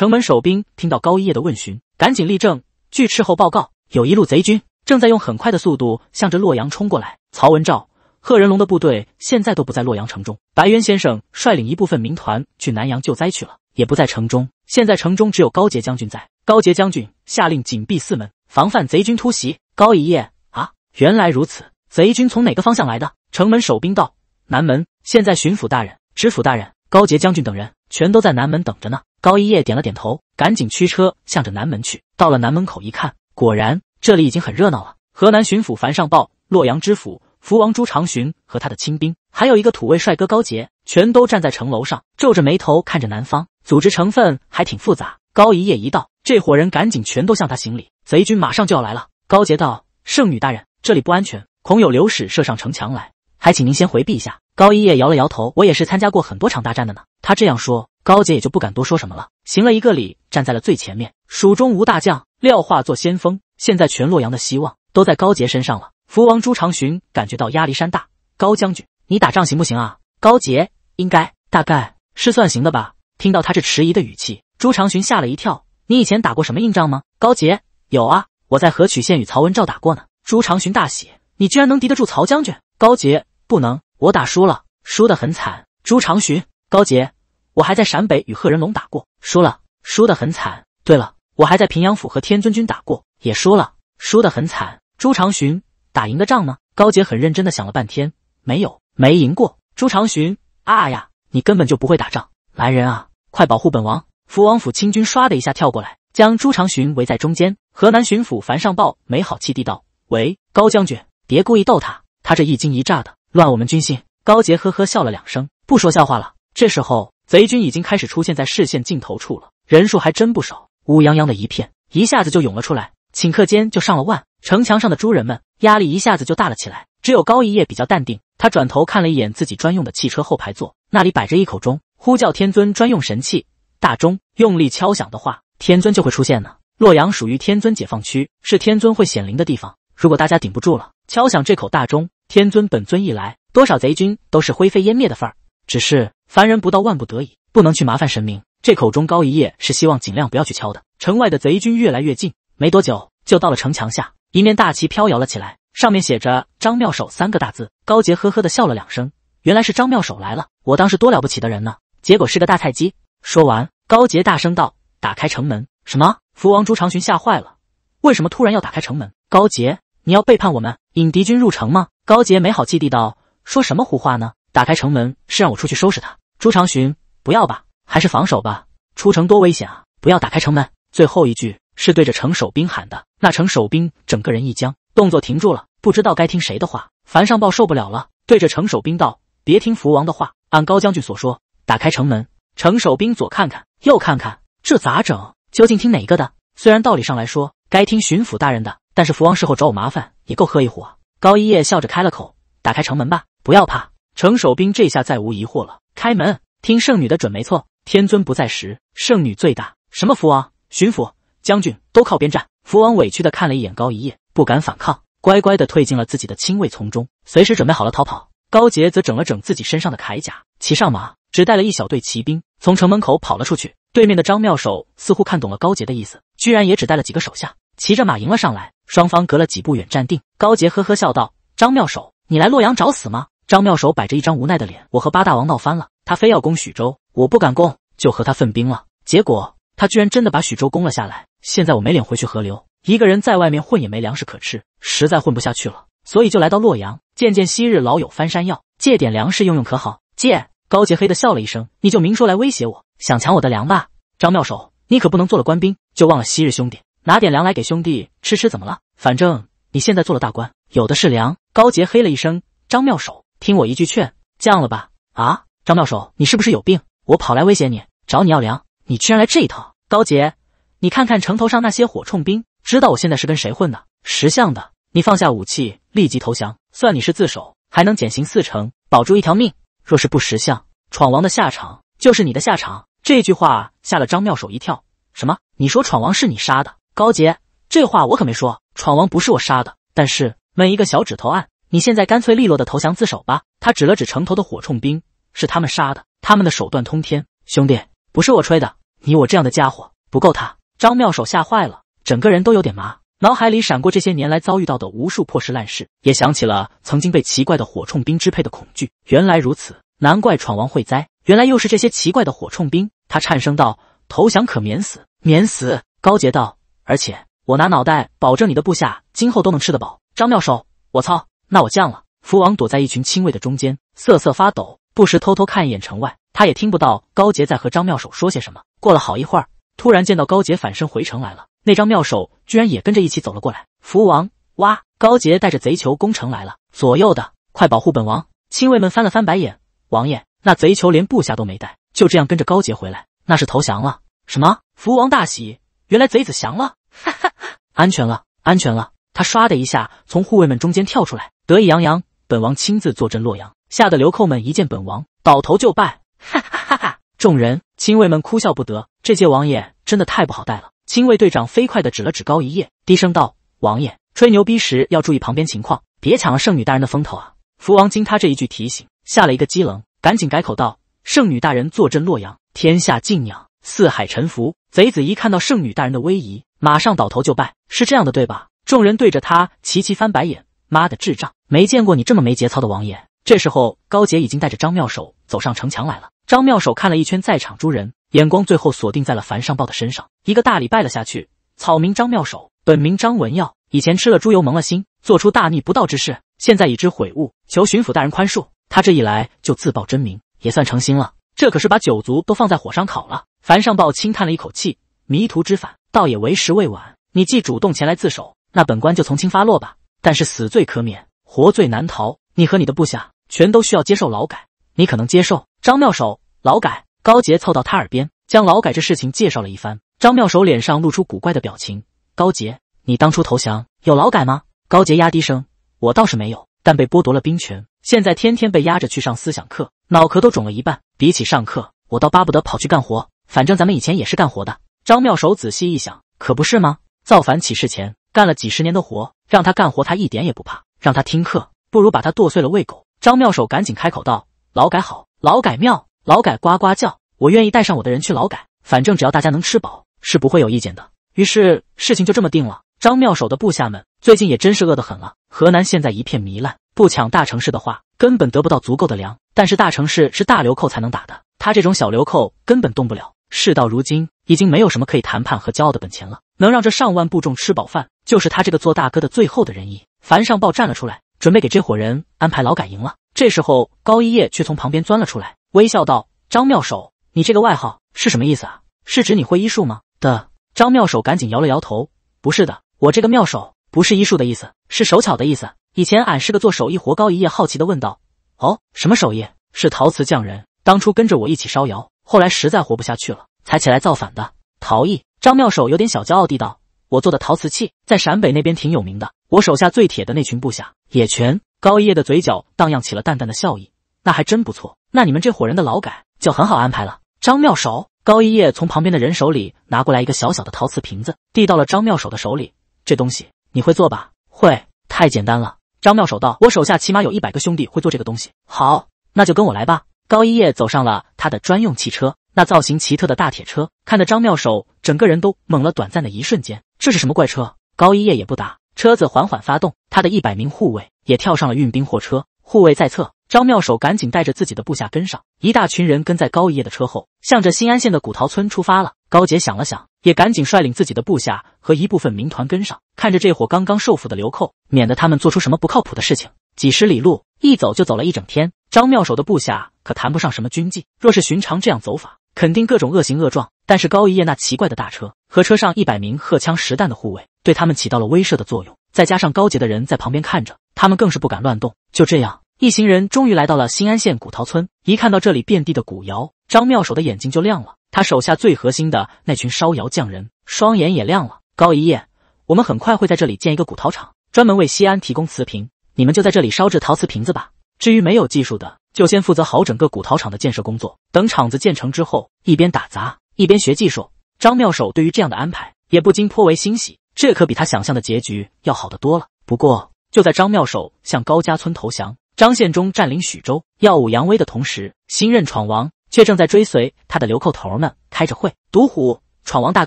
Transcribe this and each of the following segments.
城门守兵听到高一夜的问询，赶紧立正。据斥候报告，有一路贼军正在用很快的速度向着洛阳冲过来。曹文照、贺仁龙的部队现在都不在洛阳城中，白渊先生率领一部分民团去南阳救灾去了，也不在城中。现在城中只有高杰将军在。高杰将军下令紧闭四门，防范贼军突袭。高一夜啊，原来如此。贼军从哪个方向来的？城门守兵道：南门。现在巡抚大人、知府大人、高杰将军等人全都在南门等着呢。高一叶点了点头，赶紧驱车向着南门去。到了南门口一看，果然这里已经很热闹了。河南巡抚樊上报、洛阳知府福王朱长洵和他的亲兵，还有一个土味帅哥高杰，全都站在城楼上，皱着眉头看着南方。组织成分还挺复杂。高一叶一到，这伙人赶紧全都向他行礼。贼军马上就要来了。高杰道：“圣女大人，这里不安全，恐有流矢射上城墙来，还请您先回避一下。”高一叶摇了摇头：“我也是参加过很多场大战的呢。”他这样说。高杰也就不敢多说什么了，行了一个礼，站在了最前面。蜀中无大将，廖化做先锋。现在全洛阳的希望都在高杰身上了。福王朱长洵感觉到压力山大：“高将军，你打仗行不行啊？”高杰应该大概是算行的吧。听到他这迟疑的语气，朱长洵吓了一跳：“你以前打过什么硬仗吗？”高杰：“有啊，我在河曲县与曹文照打过呢。”朱长洵大喜：“你居然能敌得住曹将军？”高杰：“不能，我打输了，输得很惨。”朱长洵：“高杰。”我还在陕北与贺仁龙打过，输了，输得很惨。对了，我还在平阳府和天尊军打过，也输了，输得很惨。朱长洵打赢的仗吗？高杰很认真的想了半天，没有，没赢过。朱长洵啊呀，你根本就不会打仗！来人啊，快保护本王！福王府清军唰的一下跳过来，将朱长洵围在中间。河南巡抚樊尚豹没好气地道：“喂，高将军，别故意逗他，他这一惊一乍的，乱我们军心。”高杰呵呵笑了两声，不说笑话了。这时候。贼军已经开始出现在视线尽头处了，人数还真不少，乌泱泱的一片，一下子就涌了出来，顷刻间就上了万。城墙上的猪人们压力一下子就大了起来。只有高一夜比较淡定，他转头看了一眼自己专用的汽车后排座，那里摆着一口钟，呼叫天尊专用神器大钟，用力敲响的话，天尊就会出现呢。洛阳属于天尊解放区，是天尊会显灵的地方。如果大家顶不住了，敲响这口大钟，天尊本尊一来，多少贼军都是灰飞烟灭的份儿。只是凡人不到万不得已，不能去麻烦神明。这口中高一夜是希望尽量不要去敲的。城外的贼军越来越近，没多久就到了城墙下，一面大旗飘摇了起来，上面写着“张妙手”三个大字。高杰呵呵的笑了两声，原来是张妙手来了，我当是多了不起的人呢，结果是个大菜鸡。说完，高杰大声道：“打开城门！”什么？福王朱长寻吓坏了，为什么突然要打开城门？高杰，你要背叛我们，引敌军入城吗？高杰没好气地道：“说什么胡话呢？”打开城门是让我出去收拾他。朱长寻，不要吧，还是防守吧。出城多危险啊！不要打开城门。最后一句是对着城守兵喊的，那城守兵整个人一僵，动作停住了，不知道该听谁的话。樊上豹受不了了，对着城守兵道：“别听福王的话，按高将军所说，打开城门。”城守兵左看看，右看看，这咋整？究竟听哪个的？虽然道理上来说该听巡抚大人的，但是福王事后找我麻烦也够喝一壶啊。高一夜笑着开了口：“打开城门吧，不要怕。”程守兵这下再无疑惑了。开门，听圣女的准没错。天尊不在时，圣女最大。什么福王、巡抚、将军都靠边站。福王委屈的看了一眼高一夜，不敢反抗，乖乖的退进了自己的亲卫从中，随时准备好了逃跑。高杰则整了整自己身上的铠甲，骑上马，只带了一小队骑兵，从城门口跑了出去。对面的张妙手似乎看懂了高杰的意思，居然也只带了几个手下，骑着马迎了上来。双方隔了几步远站定，高杰呵呵笑道：“张妙手，你来洛阳找死吗？”张妙手摆着一张无奈的脸，我和八大王闹翻了，他非要攻徐州，我不敢攻，就和他分兵了。结果他居然真的把徐州攻了下来，现在我没脸回去河流，一个人在外面混也没粮食可吃，实在混不下去了，所以就来到洛阳见见昔日老友翻山药，借点粮食用用可好？借高杰黑的笑了一声，你就明说来威胁我，想抢我的粮吧？张妙手，你可不能做了官兵就忘了昔日兄弟，拿点粮来给兄弟吃吃怎么了？反正你现在做了大官，有的是粮。高杰黑了一声，张妙手。听我一句劝，降了吧！啊，张妙手，你是不是有病？我跑来威胁你，找你要粮，你居然来这一套！高杰，你看看城头上那些火铳兵，知道我现在是跟谁混的？识相的，你放下武器，立即投降，算你是自首，还能减刑四成，保住一条命。若是不识相，闯王的下场就是你的下场。这句话吓了张妙手一跳。什么？你说闯王是你杀的？高杰，这话我可没说，闯王不是我杀的。但是，闷一个小指头按。你现在干脆利落的投降自首吧！他指了指城头的火铳兵，是他们杀的，他们的手段通天。兄弟，不是我吹的，你我这样的家伙不够他。张妙手吓坏了，整个人都有点麻，脑海里闪过这些年来遭遇到的无数破事烂事，也想起了曾经被奇怪的火铳兵支配的恐惧。原来如此，难怪闯王会灾，原来又是这些奇怪的火铳兵。他颤声道：“投降可免死，免死。”高杰道：“而且我拿脑袋保证你的部下今后都能吃得饱。”张妙手，我操！那我降了。福王躲在一群亲卫的中间，瑟瑟发抖，不时偷偷看一眼城外。他也听不到高杰在和张妙手说些什么。过了好一会儿，突然见到高杰返身回城来了，那张妙手居然也跟着一起走了过来。福王，哇！高杰带着贼球攻城来了，左右的，快保护本王！亲卫们翻了翻白眼，王爷，那贼球连部下都没带，就这样跟着高杰回来，那是投降了。什么？福王大喜，原来贼子降了，哈哈，安全了，安全了。他唰的一下从护卫们中间跳出来，得意洋洋：“本王亲自坐镇洛阳。”吓得流寇们一见本王，倒头就拜。哈哈哈！哈众人、亲卫们哭笑不得：“这届王爷真的太不好带了。”亲卫队长飞快的指了指高一叶，低声道：“王爷吹牛逼时要注意旁边情况，别抢了圣女大人的风头啊！”福王经他这一句提醒，吓了一个激棱，赶紧改口道：“圣女大人坐镇洛阳，天下敬仰，四海臣服。贼子一看到圣女大人的威仪，马上倒头就拜。是这样的，对吧？”众人对着他齐齐翻白眼，妈的智障，没见过你这么没节操的王爷。这时候，高杰已经带着张妙手走上城墙来了。张妙手看了一圈在场诸人，眼光最后锁定在了樊尚豹的身上，一个大礼拜了下去。草民张妙手，本名张文耀，以前吃了猪油蒙了心，做出大逆不道之事，现在已知悔悟，求巡抚大人宽恕。他这一来就自报真名，也算成心了。这可是把九族都放在火上烤了。樊尚豹轻叹了一口气，迷途知返，倒也为时未晚。你既主动前来自首。那本官就从轻发落吧，但是死罪可免，活罪难逃。你和你的部下全都需要接受劳改。你可能接受？张妙手劳改。高杰凑到他耳边，将劳改这事情介绍了一番。张妙手脸上露出古怪的表情。高杰，你当初投降有劳改吗？高杰压低声：“我倒是没有，但被剥夺了兵权，现在天天被压着去上思想课，脑壳都肿了一半。比起上课，我倒巴不得跑去干活。反正咱们以前也是干活的。”张妙手仔细一想，可不是吗？造反起事前。干了几十年的活，让他干活，他一点也不怕；让他听课，不如把他剁碎了喂狗。张妙手赶紧开口道：“劳改好，劳改妙，劳改呱呱叫，我愿意带上我的人去劳改。反正只要大家能吃饱，是不会有意见的。”于是事情就这么定了。张妙手的部下们最近也真是饿得很了。河南现在一片糜烂，不抢大城市的话，根本得不到足够的粮。但是大城市是大流寇才能打的，他这种小流寇根本动不了。事到如今，已经没有什么可以谈判和骄傲的本钱了。能让这上万部众吃饱饭。就是他这个做大哥的最后的人意，樊尚豹站了出来，准备给这伙人安排劳改营了。这时候高一叶却从旁边钻了出来，微笑道：“张妙手，你这个外号是什么意思啊？是指你会医术吗？”的张妙手赶紧摇了摇头：“不是的，我这个妙手不是医术的意思，是手巧的意思。以前俺是个做手艺活。”高一叶好奇的问道：“哦，什么手艺？是陶瓷匠人？当初跟着我一起烧窑，后来实在活不下去了，才起来造反的陶艺。”张妙手有点小骄傲地道。我做的陶瓷器在陕北那边挺有名的。我手下最铁的那群部下，野泉高一叶的嘴角荡漾起了淡淡的笑意。那还真不错。那你们这伙人的劳改就很好安排了。张妙手，高一叶从旁边的人手里拿过来一个小小的陶瓷瓶子，递到了张妙手的手里。这东西你会做吧？会，太简单了。张妙手道：“我手下起码有一百个兄弟会做这个东西。”好，那就跟我来吧。高一叶走上了他的专用汽车，那造型奇特的大铁车，看得张妙手。整个人都懵了，短暂的一瞬间，这是什么怪车？高一夜也不答，车子缓缓发动，他的一百名护卫也跳上了运兵货车。护卫在侧，张妙手赶紧带着自己的部下跟上，一大群人跟在高一夜的车后，向着新安县的古陶村出发了。高杰想了想，也赶紧率领自己的部下和一部分民团跟上，看着这伙刚刚受俘的流寇，免得他们做出什么不靠谱的事情。几十里路一走就走了一整天，张妙手的部下可谈不上什么军纪，若是寻常这样走法。肯定各种恶行恶状，但是高一叶那奇怪的大车和车上一百名荷枪实弹的护卫，对他们起到了威慑的作用。再加上高杰的人在旁边看着，他们更是不敢乱动。就这样，一行人终于来到了新安县古陶村。一看到这里遍地的古窑，张妙手的眼睛就亮了。他手下最核心的那群烧窑匠人，双眼也亮了。高一叶，我们很快会在这里建一个古陶厂，专门为西安提供瓷瓶。你们就在这里烧制陶瓷瓶子吧。至于没有技术的，就先负责好整个古陶厂的建设工作，等厂子建成之后，一边打杂一边学技术。张妙手对于这样的安排也不禁颇为欣喜，这可比他想象的结局要好得多了。不过，就在张妙手向高家村投降，张献忠占领徐州，耀武扬威的同时，新任闯王却正在追随他的流寇头们开着会。独虎闯王大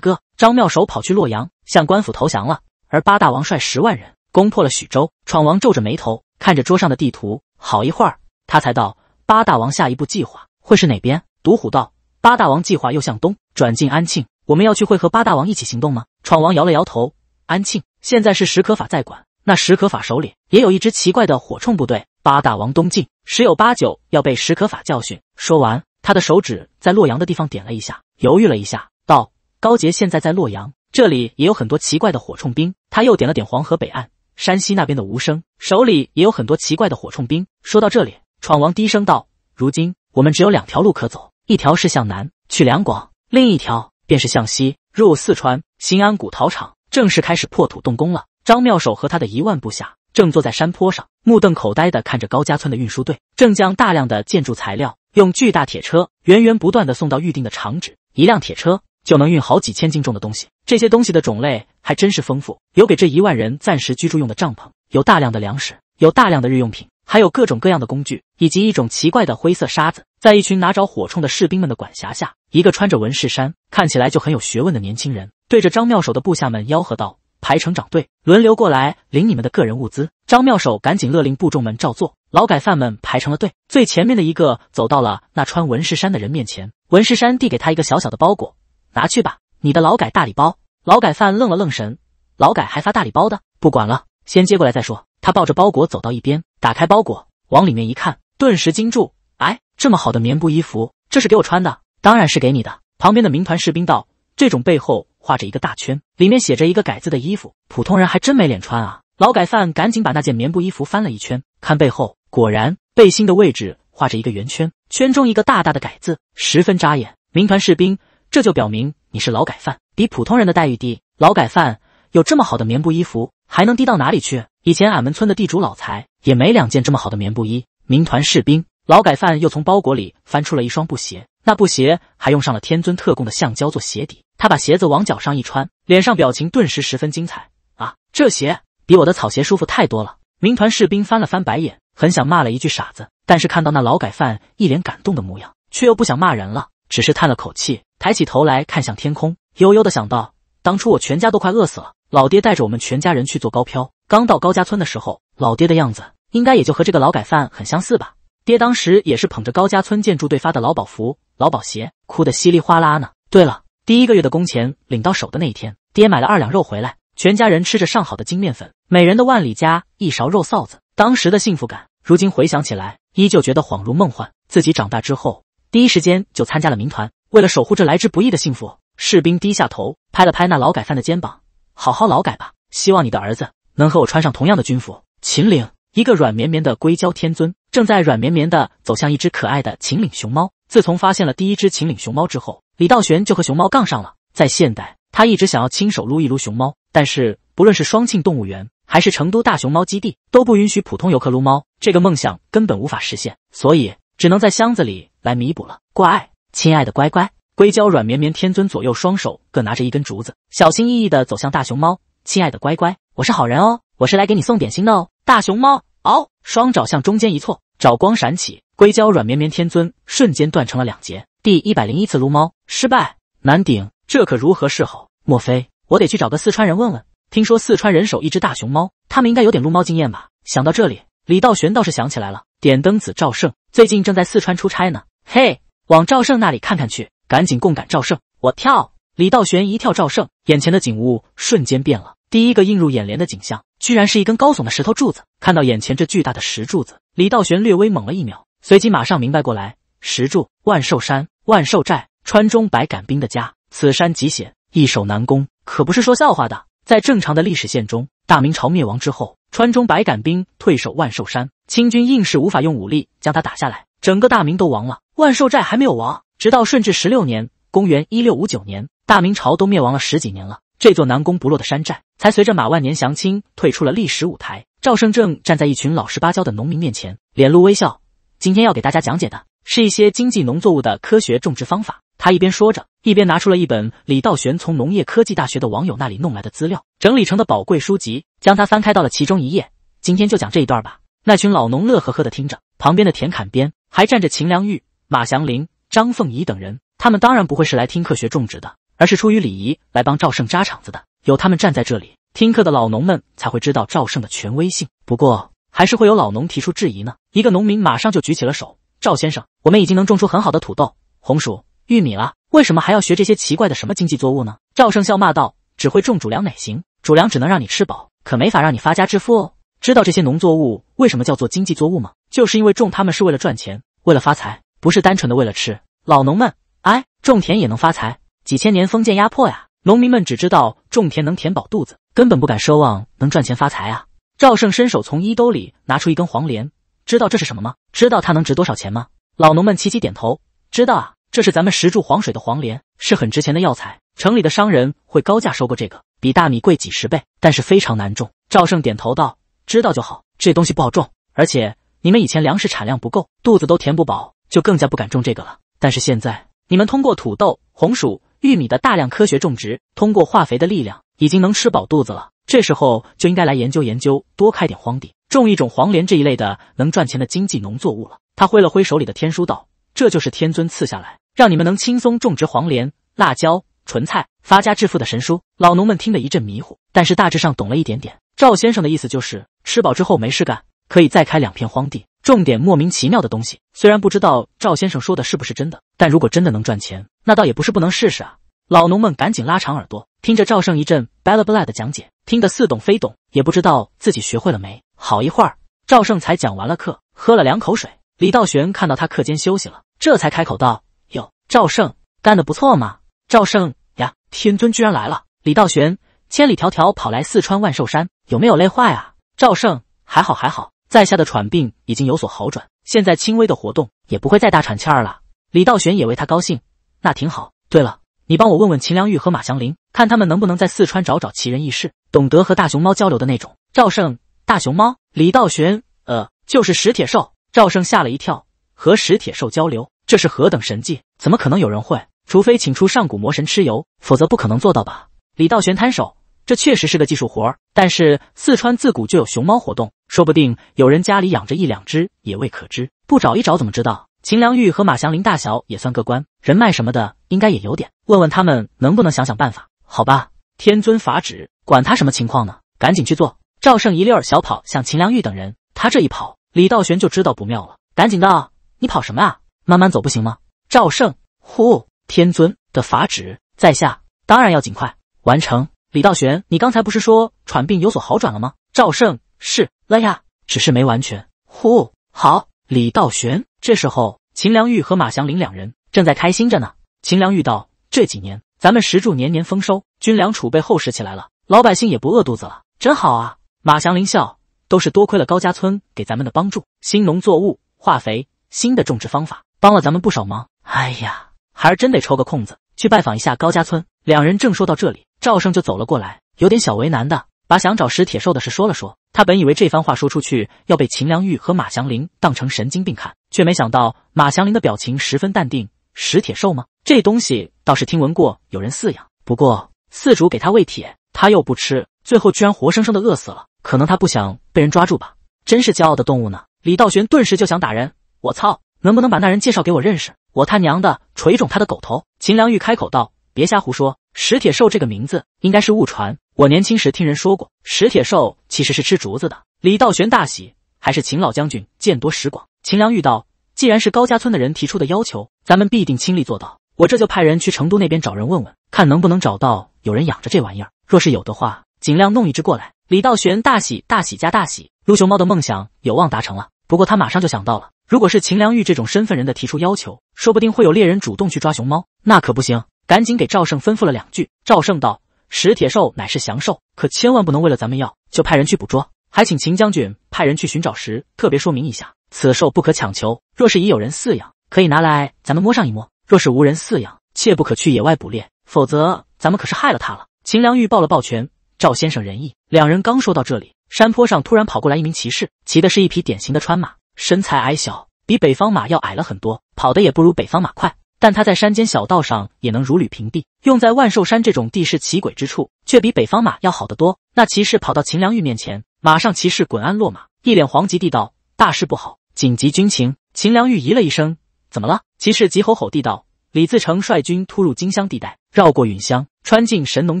哥张妙手跑去洛阳向官府投降了，而八大王率十万人攻破了徐州。闯王皱着眉头看着桌上的地图，好一会儿。他才道：“八大王下一步计划会是哪边？”独虎道：“八大王计划又向东，转进安庆。我们要去会和八大王一起行动吗？”闯王摇了摇头：“安庆现在是史可法在管，那史可法手里也有一支奇怪的火铳部队。八大王东进，十有八九要被史可法教训。”说完，他的手指在洛阳的地方点了一下，犹豫了一下，道：“高杰现在在洛阳，这里也有很多奇怪的火铳兵。”他又点了点黄河北岸山西那边的无声手里也有很多奇怪的火铳兵。说到这里。闯王低声道：“如今我们只有两条路可走，一条是向南去两广，另一条便是向西入四川。新安古陶厂正式开始破土动工了。张妙手和他的一万部下正坐在山坡上，目瞪口呆地看着高家村的运输队正将大量的建筑材料用巨大铁车源源不断地送到预定的厂址。一辆铁车就能运好几千斤重的东西。这些东西的种类还真是丰富，有给这一万人暂时居住用的帐篷，有大量的粮食，有大量的日用品。”还有各种各样的工具，以及一种奇怪的灰色沙子，在一群拿着火铳的士兵们的管辖下，一个穿着纹饰衫、看起来就很有学问的年轻人，对着张妙手的部下们吆喝道：“排成长队，轮流过来领你们的个人物资。”张妙手赶紧勒令部众们照做。劳改犯们排成了队，最前面的一个走到了那穿纹饰衫的人面前，纹饰衫递给他一个小小的包裹：“拿去吧，你的劳改大礼包。”劳改犯愣了愣神：“劳改还发大礼包的？”不管了，先接过来再说。他抱着包裹走到一边，打开包裹往里面一看，顿时惊住。哎，这么好的棉布衣服，这是给我穿的？当然是给你的。旁边的民团士兵道：“这种背后画着一个大圈，里面写着一个改字的衣服，普通人还真没脸穿啊。”劳改犯赶紧把那件棉布衣服翻了一圈，看背后，果然背心的位置画着一个圆圈，圈中一个大大的改字，十分扎眼。民团士兵，这就表明你是劳改犯，比普通人的待遇低。劳改犯有这么好的棉布衣服，还能低到哪里去？以前俺们村的地主老财也没两件这么好的棉布衣。民团士兵、劳改犯又从包裹里翻出了一双布鞋，那布鞋还用上了天尊特供的橡胶做鞋底。他把鞋子往脚上一穿，脸上表情顿时十分精彩啊！这鞋比我的草鞋舒服太多了。民团士兵翻了翻白眼，很想骂了一句傻子，但是看到那劳改犯一脸感动的模样，却又不想骂人了，只是叹了口气，抬起头来看向天空，悠悠的想到：当初我全家都快饿死了，老爹带着我们全家人去做高漂。刚到高家村的时候，老爹的样子应该也就和这个劳改犯很相似吧。爹当时也是捧着高家村建筑队发的劳保服、劳保鞋，哭得稀里哗啦呢。对了，第一个月的工钱领到手的那一天，爹买了二两肉回来，全家人吃着上好的精面粉，每人的碗里加一勺肉臊子。当时的幸福感，如今回想起来，依旧觉得恍如梦幻。自己长大之后，第一时间就参加了民团，为了守护这来之不易的幸福，士兵低下头，拍了拍那劳改犯的肩膀：“好好劳改吧，希望你的儿子。”能和我穿上同样的军服，秦岭一个软绵绵的硅胶天尊正在软绵绵的走向一只可爱的秦岭熊猫。自从发现了第一只秦岭熊猫之后，李道玄就和熊猫杠上了。在现代，他一直想要亲手撸一撸熊猫，但是不论是双庆动物园还是成都大熊猫基地都不允许普通游客撸猫，这个梦想根本无法实现，所以只能在箱子里来弥补了。乖，亲爱的乖乖，硅胶软绵绵天尊左右双手各拿着一根竹子，小心翼翼地走向大熊猫。亲爱的乖乖。我是好人哦，我是来给你送点心的哦，大熊猫哦，双爪向中间一错，爪光闪起，硅胶软绵绵天尊瞬间断成了两截。第一百零一次撸猫失败，难顶，这可如何是好？莫非我得去找个四川人问问？听说四川人手一只大熊猫，他们应该有点撸猫经验吧？想到这里，李道玄倒是想起来了，点灯子赵胜最近正在四川出差呢。嘿，往赵胜那里看看去，赶紧共感赵胜，我跳！李道玄一跳，赵胜眼前的景物瞬间变了。第一个映入眼帘的景象，居然是一根高耸的石头柱子。看到眼前这巨大的石柱子，李道玄略微懵了一秒，随即马上明白过来：石柱，万寿山，万寿寨，川中百杆兵的家。此山极险，易守难攻，可不是说笑话的。在正常的历史线中，大明朝灭亡之后，川中百杆兵退守万寿山，清军硬是无法用武力将它打下来。整个大明都亡了，万寿寨还没有亡。直到顺治十六年（公元一六五九年），大明朝都灭亡了十几年了。这座南宫不落的山寨，才随着马万年降清退出了历史舞台。赵胜正站在一群老实巴交的农民面前，脸露微笑。今天要给大家讲解的，是一些经济农作物的科学种植方法。他一边说着，一边拿出了一本李道玄从农业科技大学的网友那里弄来的资料，整理成的宝贵书籍，将它翻开到了其中一页。今天就讲这一段吧。那群老农乐呵呵的听着，旁边的田坎边还站着秦良玉、马祥林、张凤仪等人。他们当然不会是来听课学种植的。而是出于礼仪来帮赵胜扎场子的，有他们站在这里听课的老农们才会知道赵胜的权威性。不过，还是会有老农提出质疑呢。一个农民马上就举起了手：“赵先生，我们已经能种出很好的土豆、红薯、玉米了，为什么还要学这些奇怪的什么经济作物呢？”赵胜笑骂道：“只会种主粮哪行？主粮只能让你吃饱，可没法让你发家致富哦。知道这些农作物为什么叫做经济作物吗？就是因为种它们是为了赚钱，为了发财，不是单纯的为了吃。老农们，哎，种田也能发财。”几千年封建压迫呀，农民们只知道种田能填饱肚子，根本不敢奢望能赚钱发财啊！赵胜伸手从衣兜里拿出一根黄连，知道这是什么吗？知道它能值多少钱吗？老农们齐齐点头，知道啊，这是咱们石柱黄水的黄连，是很值钱的药材，城里的商人会高价收购这个，比大米贵几十倍，但是非常难种。赵胜点头道：“知道就好，这东西不好种，而且你们以前粮食产量不够，肚子都填不饱，就更加不敢种这个了。但是现在，你们通过土豆、红薯。”玉米的大量科学种植，通过化肥的力量，已经能吃饱肚子了。这时候就应该来研究研究，多开点荒地，种一种黄连这一类的能赚钱的经济农作物了。他挥了挥手里的天书道：“这就是天尊赐下来，让你们能轻松种植黄连、辣椒、纯菜，发家致富的神书。”老农们听得一阵迷糊，但是大致上懂了一点点。赵先生的意思就是，吃饱之后没事干，可以再开两片荒地，种点莫名其妙的东西。虽然不知道赵先生说的是不是真的，但如果真的能赚钱。那倒也不是不能试试啊！老农们赶紧拉长耳朵，听着赵胜一阵巴拉巴拉的讲解，听得似懂非懂，也不知道自己学会了没。好一会儿，赵胜才讲完了课，喝了两口水。李道玄看到他课间休息了，这才开口道：“哟，赵胜干得不错嘛！赵胜呀，天尊居然来了！李道玄千里迢迢跑来四川万寿山，有没有累坏啊？”赵胜还好还好，在下的喘病已经有所好转，现在轻微的活动也不会再大喘气儿了。李道玄也为他高兴。那挺好。对了，你帮我问问秦良玉和马祥林，看他们能不能在四川找找奇人异事，懂得和大熊猫交流的那种。赵胜，大熊猫？李道玄，呃，就是石铁兽。赵胜吓了一跳，和石铁兽交流，这是何等神迹？怎么可能有人会？除非请出上古魔神蚩尤，否则不可能做到吧？李道玄摊手，这确实是个技术活儿。但是四川自古就有熊猫活动，说不定有人家里养着一两只也未可知。不找一找怎么知道？秦良玉和马祥林大小也算个官，人脉什么的应该也有点。问问他们能不能想想办法？好吧，天尊法旨，管他什么情况呢？赶紧去做！赵胜一溜儿小跑向秦良玉等人。他这一跑，李道玄就知道不妙了，赶紧道：“你跑什么啊？慢慢走不行吗？”赵胜，呼！天尊的法旨，在下当然要尽快完成。李道玄，你刚才不是说喘病有所好转了吗？赵胜是了呀，只是没完全。呼，好。李道玄这时候，秦良玉和马祥林两人正在开心着呢。秦良玉道：“这几年咱们石柱年年丰收，军粮储备厚实起来了，老百姓也不饿肚子了，真好啊！”马祥林笑：“都是多亏了高家村给咱们的帮助，新农作物、化肥、新的种植方法帮了咱们不少忙。哎呀，孩儿真得抽个空子去拜访一下高家村。”两人正说到这里，赵胜就走了过来，有点小为难的。把想找石铁兽的事说了说，他本以为这番话说出去要被秦良玉和马祥林当成神经病看，却没想到马祥林的表情十分淡定。石铁兽吗？这东西倒是听闻过有人饲养，不过饲主给他喂铁，他又不吃，最后居然活生生的饿死了。可能他不想被人抓住吧，真是骄傲的动物呢。李道玄顿时就想打人，我操，能不能把那人介绍给我认识？我他娘的锤肿他的狗头！秦良玉开口道：“别瞎胡说。”石铁兽这个名字应该是误传。我年轻时听人说过，石铁兽其实是吃竹子的。李道玄大喜，还是秦老将军见多识广。秦良玉道：“既然是高家村的人提出的要求，咱们必定亲力做到。我这就派人去成都那边找人问问，看能不能找到有人养着这玩意儿。若是有的话，尽量弄一只过来。”李道玄大喜大喜加大喜，撸熊猫的梦想有望达成了。不过他马上就想到了，如果是秦良玉这种身份人的提出要求，说不定会有猎人主动去抓熊猫，那可不行。赶紧给赵胜吩咐了两句。赵胜道：“石铁兽乃是祥兽，可千万不能为了咱们要就派人去捕捉。还请秦将军派人去寻找时，特别说明一下，此兽不可强求。若是已有人饲养，可以拿来咱们摸上一摸；若是无人饲养，切不可去野外捕猎，否则咱们可是害了他了。”秦良玉抱了抱拳：“赵先生仁义。”两人刚说到这里，山坡上突然跑过来一名骑士，骑的是一匹典型的川马，身材矮小，比北方马要矮了很多，跑的也不如北方马快。但他在山间小道上也能如履平地，用在万寿山这种地势奇诡之处，却比北方马要好得多。那骑士跑到秦良玉面前，马上骑士滚鞍落马，一脸惶急地道：“大事不好，紧急军情！”秦良玉咦了一声：“怎么了？”骑士急吼吼地道：“李自成率军突入金襄地带，绕过允乡，穿进神农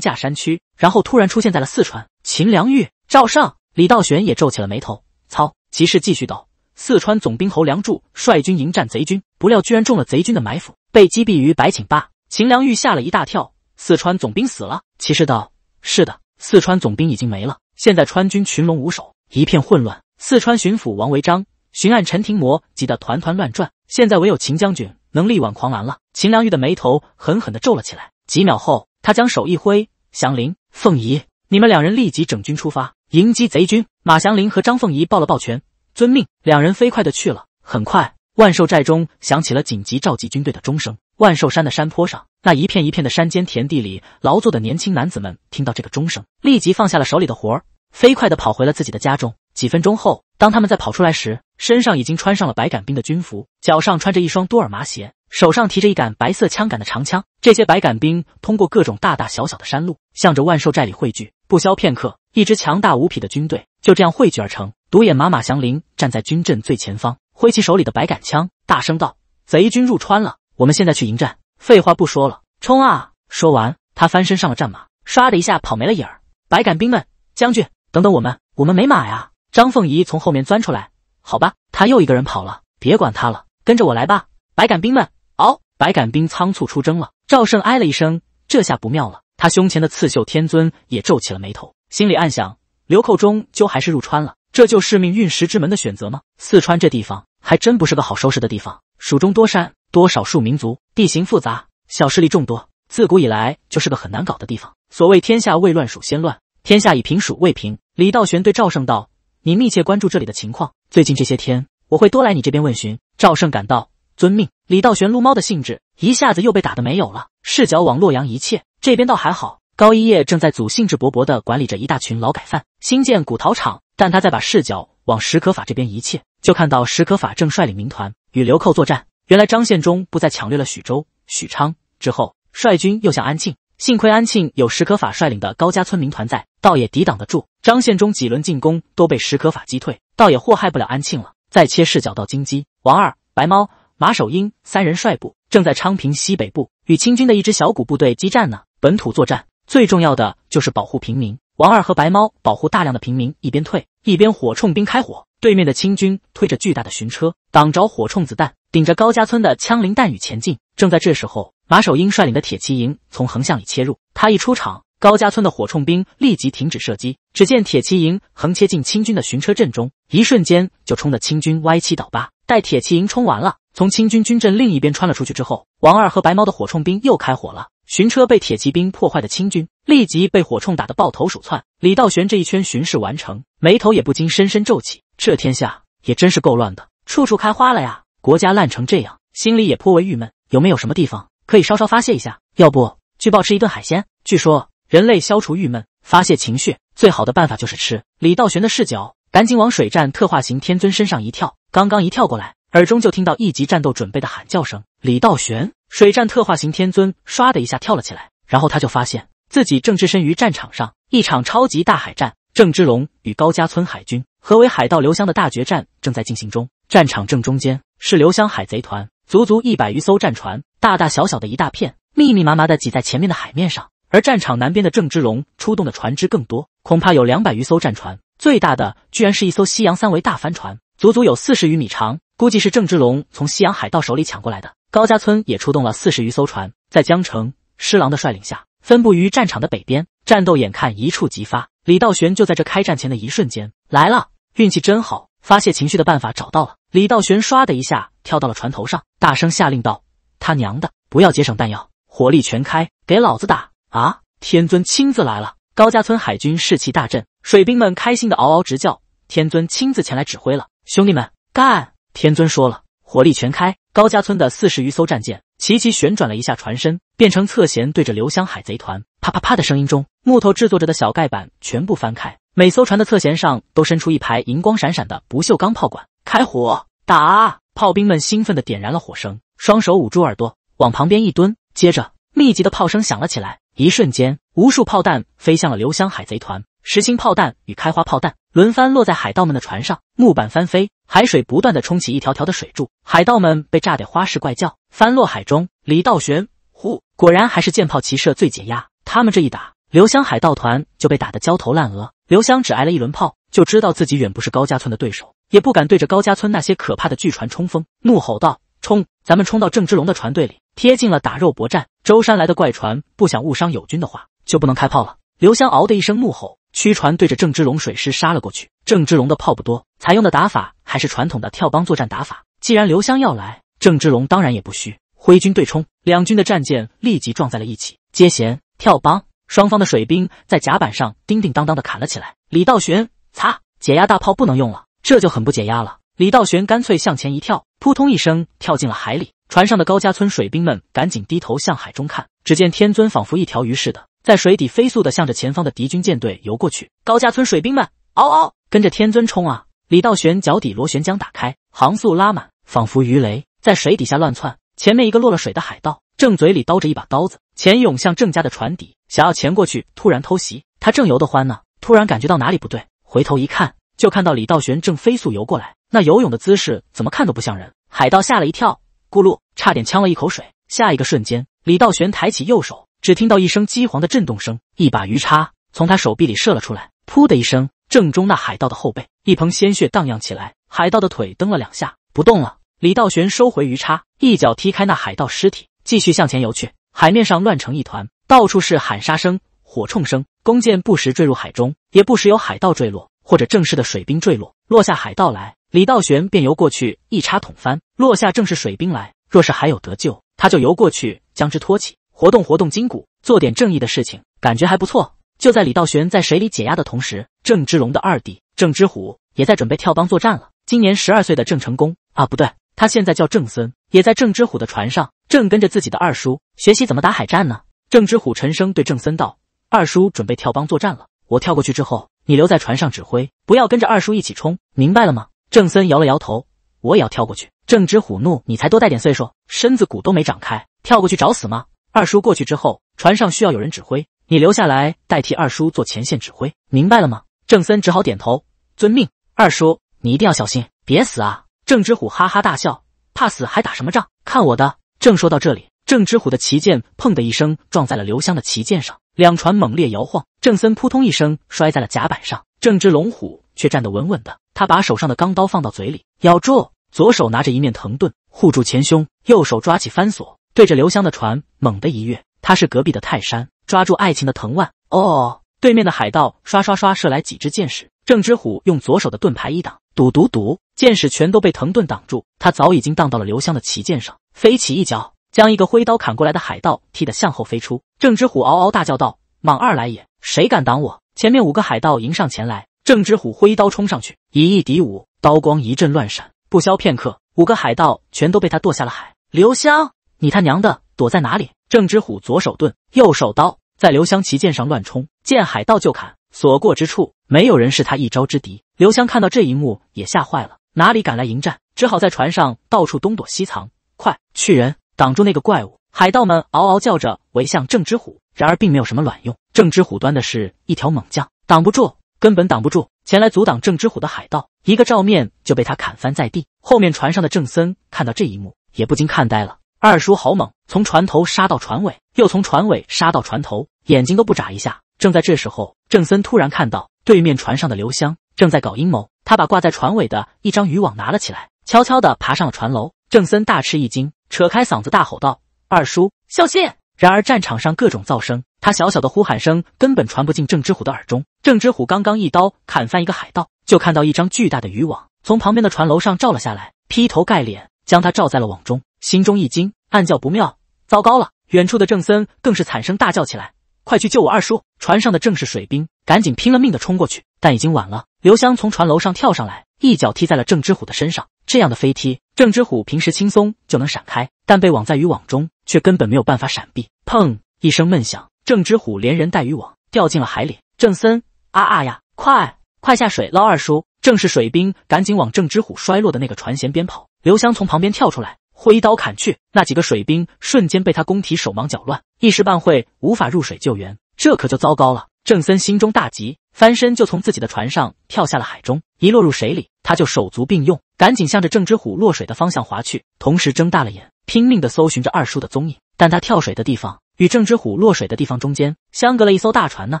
架山区，然后突然出现在了四川。”秦良玉、赵尚、李道玄也皱起了眉头：“操！”骑士继续道：“四川总兵侯梁柱率军迎战贼军，不料居然中了贼军的埋伏。”被击毙于白井坝，秦良玉吓了一大跳。四川总兵死了，骑士道是的，四川总兵已经没了，现在川军群龙无首，一片混乱。四川巡抚王维章、巡按陈廷模急得团团乱转，现在唯有秦将军能力挽狂澜了。秦良玉的眉头狠狠地皱了起来。几秒后，他将手一挥，祥林、凤仪，你们两人立即整军出发，迎击贼军。马祥林和张凤仪抱了抱拳，遵命。两人飞快地去了。很快。万寿寨中响起了紧急召集军队的钟声。万寿山的山坡上，那一片一片的山间田地里劳作的年轻男子们，听到这个钟声，立即放下了手里的活儿，飞快的跑回了自己的家中。几分钟后，当他们在跑出来时，身上已经穿上了白杆兵的军服，脚上穿着一双多尔麻鞋，手上提着一杆白色枪杆的长枪。这些白杆兵通过各种大大小小的山路，向着万寿寨里汇聚。不消片刻，一支强大无匹的军队就这样汇聚而成。独眼马马祥林站在军阵最前方。挥起手里的百杆枪，大声道：“贼军入川了，我们现在去迎战。”废话不说了，冲啊！”说完，他翻身上了战马，唰的一下跑没了影儿。百杆兵们，将军，等等我们，我们没马呀！张凤仪从后面钻出来，好吧，他又一个人跑了，别管他了，跟着我来吧。百杆兵们，哦！百杆兵仓促出征了。赵胜唉了一声，这下不妙了。他胸前的刺绣天尊也皱起了眉头，心里暗想：流寇终究还是入川了，这就是命运石之门的选择吗？四川这地方。还真不是个好收拾的地方。蜀中多山，多少数民族，地形复杂，小势力众多，自古以来就是个很难搞的地方。所谓天下未乱，蜀先乱；天下已平，蜀未平。李道玄对赵胜道：“你密切关注这里的情况，最近这些天我会多来你这边问询。”赵胜感到，遵命。李道玄撸猫的兴致一下子又被打得没有了。视角往洛阳，一切这边倒还好。高一叶正在组兴致勃勃地管理着一大群劳改犯，新建古陶厂，但他在把视角。往史可法这边，一切就看到史可法正率领民团与流寇作战。原来张献忠不再抢掠了徐州、许昌之后，率军又向安庆。幸亏安庆有史可法率领的高家村民团在，倒也抵挡得住张献忠几轮进攻，都被史可法击退，倒也祸害不了安庆了。再切视角到金鸡王二、白猫马守英三人率部正在昌平西北部与清军的一支小股部队激战呢。本土作战最重要的就是保护平民。王二和白猫保护大量的平民，一边退一边火冲兵开火。对面的清军推着巨大的巡车，挡着火冲子弹，顶着高家村的枪林弹雨前进。正在这时候，马守英率领的铁骑营从横向里切入。他一出场，高家村的火冲兵立即停止射击。只见铁骑营横切进清军的巡车阵中，一瞬间就冲得清军歪七倒八。待铁骑营冲完了，从清军军阵另一边穿了出去之后，王二和白猫的火冲兵又开火了。巡车被铁骑兵破坏的清军，立即被火铳打得抱头鼠窜。李道玄这一圈巡视完成，眉头也不禁深深皱起。这天下也真是够乱的，处处开花了呀！国家烂成这样，心里也颇为郁闷。有没有什么地方可以稍稍发泄一下？要不去暴吃一顿海鲜？据说人类消除郁闷、发泄情绪最好的办法就是吃。李道玄的视角赶紧往水战特化型天尊身上一跳，刚刚一跳过来，耳中就听到一级战斗准备的喊叫声。李道玄。水战特化型天尊唰的一下跳了起来，然后他就发现自己正置身于战场上，一场超级大海战，郑芝龙与高家村海军和为海盗刘湘的大决战正在进行中。战场正中间是刘湘海贼团，足足一百余艘战船，大大小小的一大片，密密麻麻的挤在前面的海面上。而战场南边的郑芝龙出动的船只更多，恐怕有两百余艘战船，最大的居然是一艘西洋三维大帆船，足足有四十余米长，估计是郑芝龙从西洋海盗手里抢过来的。高家村也出动了四十余艘船，在江城施琅的率领下，分布于战场的北边。战斗眼看一触即发，李道玄就在这开战前的一瞬间来了，运气真好，发泄情绪的办法找到了。李道玄唰的一下跳到了船头上，大声下令道：“他娘的，不要节省弹药，火力全开，给老子打啊！”天尊亲自来了，高家村海军士气大振，水兵们开心的嗷嗷直叫。天尊亲自前来指挥了，兄弟们干！天尊说了，火力全开。高家村的四十余艘战舰齐齐旋转了一下船身，变成侧舷对着留香海贼团。啪啪啪的声音中，木头制作着的小盖板全部翻开，每艘船的侧舷上都伸出一排银光闪闪的不锈钢炮管。开火！打！炮兵们兴奋地点燃了火绳，双手捂住耳朵，往旁边一蹲。接着，密集的炮声响了起来。一瞬间，无数炮弹飞向了留香海贼团，实心炮弹与开花炮弹轮番落在海盗们的船上，木板翻飞。海水不断的冲起一条条的水柱，海盗们被炸得花式怪叫，翻落海中。李道玄呼，果然还是舰炮齐射最解压。他们这一打，刘湘海盗团就被打得焦头烂额。刘湘只挨了一轮炮，就知道自己远不是高家村的对手，也不敢对着高家村那些可怕的巨船冲锋，怒吼道：“冲！咱们冲到郑芝龙的船队里，贴近了打肉搏战。舟山来的怪船，不想误伤友军的话，就不能开炮了。”刘湘嗷的一声怒吼，驱船对着郑芝龙水师杀了过去。郑芝龙的炮不多，采用的打法。还是传统的跳帮作战打法。既然刘湘要来，郑芝龙当然也不虚，挥军对冲。两军的战舰立即撞在了一起，接弦跳帮，双方的水兵在甲板上叮叮当当的砍了起来。李道玄，擦，解压大炮不能用了，这就很不解压了。李道玄干脆向前一跳，扑通一声跳进了海里。船上的高家村水兵们赶紧低头向海中看，只见天尊仿佛一条鱼似的，在水底飞速的向着前方的敌军舰队游过去。高家村水兵们，嗷嗷，跟着天尊冲啊！李道玄脚底螺旋桨打开，航速拉满，仿佛鱼雷在水底下乱窜。前面一个落了水的海盗，正嘴里叨着一把刀子，潜涌向郑家的船底，想要潜过去，突然偷袭。他正游得欢呢，突然感觉到哪里不对，回头一看，就看到李道玄正飞速游过来。那游泳的姿势怎么看都不像人。海盗吓了一跳，咕噜，差点呛了一口水。下一个瞬间，李道玄抬起右手，只听到一声激昂的震动声，一把鱼叉从他手臂里射了出来，噗的一声。正中那海盗的后背，一盆鲜血荡漾起来。海盗的腿蹬了两下，不动了。李道玄收回鱼叉，一脚踢开那海盗尸体，继续向前游去。海面上乱成一团，到处是喊杀声、火铳声，弓箭不时坠入海中，也不时有海盗坠落，或者正式的水兵坠落。落下海盗来，李道玄便游过去一插捅翻；落下正是水兵来，若是还有得救，他就游过去将之托起，活动活动筋骨，做点正义的事情，感觉还不错。就在李道玄在水里解压的同时，郑芝龙的二弟郑芝虎也在准备跳帮作战了。今年十二岁的郑成功啊，不对，他现在叫郑森，也在郑芝虎的船上，正跟着自己的二叔学习怎么打海战呢。郑芝虎沉声对郑森道：“二叔准备跳帮作战了，我跳过去之后，你留在船上指挥，不要跟着二叔一起冲，明白了吗？”郑森摇了摇头：“我也要跳过去。”郑芝虎怒：“你才多大点岁数，身子骨都没长开，跳过去找死吗？二叔过去之后，船上需要有人指挥。”你留下来代替二叔做前线指挥，明白了吗？郑森只好点头，遵命。二叔，你一定要小心，别死啊！郑之虎哈哈大笑，怕死还打什么仗？看我的！正说到这里，郑之虎的旗剑砰的一声撞在了刘湘的旗剑上，两船猛烈摇晃，郑森扑通一声摔在了甲板上，郑芝龙虎却站得稳稳的。他把手上的钢刀放到嘴里咬住，左手拿着一面藤盾护住前胸，右手抓起翻锁，对着刘湘的船猛地一跃。他是隔壁的泰山。抓住爱情的藤蔓。哦，对面的海盗刷刷刷射来几支箭矢，郑之虎用左手的盾牌一挡，堵堵堵，箭矢全都被藤盾挡住。他早已经荡到了刘湘的旗舰上，飞起一脚，将一个挥刀砍过来的海盗踢得向后飞出。郑之虎嗷嗷大叫道：“莽二来也，谁敢挡我？”前面五个海盗迎上前来，郑之虎挥刀冲上去，以一敌敌五，刀光一阵乱闪，不消片刻，五个海盗全都被他剁下了海。刘湘，你他娘的躲在哪里？郑知虎左手盾，右手刀，在刘湘旗舰上乱冲，见海盗就砍，所过之处没有人是他一招之敌。刘湘看到这一幕也吓坏了，哪里敢来迎战，只好在船上到处东躲西藏。快去人，挡住那个怪物！海盗们嗷嗷叫着围向郑知虎，然而并没有什么卵用。郑知虎端的是一条猛将，挡不住，根本挡不住。前来阻挡郑知虎的海盗，一个照面就被他砍翻在地。后面船上的郑森看到这一幕，也不禁看呆了。二叔好猛，从船头杀到船尾，又从船尾杀到船头，眼睛都不眨一下。正在这时候，郑森突然看到对面船上的刘湘正在搞阴谋，他把挂在船尾的一张渔网拿了起来，悄悄的爬上了船楼。郑森大吃一惊，扯开嗓子大吼道：“二叔，小心！”然而战场上各种噪声，他小小的呼喊声根本传不进郑之虎的耳中。郑之虎刚刚一刀砍翻一个海盗，就看到一张巨大的渔网从旁边的船楼上照了下来，劈头盖脸将他罩在了网中。心中一惊，暗叫不妙，糟糕了！远处的郑森更是惨声大叫起来：“快去救我二叔！”船上的正是水兵，赶紧拼了命的冲过去，但已经晚了。刘香从船楼上跳上来，一脚踢在了郑之虎的身上。这样的飞踢，郑之虎平时轻松就能闪开，但被网在渔网中，却根本没有办法闪避。砰一声闷响，郑之虎连人带渔网掉进了海里。郑森啊啊呀！快快下水捞二叔！正是水兵赶紧往郑之虎摔落的那个船舷边跑。刘香从旁边跳出来。挥刀砍去，那几个水兵瞬间被他攻体手忙脚乱，一时半会无法入水救援，这可就糟糕了。郑森心中大急，翻身就从自己的船上跳下了海中。一落入水里，他就手足并用，赶紧向着郑之虎落水的方向划去，同时睁大了眼，拼命地搜寻着二叔的踪影。但他跳水的地方与郑之虎落水的地方中间相隔了一艘大船呢，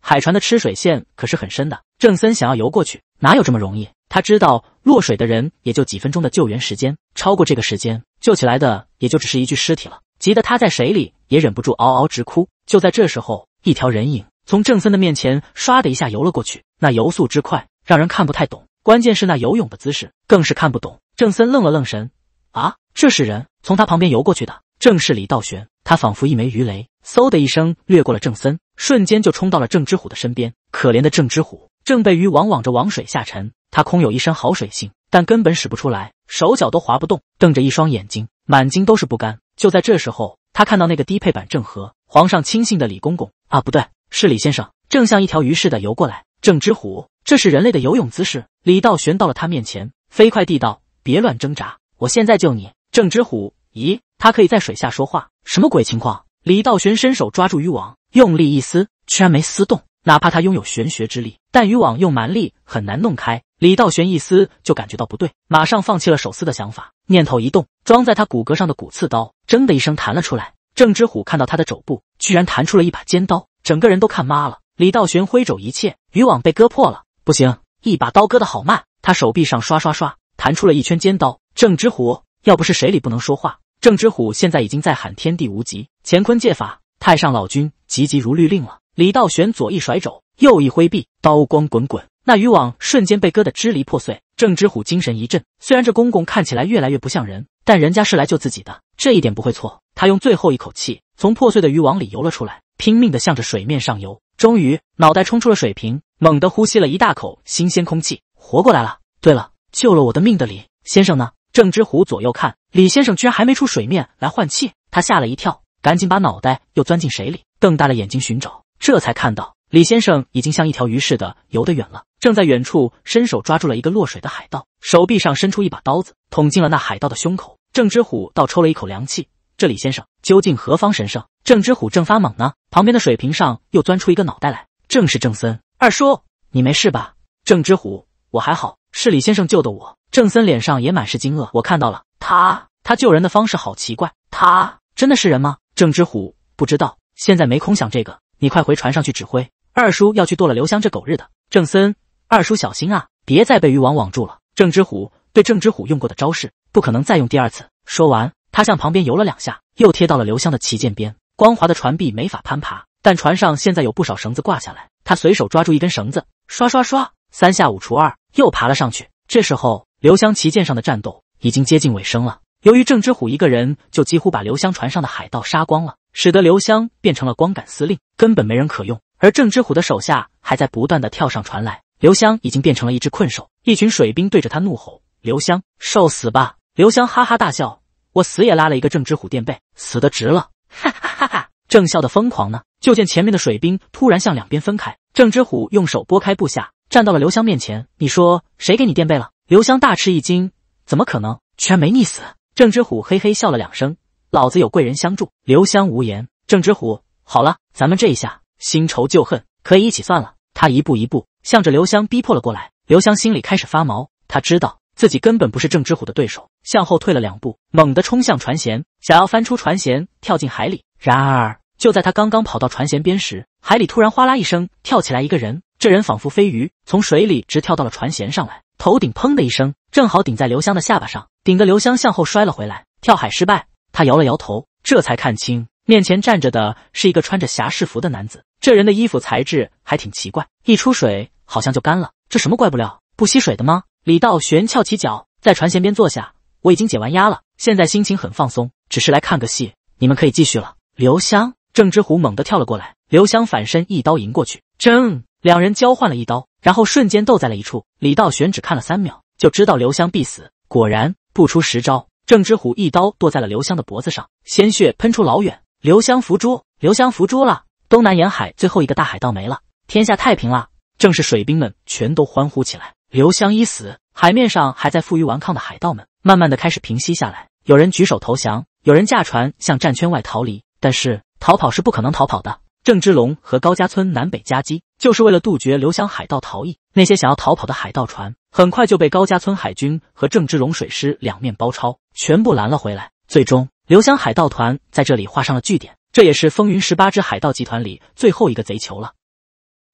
海船的吃水线可是很深的。郑森想要游过去，哪有这么容易？他知道落水的人也就几分钟的救援时间，超过这个时间。救起来的也就只是一具尸体了，急得他在水里也忍不住嗷嗷直哭。就在这时候，一条人影从郑森的面前唰的一下游了过去，那游速之快让人看不太懂，关键是那游泳的姿势更是看不懂。郑森愣了愣神，啊，这是人从他旁边游过去的，正是李道玄。他仿佛一枚鱼雷，嗖的一声掠过了郑森，瞬间就冲到了郑之虎的身边。可怜的郑之虎正被鱼网网着往水下沉，他空有一身好水性，但根本使不出来。手脚都滑不动，瞪着一双眼睛，满睛都是不甘。就在这时候，他看到那个低配版郑和，皇上亲信的李公公啊，不对，是李先生，正像一条鱼似的游过来。郑知虎，这是人类的游泳姿势。李道玄到了他面前，飞快地道：“别乱挣扎，我现在救你。”郑知虎，咦，他可以在水下说话？什么鬼情况？李道玄伸手抓住渔网，用力一撕，居然没撕动。哪怕他拥有玄学之力，但渔网用蛮力很难弄开。李道玄一撕就感觉到不对，马上放弃了手撕的想法。念头一动，装在他骨骼上的骨刺刀“铮”的一声弹了出来。郑知虎看到他的肘部居然弹出了一把尖刀，整个人都看妈了。李道玄挥肘一切，渔网被割破了。不行，一把刀割的好慢。他手臂上刷刷刷弹出了一圈尖刀。郑知虎要不是水里不能说话，郑知虎现在已经在喊天地无极，乾坤借法，太上老君急急如律令了。李道玄左一甩肘，右一挥臂，刀光滚滚。那渔网瞬间被割得支离破碎，郑之虎精神一振。虽然这公公看起来越来越不像人，但人家是来救自己的，这一点不会错。他用最后一口气从破碎的渔网里游了出来，拼命地向着水面上游。终于，脑袋冲出了水瓶，猛地呼吸了一大口新鲜空气，活过来了。对了，救了我的命的李先生呢？郑之虎左右看，李先生居然还没出水面来换气，他吓了一跳，赶紧把脑袋又钻进水里，瞪大了眼睛寻找，这才看到。李先生已经像一条鱼似的游得远了，正在远处伸手抓住了一个落水的海盗，手臂上伸出一把刀子，捅进了那海盗的胸口。郑之虎倒抽了一口凉气，这李先生究竟何方神圣？郑之虎正发懵呢，旁边的水瓶上又钻出一个脑袋来，正是郑森二叔，你没事吧？郑之虎，我还好，是李先生救的我。郑森脸上也满是惊愕，我看到了他，他救人的方式好奇怪，他真的是人吗？郑之虎不知道，现在没空想这个，你快回船上去指挥。二叔要去剁了刘香这狗日的！郑森，二叔小心啊，别再被渔网网住了。郑之虎对郑之虎用过的招式不可能再用第二次。说完，他向旁边游了两下，又贴到了刘香的旗舰边。光滑的船壁没法攀爬，但船上现在有不少绳子挂下来，他随手抓住一根绳子，刷刷刷，三下五除二又爬了上去。这时候，刘香旗舰上的战斗已经接近尾声了。由于郑之虎一个人就几乎把刘香船上的海盗杀光了，使得刘香变成了光杆司令，根本没人可用。而郑之虎的手下还在不断的跳上船来，刘湘已经变成了一只困兽，一群水兵对着他怒吼：“刘湘，受死吧！”刘湘哈哈大笑：“我死也拉了一个郑之虎垫背，死的值了！”哈哈哈！哈郑笑的疯狂呢，就见前面的水兵突然向两边分开，郑之虎用手拨开部下，站到了刘湘面前：“你说谁给你垫背了？”刘湘大吃一惊：“怎么可能？居然没溺死！”郑之虎嘿嘿笑了两声：“老子有贵人相助。”刘湘无言。郑之虎：“好了，咱们这一下。”新仇旧恨可以一起算了。他一步一步向着刘香逼迫了过来，刘香心里开始发毛。他知道自己根本不是郑芝虎的对手，向后退了两步，猛地冲向船舷，想要翻出船舷跳进海里。然而就在他刚刚跑到船舷边时，海里突然哗啦一声，跳起来一个人。这人仿佛飞鱼，从水里直跳到了船舷上来，头顶砰的一声，正好顶在刘香的下巴上，顶得刘香向后摔了回来，跳海失败。他摇了摇头，这才看清。面前站着的是一个穿着侠士服的男子，这人的衣服材质还挺奇怪，一出水好像就干了。这什么怪布料？不吸水的吗？李道玄翘起脚，在船舷边坐下。我已经解完压了，现在心情很放松，只是来看个戏。你们可以继续了。刘香、郑之虎猛地跳了过来，刘香反身一刀迎过去，争两人交换了一刀，然后瞬间斗在了一处。李道玄只看了三秒，就知道刘香必死。果然不出十招，郑之虎一刀剁在了刘香的脖子上，鲜血喷出老远。刘湘伏诛，刘湘伏诛了！东南沿海最后一个大海盗没了，天下太平了。正是水兵们全都欢呼起来。刘湘一死，海面上还在负隅顽抗的海盗们，慢慢的开始平息下来。有人举手投降，有人驾船向战圈外逃离。但是逃跑是不可能逃跑的。郑芝龙和高家村南北夹击，就是为了杜绝刘湘海盗逃逸。那些想要逃跑的海盗船，很快就被高家村海军和郑芝龙水师两面包抄，全部拦了回来。最终。刘香海盗团在这里画上了句点，这也是风云十八支海盗集团里最后一个贼球了。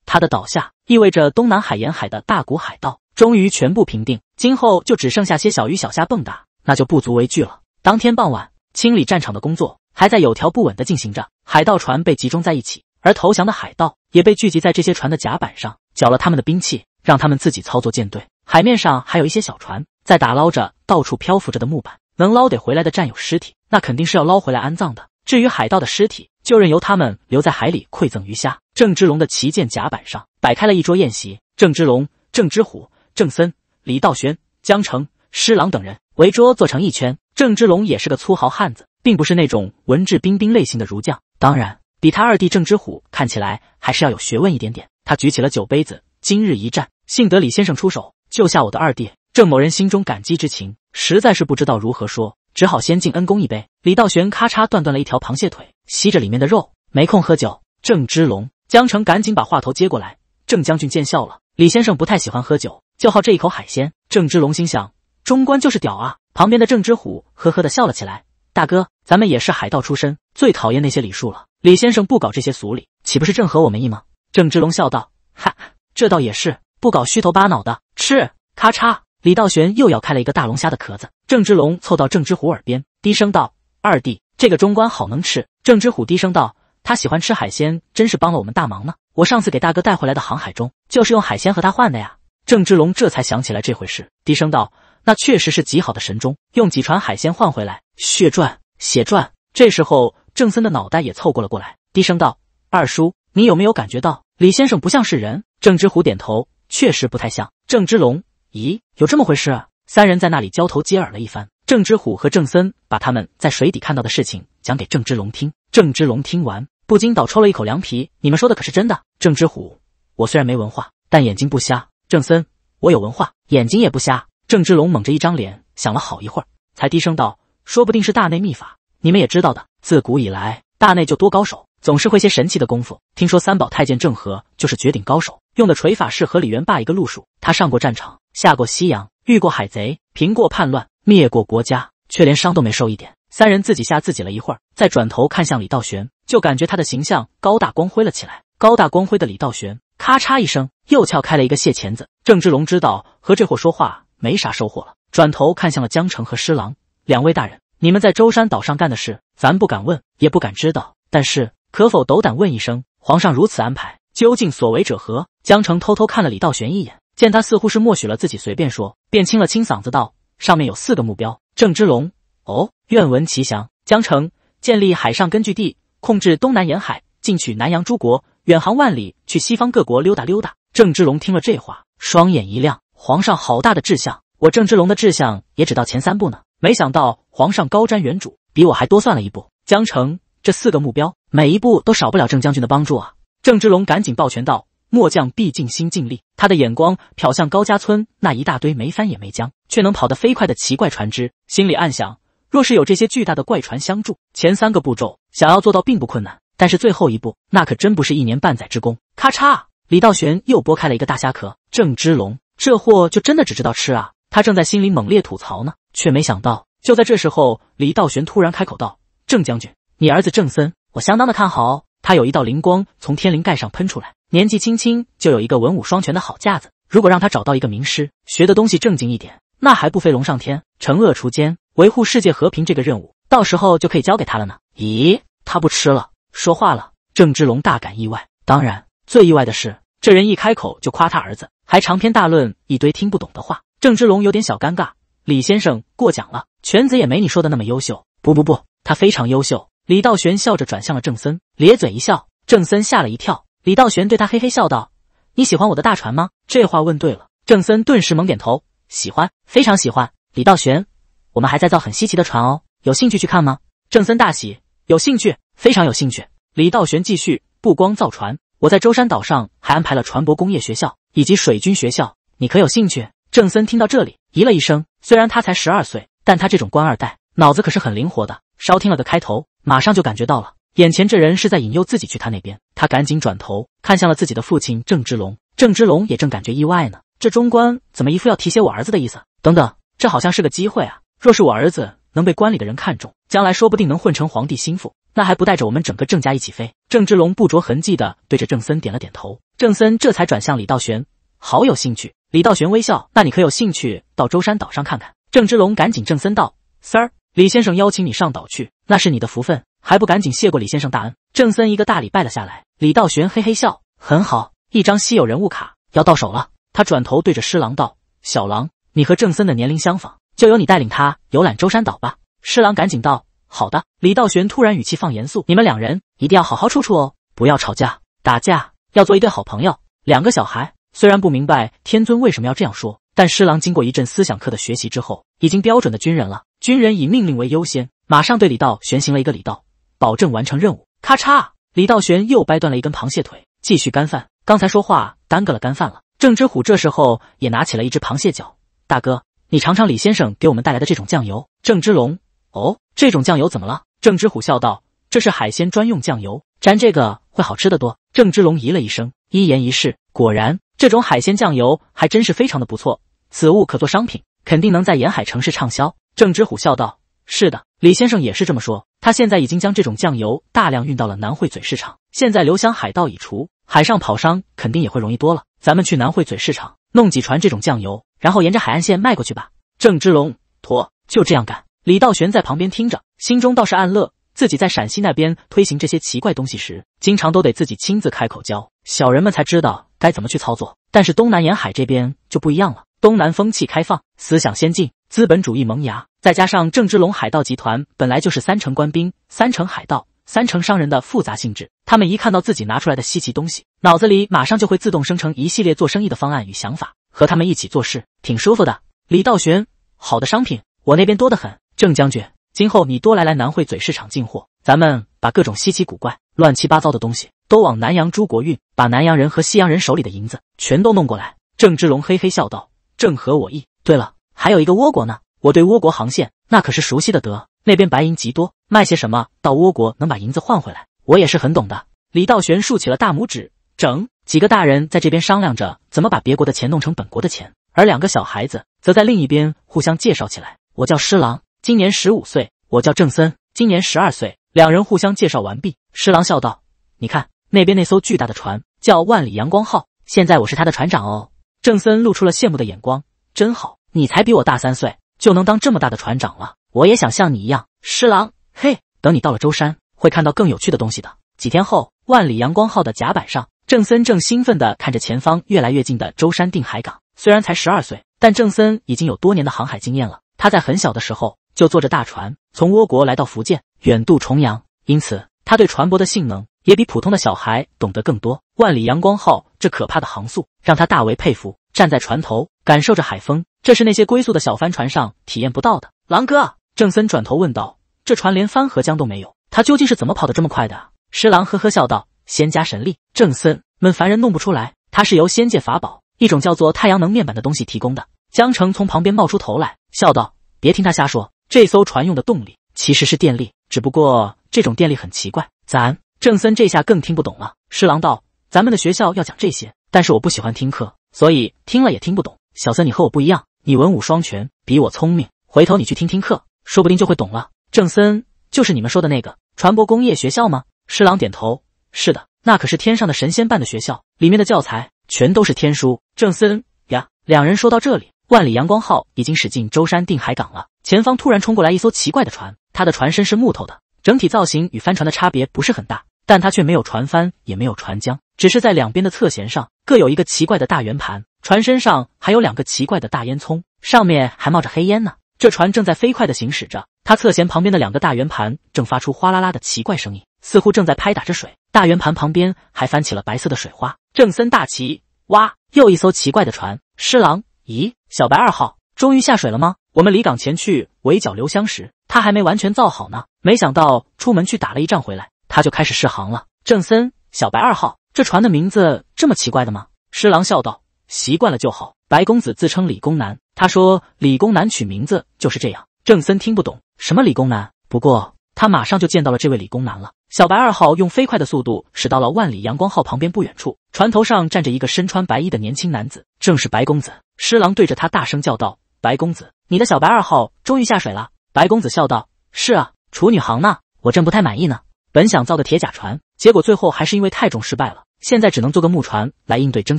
他的倒下意味着东南海沿海的大股海盗终于全部平定，今后就只剩下些小鱼小虾蹦跶，那就不足为惧了。当天傍晚，清理战场的工作还在有条不紊的进行着。海盗船被集中在一起，而投降的海盗也被聚集在这些船的甲板上，缴了他们的兵器，让他们自己操作舰队。海面上还有一些小船在打捞着到处漂浮着的木板。能捞得回来的战友尸体，那肯定是要捞回来安葬的。至于海盗的尸体，就任由他们留在海里，馈赠鱼虾。郑芝龙的旗舰甲板上摆开了一桌宴席，郑芝龙、郑芝虎、郑森、李道玄、江澄、施琅等人围桌坐成一圈。郑芝龙也是个粗豪汉子，并不是那种文质彬彬类型的儒将，当然比他二弟郑芝虎看起来还是要有学问一点点。他举起了酒杯子：“今日一战，幸得李先生出手救下我的二弟郑某人，心中感激之情。”实在是不知道如何说，只好先敬恩公一杯。李道玄咔嚓断断了一条螃蟹腿，吸着里面的肉，没空喝酒。郑芝龙、江澄赶紧把话头接过来。郑将军见笑了，李先生不太喜欢喝酒，就好这一口海鲜。郑芝龙心想，中官就是屌啊。旁边的郑芝虎呵呵的笑了起来。大哥，咱们也是海盗出身，最讨厌那些礼数了。李先生不搞这些俗礼，岂不是正合我们意吗？郑芝龙笑道：“哈，这倒也是，不搞虚头巴脑的，吃。”咔嚓。李道玄又咬开了一个大龙虾的壳子，郑之龙凑到郑之虎耳边低声道：“二弟，这个中官好能吃。”郑之虎低声道：“他喜欢吃海鲜，真是帮了我们大忙呢。我上次给大哥带回来的航海钟，就是用海鲜和他换的呀。”郑之龙这才想起来这回事，低声道：“那确实是极好的神钟，用几船海鲜换回来，血赚血赚。”这时候，郑森的脑袋也凑过了过来，低声道：“二叔，你有没有感觉到李先生不像是人？”郑之虎点头：“确实不太像。”郑之龙。咦，有这么回事？三人在那里交头接耳了一番。郑之虎和郑森把他们在水底看到的事情讲给郑之龙听。郑之龙听完，不禁倒抽了一口凉皮：“你们说的可是真的？”郑之虎：“我虽然没文化，但眼睛不瞎。”郑森：“我有文化，眼睛也不瞎。”郑之龙猛着一张脸，想了好一会儿，才低声道：“说不定是大内秘法。你们也知道的，自古以来大内就多高手，总是会些神奇的功夫。听说三宝太监郑和就是绝顶高手，用的锤法是和李元霸一个路数。他上过战场。”下过西洋，遇过海贼，平过叛乱，灭过国家，却连伤都没受一点。三人自己吓自己了一会儿，再转头看向李道玄，就感觉他的形象高大光辉了起来。高大光辉的李道玄，咔嚓一声又撬开了一个蟹钳子。郑芝龙知道和这货说话没啥收获了，转头看向了江城和施琅两位大人：“你们在舟山岛上干的事，咱不敢问，也不敢知道。但是可否斗胆问一声，皇上如此安排，究竟所为者何？”江城偷偷看了李道玄一眼。见他似乎是默许了自己随便说，便清了清嗓子道：“上面有四个目标，郑芝龙。哦，愿闻其详。江城建立海上根据地，控制东南沿海，进取南洋诸国，远航万里去西方各国溜达溜达。”郑芝龙听了这话，双眼一亮：“皇上好大的志向！我郑芝龙的志向也只到前三步呢，没想到皇上高瞻远瞩，比我还多算了一步。江城这四个目标，每一步都少不了郑将军的帮助啊！”郑芝龙赶紧抱拳道。末将必尽心尽力。他的眼光瞟向高家村那一大堆没翻也没浆却能跑得飞快的奇怪船只，心里暗想：若是有这些巨大的怪船相助，前三个步骤想要做到并不困难。但是最后一步，那可真不是一年半载之功。咔嚓，李道玄又剥开了一个大虾壳。郑芝龙这货就真的只知道吃啊！他正在心里猛烈吐槽呢，却没想到，就在这时候，李道玄突然开口道：“郑将军，你儿子郑森，我相当的看好。他有一道灵光从天灵盖上喷出来。”年纪轻轻就有一个文武双全的好架子，如果让他找到一个名师，学的东西正经一点，那还不飞龙上天，惩恶除奸，维护世界和平这个任务，到时候就可以交给他了呢。咦，他不吃了，说话了。郑芝龙大感意外，当然最意外的是，这人一开口就夸他儿子，还长篇大论一堆听不懂的话。郑芝龙有点小尴尬，李先生过奖了，犬子也没你说的那么优秀。不不不，他非常优秀。李道玄笑着转向了郑森，咧嘴一笑。郑森吓了一跳。李道玄对他嘿嘿笑道：“你喜欢我的大船吗？”这话问对了，郑森顿时猛点头：“喜欢，非常喜欢。”李道玄，我们还在造很稀奇的船哦，有兴趣去看吗？郑森大喜：“有兴趣，非常有兴趣。”李道玄继续：“不光造船，我在舟山岛上还安排了船舶工业学校以及水军学校，你可有兴趣？”郑森听到这里，咦了一声。虽然他才十二岁，但他这种官二代，脑子可是很灵活的。稍听了个开头，马上就感觉到了。眼前这人是在引诱自己去他那边，他赶紧转头看向了自己的父亲郑芝龙。郑芝龙也正感觉意外呢，这中官怎么一副要提携我儿子的意思？等等，这好像是个机会啊！若是我儿子能被关里的人看中，将来说不定能混成皇帝心腹，那还不带着我们整个郑家一起飞？郑芝龙不着痕迹的对着郑森点了点头，郑森这才转向李道玄，好有兴趣。李道玄微笑，那你可有兴趣到舟山岛上看看？郑芝龙赶紧郑森道，三儿，李先生邀请你上岛去，那是你的福分。还不赶紧谢过李先生大恩！郑森一个大礼拜了下来。李道玄嘿嘿笑，很好，一张稀有人物卡要到手了。他转头对着施琅道：“小狼，你和郑森的年龄相仿，就由你带领他游览舟山岛吧。”施琅赶紧道：“好的。”李道玄突然语气放严肃：“你们两人一定要好好处处哦，不要吵架打架，要做一对好朋友。”两个小孩虽然不明白天尊为什么要这样说，但施琅经过一阵思想课的学习之后，已经标准的军人了。军人以命令为优先，马上对李道玄行了一个礼道。保证完成任务。咔嚓！李道玄又掰断了一根螃蟹腿，继续干饭。刚才说话耽搁了干饭了。郑之虎这时候也拿起了一只螃蟹脚，大哥，你尝尝李先生给我们带来的这种酱油。郑之龙，哦，这种酱油怎么了？郑之虎笑道：“这是海鲜专用酱油，沾这个会好吃的多。”郑之龙咦了一声，一言一试，果然，这种海鲜酱油还真是非常的不错。此物可做商品，肯定能在沿海城市畅销。郑之虎笑道：“是的，李先生也是这么说。”他现在已经将这种酱油大量运到了南汇嘴市场。现在留香海盗已除，海上跑商肯定也会容易多了。咱们去南汇嘴市场弄几船这种酱油，然后沿着海岸线卖过去吧。郑芝龙，妥，就这样干。李道玄在旁边听着，心中倒是暗乐。自己在陕西那边推行这些奇怪东西时，经常都得自己亲自开口教小人们才知道该怎么去操作。但是东南沿海这边就不一样了，东南风气开放，思想先进。资本主义萌芽，再加上郑芝龙海盗集团本来就是三成官兵、三成海盗、三成商人的复杂性质，他们一看到自己拿出来的稀奇东西，脑子里马上就会自动生成一系列做生意的方案与想法，和他们一起做事挺舒服的。李道玄，好的商品我那边多得很，郑将军，今后你多来来南汇嘴市场进货，咱们把各种稀奇古怪、乱七八糟的东西都往南洋诸国运，把南洋人和西洋人手里的银子全都弄过来。郑芝龙嘿嘿笑道：“正合我意。”对了。还有一个倭国呢，我对倭国航线那可是熟悉的得。那边白银极多，卖些什么到倭国能把银子换回来，我也是很懂的。李道玄竖起了大拇指。整几个大人在这边商量着怎么把别国的钱弄成本国的钱，而两个小孩子则在另一边互相介绍起来。我叫施琅，今年十五岁；我叫郑森，今年十二岁。两人互相介绍完毕，施琅笑道：“你看那边那艘巨大的船，叫万里阳光号，现在我是他的船长哦。”郑森露出了羡慕的眼光，真好。你才比我大三岁，就能当这么大的船长了。我也想像你一样，施琅。嘿，等你到了舟山，会看到更有趣的东西的。几天后，万里阳光号的甲板上，郑森正兴奋地看着前方越来越近的舟山定海港。虽然才十二岁，但郑森已经有多年的航海经验了。他在很小的时候就坐着大船从倭国来到福建，远渡重洋，因此他对船舶的性能也比普通的小孩懂得更多。万里阳光号这可怕的航速让他大为佩服。站在船头，感受着海风。这是那些龟速的小帆船上体验不到的。狼哥，郑森转头问道：“这船连帆和浆都没有，他究竟是怎么跑得这么快的？”施郎呵呵笑道：“仙家神力，郑森们凡人弄不出来。它是由仙界法宝，一种叫做太阳能面板的东西提供的。”江城从旁边冒出头来笑道：“别听他瞎说，这艘船用的动力其实是电力，只不过这种电力很奇怪。”咱郑森这下更听不懂了。施郎道：“咱们的学校要讲这些，但是我不喜欢听课，所以听了也听不懂。”小森，你和我不一样。你文武双全，比我聪明。回头你去听听课，说不定就会懂了。郑森，就是你们说的那个船舶工业学校吗？施朗点头，是的，那可是天上的神仙办的学校，里面的教材全都是天书。郑森呀，两人说到这里，万里阳光号已经驶进舟山定海港了。前方突然冲过来一艘奇怪的船，它的船身是木头的，整体造型与帆船的差别不是很大，但它却没有船帆，也没有船浆，只是在两边的侧舷上各有一个奇怪的大圆盘。船身上还有两个奇怪的大烟囱，上面还冒着黑烟呢。这船正在飞快地行驶着，它侧舷旁边的两个大圆盘正发出哗啦啦的奇怪声音，似乎正在拍打着水。大圆盘旁边还翻起了白色的水花。正森大奇，哇，又一艘奇怪的船！施琅，咦，小白二号终于下水了吗？我们离港前去围剿刘湘时，他还没完全造好呢。没想到出门去打了一仗回来，他就开始试航了。正森，小白二号这船的名字这么奇怪的吗？施琅笑道。习惯了就好。白公子自称理工男，他说理工男取名字就是这样。郑森听不懂什么理工男，不过他马上就见到了这位理工男了。小白二号用飞快的速度驶到了万里阳光号旁边不远处，船头上站着一个身穿白衣的年轻男子，正是白公子。施琅对着他大声叫道：“白公子，你的小白二号终于下水了。”白公子笑道：“是啊，处女航呢，我正不太满意呢。本想造个铁甲船，结果最后还是因为太重失败了。”现在只能做个木船来应对蒸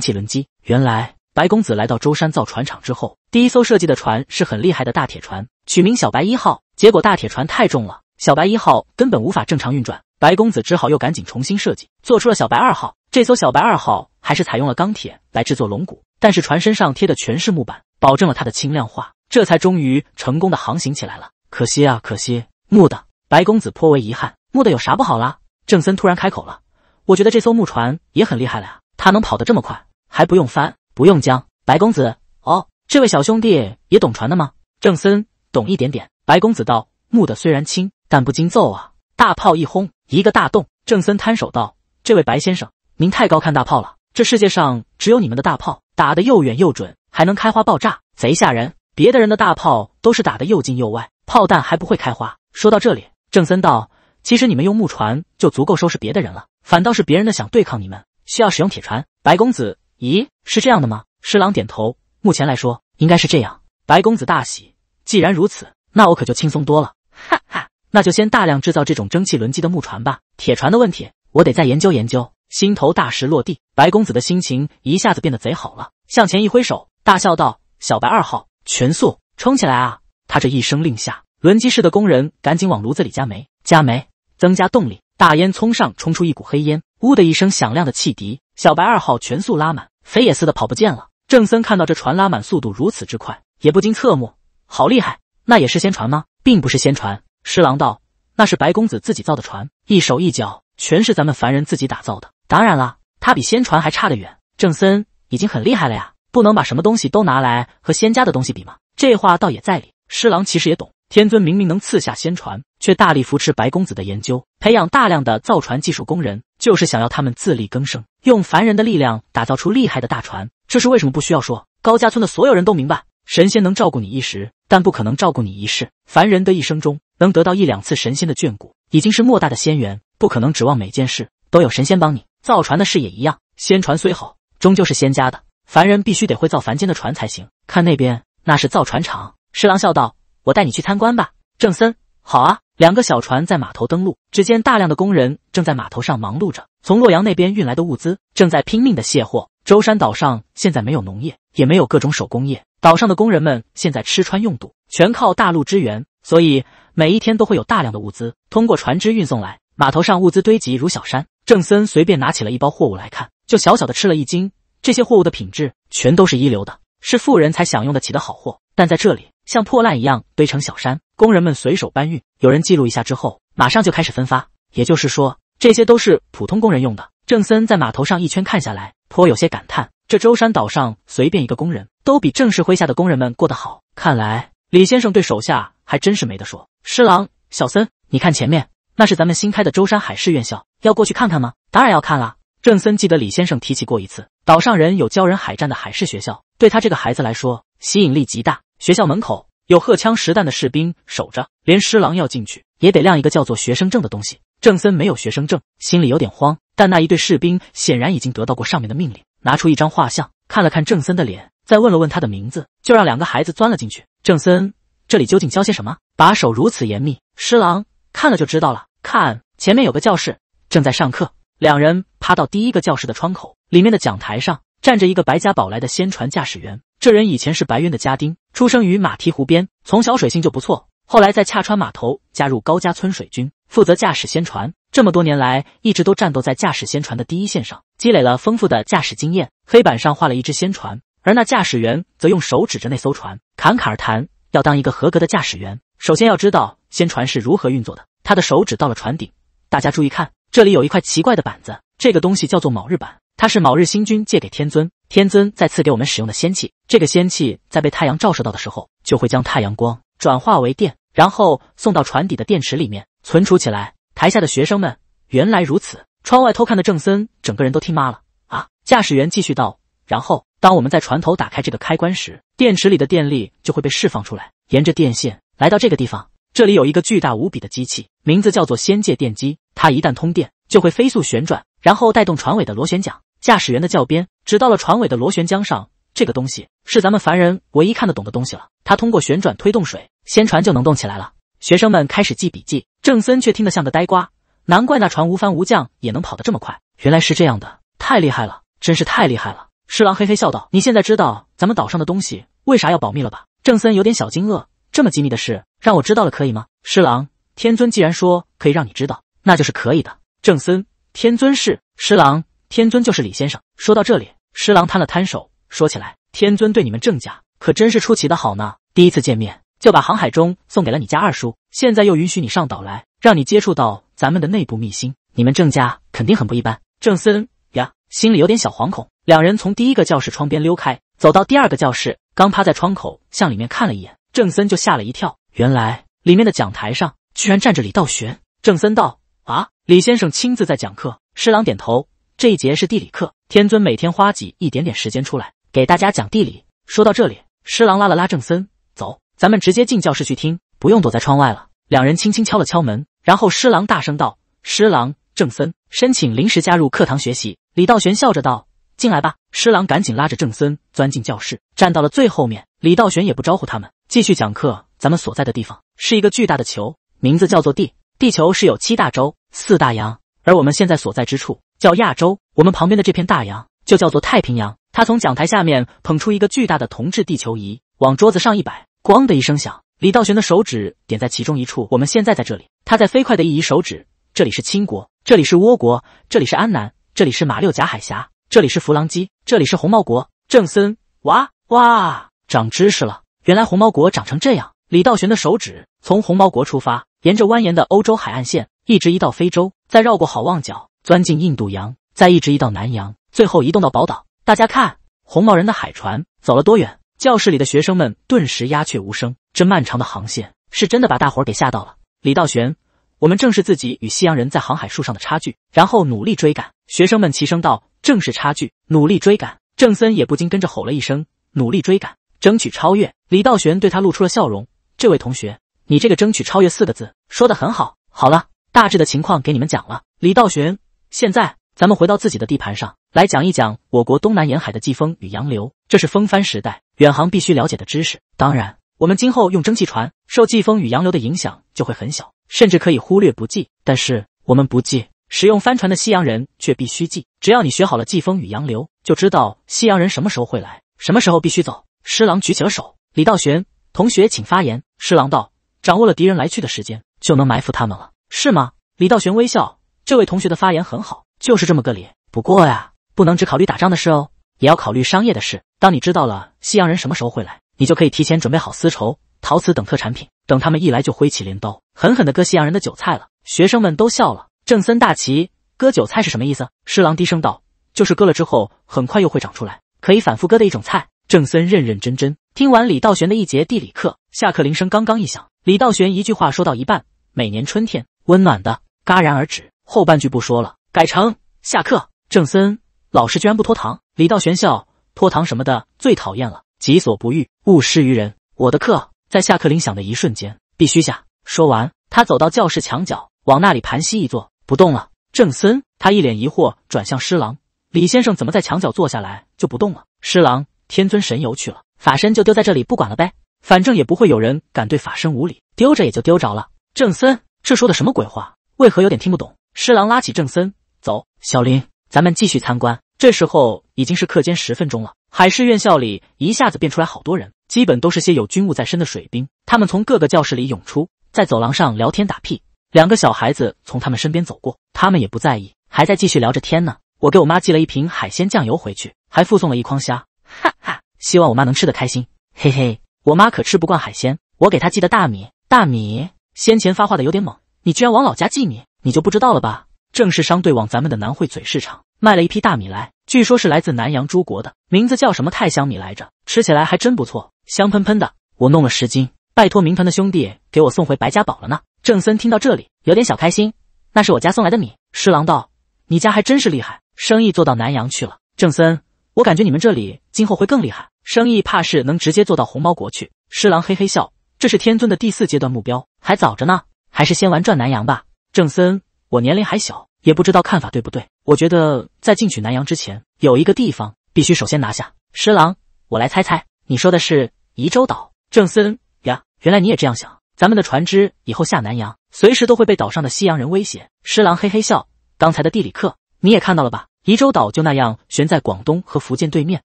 汽轮机。原来白公子来到舟山造船厂之后，第一艘设计的船是很厉害的大铁船，取名小白一号。结果大铁船太重了，小白一号根本无法正常运转。白公子只好又赶紧重新设计，做出了小白二号。这艘小白二号还是采用了钢铁来制作龙骨，但是船身上贴的全是木板，保证了它的轻量化，这才终于成功的航行起来了。可惜啊，可惜木的。白公子颇为遗憾，木的有啥不好啦？郑森突然开口了。我觉得这艘木船也很厉害了呀，它能跑得这么快，还不用翻，不用浆。白公子，哦，这位小兄弟也懂船的吗？郑森懂一点点。白公子道：“木的虽然轻，但不经揍啊！大炮一轰，一个大洞。”郑森摊手道：“这位白先生，您太高看大炮了。这世界上只有你们的大炮打得又远又准，还能开花爆炸，贼吓人。别的人的大炮都是打得又近又歪，炮弹还不会开花。”说到这里，郑森道：“其实你们用木船就足够收拾别的人了。”反倒是别人的想对抗你们，需要使用铁船。白公子，咦，是这样的吗？施琅点头。目前来说，应该是这样。白公子大喜，既然如此，那我可就轻松多了。哈哈，那就先大量制造这种蒸汽轮机的木船吧。铁船的问题，我得再研究研究。心头大石落地，白公子的心情一下子变得贼好了，向前一挥手，大笑道：“小白二号，全速冲起来啊！”他这一声令下，轮机室的工人赶紧往炉子里加煤，加煤，增加动力。大烟囱上冲出一股黑烟，呜的一声响亮的汽笛，小白二号全速拉满，飞也似的跑不见了。郑森看到这船拉满速度如此之快，也不禁侧目，好厉害！那也是仙船吗？并不是仙船，施琅道，那是白公子自己造的船，一手一脚，全是咱们凡人自己打造的。当然了，他比仙船还差得远。郑森已经很厉害了呀，不能把什么东西都拿来和仙家的东西比吗？这话倒也在理。施琅其实也懂。天尊明明能赐下仙船，却大力扶持白公子的研究，培养大量的造船技术工人，就是想要他们自力更生，用凡人的力量打造出厉害的大船。这是为什么？不需要说，高家村的所有人都明白，神仙能照顾你一时，但不可能照顾你一世。凡人的一生中，能得到一两次神仙的眷顾，已经是莫大的仙缘，不可能指望每件事都有神仙帮你。造船的事也一样，仙船虽好，终究是仙家的，凡人必须得会造凡间的船才行。看那边，那是造船厂。师郎笑道。我带你去参观吧，郑森。好啊。两个小船在码头登陆，只见大量的工人正在码头上忙碌着，从洛阳那边运来的物资正在拼命的卸货。舟山岛上现在没有农业，也没有各种手工业，岛上的工人们现在吃穿用度全靠大陆支援，所以每一天都会有大量的物资通过船只运送来。码头上物资堆积如小山。郑森随便拿起了一包货物来看，就小小的吃了一惊。这些货物的品质全都是一流的，是富人才享用得起的好货，但在这里。像破烂一样堆成小山，工人们随手搬运，有人记录一下之后，马上就开始分发。也就是说，这些都是普通工人用的。郑森在码头上一圈看下来，颇有些感叹：这舟山岛上随便一个工人，都比正式麾下的工人们过得好。看来李先生对手下还真是没得说。施郎，小森，你看前面，那是咱们新开的舟山海事院校，要过去看看吗？当然要看了。郑森记得李先生提起过一次，岛上人有教人海战的海事学校，对他这个孩子来说，吸引力极大。学校门口有荷枪实弹的士兵守着，连师郎要进去也得亮一个叫做学生证的东西。郑森没有学生证，心里有点慌。但那一对士兵显然已经得到过上面的命令，拿出一张画像，看了看郑森的脸，再问了问他的名字，就让两个孩子钻了进去。郑森，这里究竟教些什么？把守如此严密，师郎看了就知道了。看，前面有个教室正在上课，两人爬到第一个教室的窗口，里面的讲台上。站着一个白家宝来的纤船驾驶员，这人以前是白渊的家丁，出生于马蹄湖边，从小水性就不错。后来在恰川码头加入高家村水军，负责驾驶纤船。这么多年来，一直都战斗在驾驶纤船的第一线上，积累了丰富的驾驶经验。黑板上画了一只纤船，而那驾驶员则用手指着那艘船，侃侃而谈。要当一个合格的驾驶员，首先要知道先船是如何运作的。他的手指到了船顶，大家注意看，这里有一块奇怪的板子，这个东西叫做卯日板。它是卯日星君借给天尊，天尊再赐给我们使用的仙器。这个仙器在被太阳照射到的时候，就会将太阳光转化为电，然后送到船底的电池里面存储起来。台下的学生们，原来如此！窗外偷看的郑森整个人都听妈了啊！驾驶员继续道：“然后当我们在船头打开这个开关时，电池里的电力就会被释放出来，沿着电线来到这个地方。这里有一个巨大无比的机器，名字叫做仙界电机。它一旦通电，就会飞速旋转。”然后带动船尾的螺旋桨，驾驶员的教鞭指到了船尾的螺旋桨上。这个东西是咱们凡人唯一看得懂的东西了。它通过旋转推动水，先船就能动起来了。学生们开始记笔记，郑森却听得像个呆瓜。难怪那船无帆无桨也能跑得这么快，原来是这样的，太厉害了，真是太厉害了！施琅嘿嘿笑道：“你现在知道咱们岛上的东西为啥要保密了吧？”郑森有点小惊愕：“这么机密的事，让我知道了可以吗？”施琅：“天尊既然说可以让你知道，那就是可以的。”郑森。天尊是施琅，天尊就是李先生。说到这里，施琅摊了摊手，说起来，天尊对你们郑家可真是出奇的好呢。第一次见面就把航海钟送给了你家二叔，现在又允许你上岛来，让你接触到咱们的内部秘辛。你们郑家肯定很不一般。郑森呀，心里有点小惶恐。两人从第一个教室窗边溜开，走到第二个教室，刚趴在窗口向里面看了一眼，郑森就吓了一跳。原来里面的讲台上居然站着李道玄。郑森道啊。李先生亲自在讲课，施琅点头。这一节是地理课，天尊每天花几一点点时间出来给大家讲地理。说到这里，施琅拉了拉郑森，走，咱们直接进教室去听，不用躲在窗外了。两人轻轻敲了敲门，然后施琅大声道：“施琅，郑森，申请临时加入课堂学习。”李道玄笑着道：“进来吧。”施琅赶紧拉着郑森钻进教室，站到了最后面。李道玄也不招呼他们，继续讲课。咱们所在的地方是一个巨大的球，名字叫做地。地球是有七大洲。四大洋，而我们现在所在之处叫亚洲。我们旁边的这片大洋就叫做太平洋。他从讲台下面捧出一个巨大的铜制地球仪，往桌子上一摆，咣的一声响。李道玄的手指点在其中一处，我们现在在这里。他在飞快的一移手指，这里是清国，这里是倭国，这里是安南，这里是马六甲海峡，这里是弗朗基，这里是红毛国。郑森，哇哇，长知识了，原来红毛国长成这样。李道玄的手指从红毛国出发，沿着蜿蜒的欧洲海岸线。一直移到非洲，再绕过好望角，钻进印度洋，再一直移到南洋，最后移动到宝岛。大家看，红毛人的海船走了多远？教室里的学生们顿时鸦雀无声。这漫长的航线，是真的把大伙儿给吓到了。李道玄，我们正视自己与西洋人在航海术上的差距，然后努力追赶。学生们齐声道：“正视差距，努力追赶。”郑森也不禁跟着吼了一声：“努力追赶，争取超越。”李道玄对他露出了笑容：“这位同学，你这个‘争取超越’四个字说的很好。好了。”大致的情况给你们讲了，李道玄。现在咱们回到自己的地盘上来讲一讲我国东南沿海的季风与洋流，这是风帆时代远航必须了解的知识。当然，我们今后用蒸汽船，受季风与洋流的影响就会很小，甚至可以忽略不计。但是我们不计，使用帆船的西洋人却必须记。只要你学好了季风与洋流，就知道西洋人什么时候会来，什么时候必须走。施琅举起了手，李道玄同学请发言。施琅道：掌握了敌人来去的时间，就能埋伏他们了。是吗？李道玄微笑，这位同学的发言很好，就是这么个理。不过呀，不能只考虑打仗的事哦，也要考虑商业的事。当你知道了西洋人什么时候会来，你就可以提前准备好丝绸、陶瓷等特产品，等他们一来就挥起镰刀，狠狠地割西洋人的韭菜了。学生们都笑了。正森大奇，割韭菜是什么意思？师郎低声道：“就是割了之后，很快又会长出来，可以反复割的一种菜。”正森认认真真听完李道玄的一节地理课，下课铃声刚刚一响，李道玄一句话说到一半：“每年春天。”温暖的戛然而止，后半句不说了，改成下课。郑森老师居然不拖堂。李道玄笑，拖堂什么的最讨厌了。己所不欲，勿施于人。我的课在下课铃响的一瞬间必须下。说完，他走到教室墙角，往那里盘膝一坐，不动了。郑森，他一脸疑惑转向施琅，李先生怎么在墙角坐下来就不动了？施琅，天尊神游去了，法身就丢在这里不管了呗，反正也不会有人敢对法身无礼，丢着也就丢着了。郑森。这说的什么鬼话？为何有点听不懂？师郎拉起正森走，小林，咱们继续参观。这时候已经是课间十分钟了，海事院校里一下子变出来好多人，基本都是些有军务在身的水兵。他们从各个教室里涌出，在走廊上聊天打屁。两个小孩子从他们身边走过，他们也不在意，还在继续聊着天呢。我给我妈寄了一瓶海鲜酱油回去，还附送了一筐虾，哈哈，希望我妈能吃得开心，嘿嘿，我妈可吃不惯海鲜。我给她寄的大米，大米。先前发话的有点猛，你居然往老家寄米，你就不知道了吧？正是商队往咱们的南汇嘴市场卖了一批大米来，据说是来自南洋诸国的，名字叫什么泰香米来着？吃起来还真不错，香喷喷的。我弄了十斤，拜托民团的兄弟给我送回白家堡了呢。郑森听到这里有点小开心，那是我家送来的米。施琅道，你家还真是厉害，生意做到南洋去了。郑森，我感觉你们这里今后会更厉害，生意怕是能直接做到红毛国去。施琅嘿嘿笑，这是天尊的第四阶段目标。还早着呢，还是先玩转南洋吧。郑森，我年龄还小，也不知道看法对不对。我觉得在进取南洋之前，有一个地方必须首先拿下。十郎，我来猜猜，你说的是宜州岛。郑森呀，原来你也这样想。咱们的船只以后下南洋，随时都会被岛上的西洋人威胁。施琅嘿嘿笑，刚才的地理课你也看到了吧？宜州岛就那样悬在广东和福建对面，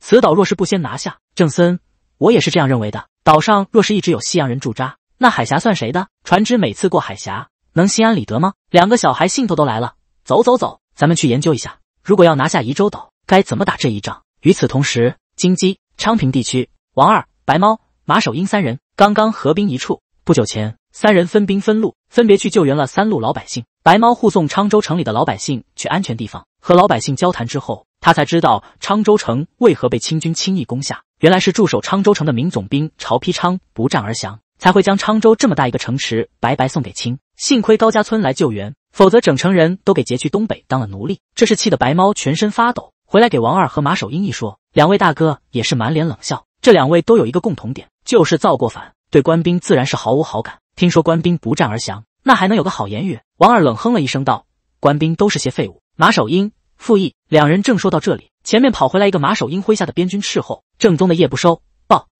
此岛若是不先拿下，郑森，我也是这样认为的。岛上若是一直有西洋人驻扎。那海峡算谁的？船只每次过海峡能心安理得吗？两个小孩兴头都来了，走走走，咱们去研究一下，如果要拿下宜州岛，该怎么打这一仗？与此同时，金鸡昌平地区，王二、白猫、马守英三人刚刚合兵一处。不久前，三人分兵分路，分别去救援了三路老百姓。白猫护送昌州城里的老百姓去安全地方，和老百姓交谈之后，他才知道昌州城为何被清军轻易攻下，原来是驻守昌州城的明总兵曹丕昌不战而降。才会将沧州这么大一个城池白白送给清，幸亏高家村来救援，否则整城人都给劫去东北当了奴隶。这是气得白猫全身发抖，回来给王二和马守英一说，两位大哥也是满脸冷笑。这两位都有一个共同点，就是造过反，对官兵自然是毫无好感。听说官兵不战而降，那还能有个好言语？王二冷哼了一声道：“官兵都是些废物。”马守英附议。两人正说到这里，前面跑回来一个马守英麾下的边军斥候，正宗的夜不收。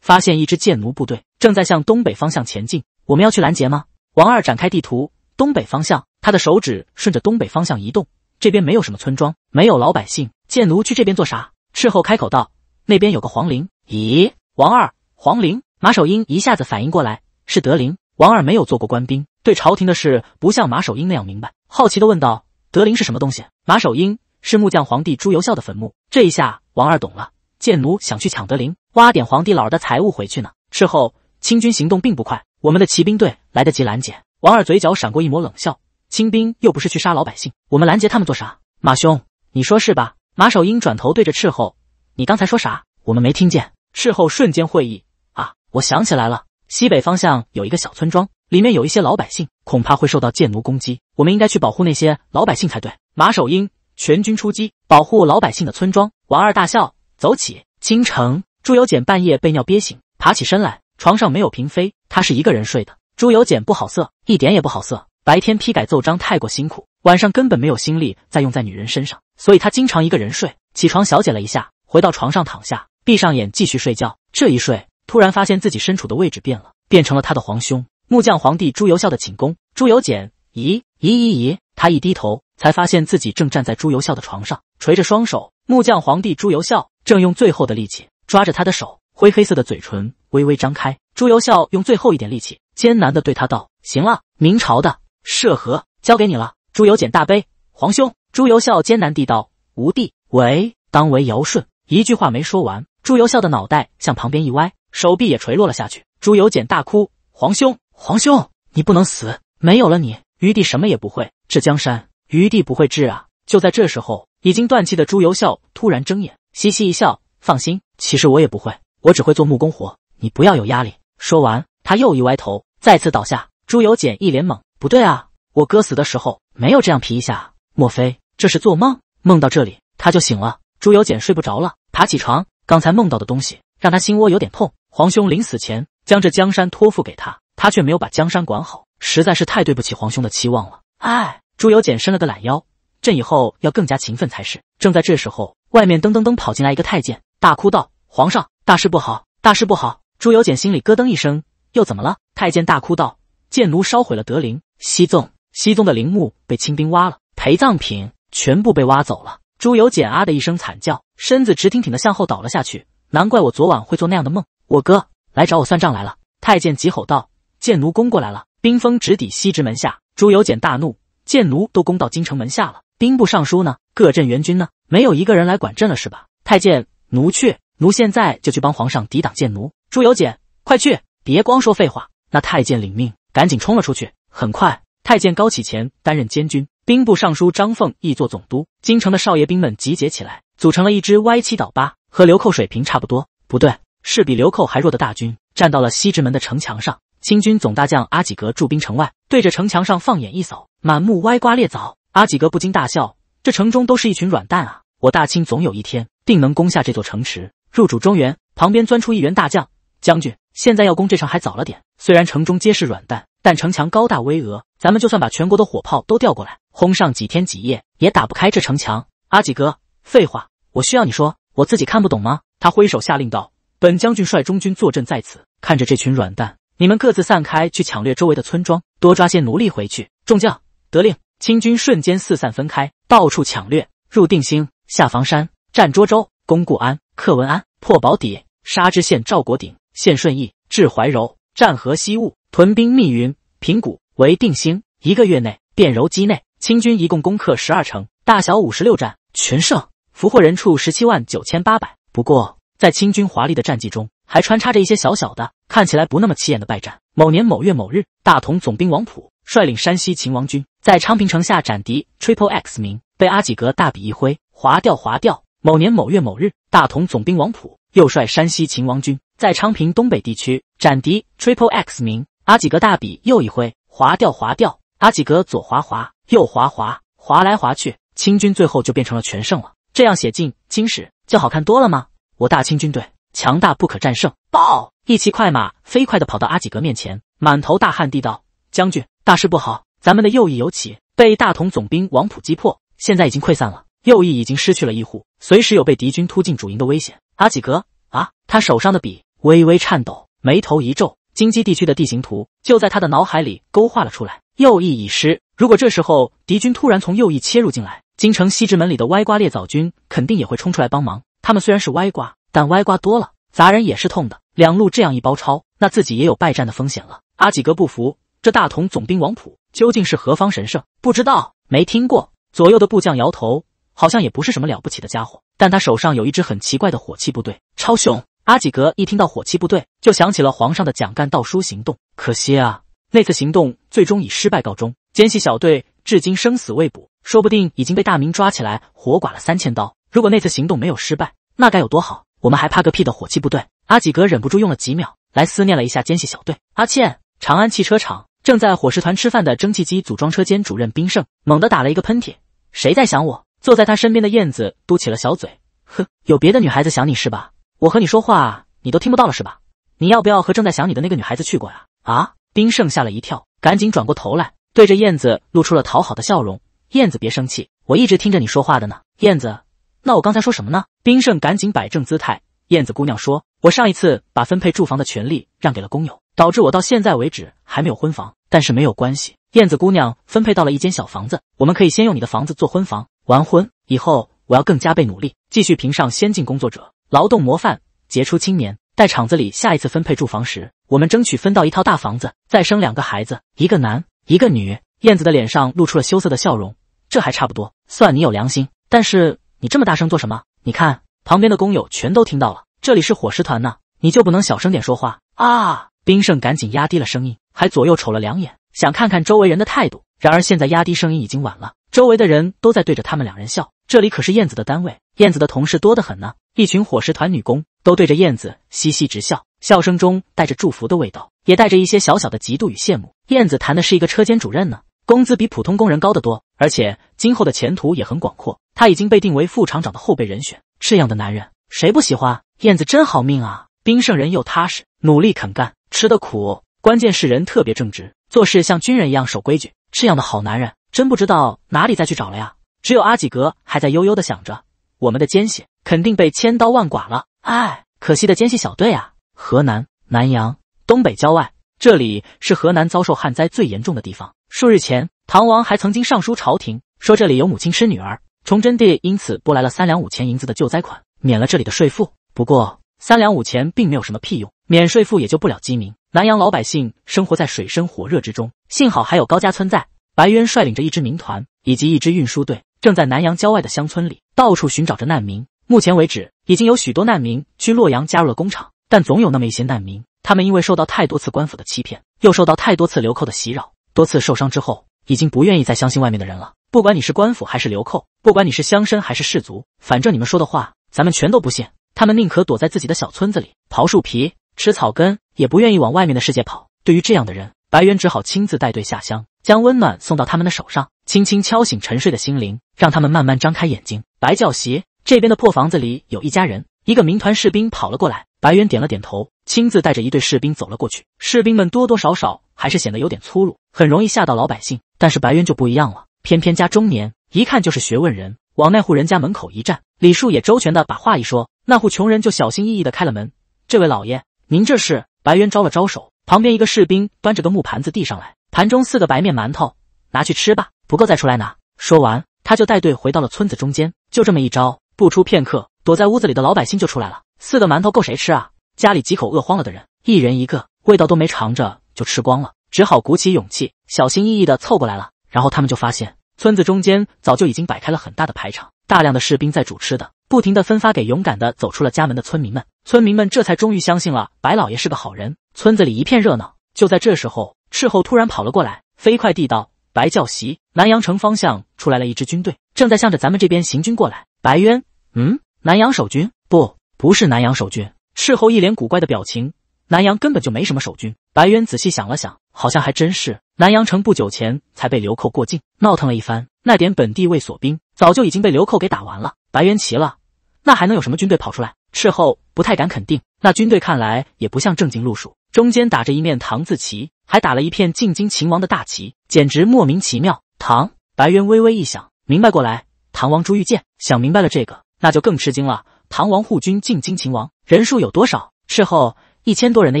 发现一支贱奴部队正在向东北方向前进，我们要去拦截吗？王二展开地图，东北方向，他的手指顺着东北方向移动。这边没有什么村庄，没有老百姓，贱奴去这边做啥？斥候开口道：“那边有个皇陵。”咦，王二，皇陵？马守英一下子反应过来，是德陵。王二没有做过官兵，对朝廷的事不像马守英那样明白，好奇的问道：“德陵是什么东西？”马守英是木匠皇帝朱由校的坟墓。这一下王二懂了，贱奴想去抢德陵。挖点皇帝老儿的财物回去呢。斥候，清军行动并不快，我们的骑兵队来得及拦截。王二嘴角闪过一抹冷笑：“清兵又不是去杀老百姓，我们拦截他们做啥？”马兄，你说是吧？马守英转头对着斥候：“你刚才说啥？我们没听见。”斥候瞬间会意：“啊，我想起来了，西北方向有一个小村庄，里面有一些老百姓，恐怕会受到贱奴攻击，我们应该去保护那些老百姓才对。”马守英全军出击，保护老百姓的村庄。王二大笑：“走起，京城！”朱由检半夜被尿憋醒，爬起身来，床上没有嫔妃，他是一个人睡的。朱由检不好色，一点也不好色。白天批改奏章太过辛苦，晚上根本没有心力再用在女人身上，所以他经常一个人睡。起床小解了一下，回到床上躺下，闭上眼继续睡觉。这一睡，突然发现自己身处的位置变了，变成了他的皇兄木匠皇帝朱由校的寝宫。朱由检，咦咦咦咦！他一低头，才发现自己正站在朱由校的床上，垂着双手。木匠皇帝朱由校正用最后的力气。抓着他的手，灰黑色的嘴唇微微张开，朱由校用最后一点力气，艰难地对他道：“行了，明朝的涉河交给你了。”朱由检大悲，皇兄。朱由校艰难地道：“吾弟为当为尧舜。”一句话没说完，朱由校的脑袋向旁边一歪，手臂也垂落了下去。朱由检大哭：“皇兄，皇兄，你不能死！没有了你，余弟什么也不会。这江山，余弟不会治啊！”就在这时候，已经断气的朱由校突然睁眼，嘻嘻一笑：“放心。”其实我也不会，我只会做木工活。你不要有压力。说完，他又一歪头，再次倒下。朱由检一脸懵：“不对啊，我哥死的时候没有这样皮一下，莫非这是做梦？梦到这里他就醒了。”朱由检睡不着了，爬起床，刚才梦到的东西让他心窝有点痛。皇兄临死前将这江山托付给他，他却没有把江山管好，实在是太对不起皇兄的期望了。哎，朱由检伸了个懒腰：“朕以后要更加勤奋才是。”正在这时候，外面噔噔噔跑进来一个太监。大哭道：“皇上，大事不好，大事不好！”朱由检心里咯噔一声，又怎么了？太监大哭道：“贱奴烧毁了德陵，西纵西纵的陵墓被清兵挖了，陪葬品全部被挖走了。”朱由检啊的一声惨叫，身子直挺挺的向后倒了下去。难怪我昨晚会做那样的梦，我哥来找我算账来了！太监急吼道：“贱奴攻过来了，兵锋直抵西直门下。”朱由检大怒：“贱奴都攻到京城门下了，兵部尚书呢？各镇援军呢？没有一个人来管朕了是吧？”太监。奴去，奴现在就去帮皇上抵挡贱奴。朱由检，快去，别光说废话。那太监领命，赶紧冲了出去。很快，太监高启前担任监军，兵部尚书张凤亦做总督。京城的少爷兵们集结起来，组成了一支歪七倒八，和流寇水平差不多。不对，是比流寇还弱的大军。站到了西直门的城墙上，清军总大将阿济格驻兵城外，对着城墙上放眼一扫，满目歪瓜裂枣。阿济格不禁大笑：这城中都是一群软蛋啊！我大清总有一天定能攻下这座城池，入主中原。旁边钻出一员大将，将军现在要攻这城还早了点。虽然城中皆是软蛋，但城墙高大巍峨，咱们就算把全国的火炮都调过来，轰上几天几夜也打不开这城墙。阿几哥，废话，我需要你说，我自己看不懂吗？他挥手下令道：“本将军率中军坐镇在此，看着这群软蛋，你们各自散开去抢掠周围的村庄，多抓些奴隶回去。”众将得令，清军瞬间四散分开，到处抢掠，入定兴。下房山、战涿州、攻固安、克文安、破宝坻、杀知县赵国鼎、陷顺义、至怀柔、战河西务、屯兵密云、平谷为定兴。一个月内，变柔机内，清军一共攻克十二城，大小五十六战，全胜，俘获人畜十七万九千八百。不过，在清军华丽的战绩中，还穿插着一些小小的、看起来不那么起眼的败战。某年某月某日，大同总兵王普率领山西秦王军，在昌平城下斩敌 triple x 名，被阿济格大笔一挥。划掉，划掉。某年某月某日，大同总兵王普又率山西秦王军在昌平东北地区斩敌 triple x 名。阿济格大笔又一挥，划掉，划掉。阿济格左划划，右划划，划来划去，清军最后就变成了全胜了。这样写进清史就好看多了吗？我大清军队强大不可战胜。报！一骑快马飞快地跑到阿济格面前，满头大汗地道：“将军，大事不好！咱们的右翼有起，被大同总兵王普击破，现在已经溃散了。”右翼已经失去了一户，随时有被敌军突进主营的危险。阿几格啊，他手上的笔微微颤抖，眉头一皱，金鸡地区的地形图就在他的脑海里勾画了出来。右翼已失，如果这时候敌军突然从右翼切入进来，京城西直门里的歪瓜裂枣军肯定也会冲出来帮忙。他们虽然是歪瓜，但歪瓜多了砸人也是痛的。两路这样一包抄，那自己也有败战的风险了。阿几格不服，这大同总兵王普究竟是何方神圣？不知道，没听过。左右的部将摇头。好像也不是什么了不起的家伙，但他手上有一支很奇怪的火器部队。超雄阿吉格一听到火器部队，就想起了皇上的蒋干盗书行动。可惜啊，那次行动最终以失败告终，奸细小队至今生死未卜，说不定已经被大明抓起来，活剐了三千刀。如果那次行动没有失败，那该有多好！我们还怕个屁的火器部队？阿吉格忍不住用了几秒来思念了一下奸细小队。阿倩，长安汽车厂正在伙食团吃饭的蒸汽机组装车间主任冰盛，猛地打了一个喷嚏。谁在想我？坐在他身边的燕子嘟起了小嘴，哼，有别的女孩子想你是吧？我和你说话你都听不到了是吧？你要不要和正在想你的那个女孩子去过呀？啊！冰盛吓了一跳，赶紧转过头来，对着燕子露出了讨好的笑容。燕子，别生气，我一直听着你说话的呢。燕子，那我刚才说什么呢？冰盛赶紧摆正姿态。燕子姑娘说，我上一次把分配住房的权利让给了工友，导致我到现在为止还没有婚房。但是没有关系，燕子姑娘分配到了一间小房子，我们可以先用你的房子做婚房。完婚以后，我要更加倍努力，继续评上先进工作者、劳动模范、杰出青年。待厂子里下一次分配住房时，我们争取分到一套大房子，再生两个孩子，一个男，一个女。燕子的脸上露出了羞涩的笑容。这还差不多，算你有良心。但是你这么大声做什么？你看旁边的工友全都听到了。这里是伙食团呢，你就不能小声点说话啊？冰盛赶紧压低了声音，还左右瞅了两眼，想看看周围人的态度。然而现在压低声音已经晚了。周围的人都在对着他们两人笑。这里可是燕子的单位，燕子的同事多得很呢。一群伙食团女工都对着燕子嘻嘻直笑，笑声中带着祝福的味道，也带着一些小小的嫉妒与羡慕。燕子谈的是一个车间主任呢，工资比普通工人高得多，而且今后的前途也很广阔。他已经被定为副厂长的后备人选。这样的男人，谁不喜欢？燕子真好命啊！冰圣人又踏实，努力肯干，吃的苦，关键是人特别正直，做事像军人一样守规矩。这样的好男人。真不知道哪里再去找了呀！只有阿几格还在悠悠的想着，我们的奸细肯定被千刀万剐了。唉，可惜的奸细小队啊！河南南阳东北郊外，这里是河南遭受旱灾最严重的地方。数日前，唐王还曾经上书朝廷，说这里有母亲失女儿，崇祯帝因此拨来了三两五钱银子的救灾款，免了这里的税赋。不过，三两五钱并没有什么屁用，免税赋也救不了饥民。南阳老百姓生活在水深火热之中，幸好还有高家村在。白渊率领着一支民团以及一支运输队，正在南阳郊外的乡村里到处寻找着难民。目前为止，已经有许多难民去洛阳加入了工厂，但总有那么一些难民，他们因为受到太多次官府的欺骗，又受到太多次流寇的袭扰，多次受伤之后，已经不愿意再相信外面的人了。不管你是官府还是流寇，不管你是乡绅还是士族，反正你们说的话，咱们全都不信。他们宁可躲在自己的小村子里刨树皮吃草根，也不愿意往外面的世界跑。对于这样的人，白渊只好亲自带队下乡。将温暖送到他们的手上，轻轻敲醒沉睡的心灵，让他们慢慢张开眼睛。白教习这边的破房子里有一家人，一个民团士兵跑了过来。白渊点了点头，亲自带着一队士兵走了过去。士兵们多多少少还是显得有点粗鲁，很容易吓到老百姓。但是白渊就不一样了，偏偏家中年，一看就是学问人。往那户人家门口一站，礼数也周全的把话一说，那户穷人就小心翼翼的开了门。这位老爷，您这是？白渊招了招手，旁边一个士兵端着个木盘子递上来。盘中四个白面馒头，拿去吃吧，不够再出来拿。说完，他就带队回到了村子中间。就这么一招，不出片刻，躲在屋子里的老百姓就出来了。四个馒头够谁吃啊？家里几口饿慌了的人，一人一个，味道都没尝着就吃光了。只好鼓起勇气，小心翼翼的凑过来了。然后他们就发现，村子中间早就已经摆开了很大的排场，大量的士兵在煮吃的，不停的分发给勇敢的走出了家门的村民们。村民们这才终于相信了白老爷是个好人。村子里一片热闹。就在这时候。斥候突然跑了过来，飞快地道：“白教习，南阳城方向出来了一支军队，正在向着咱们这边行军过来。”白渊：“嗯，南阳守军？不，不是南阳守军。”斥候一脸古怪的表情：“南阳根本就没什么守军。”白渊仔细想了想，好像还真是。南阳城不久前才被流寇过境闹腾了一番，那点本地卫所兵早就已经被流寇给打完了。白渊奇了，那还能有什么军队跑出来？斥候不太敢肯定，那军队看来也不像正经路数，中间打着一面唐字旗。还打了一片进京秦王的大旗，简直莫名其妙。唐白渊微微一想，明白过来。唐王朱玉建想明白了这个，那就更吃惊了。唐王护军进京秦王人数有多少？事后一千多人的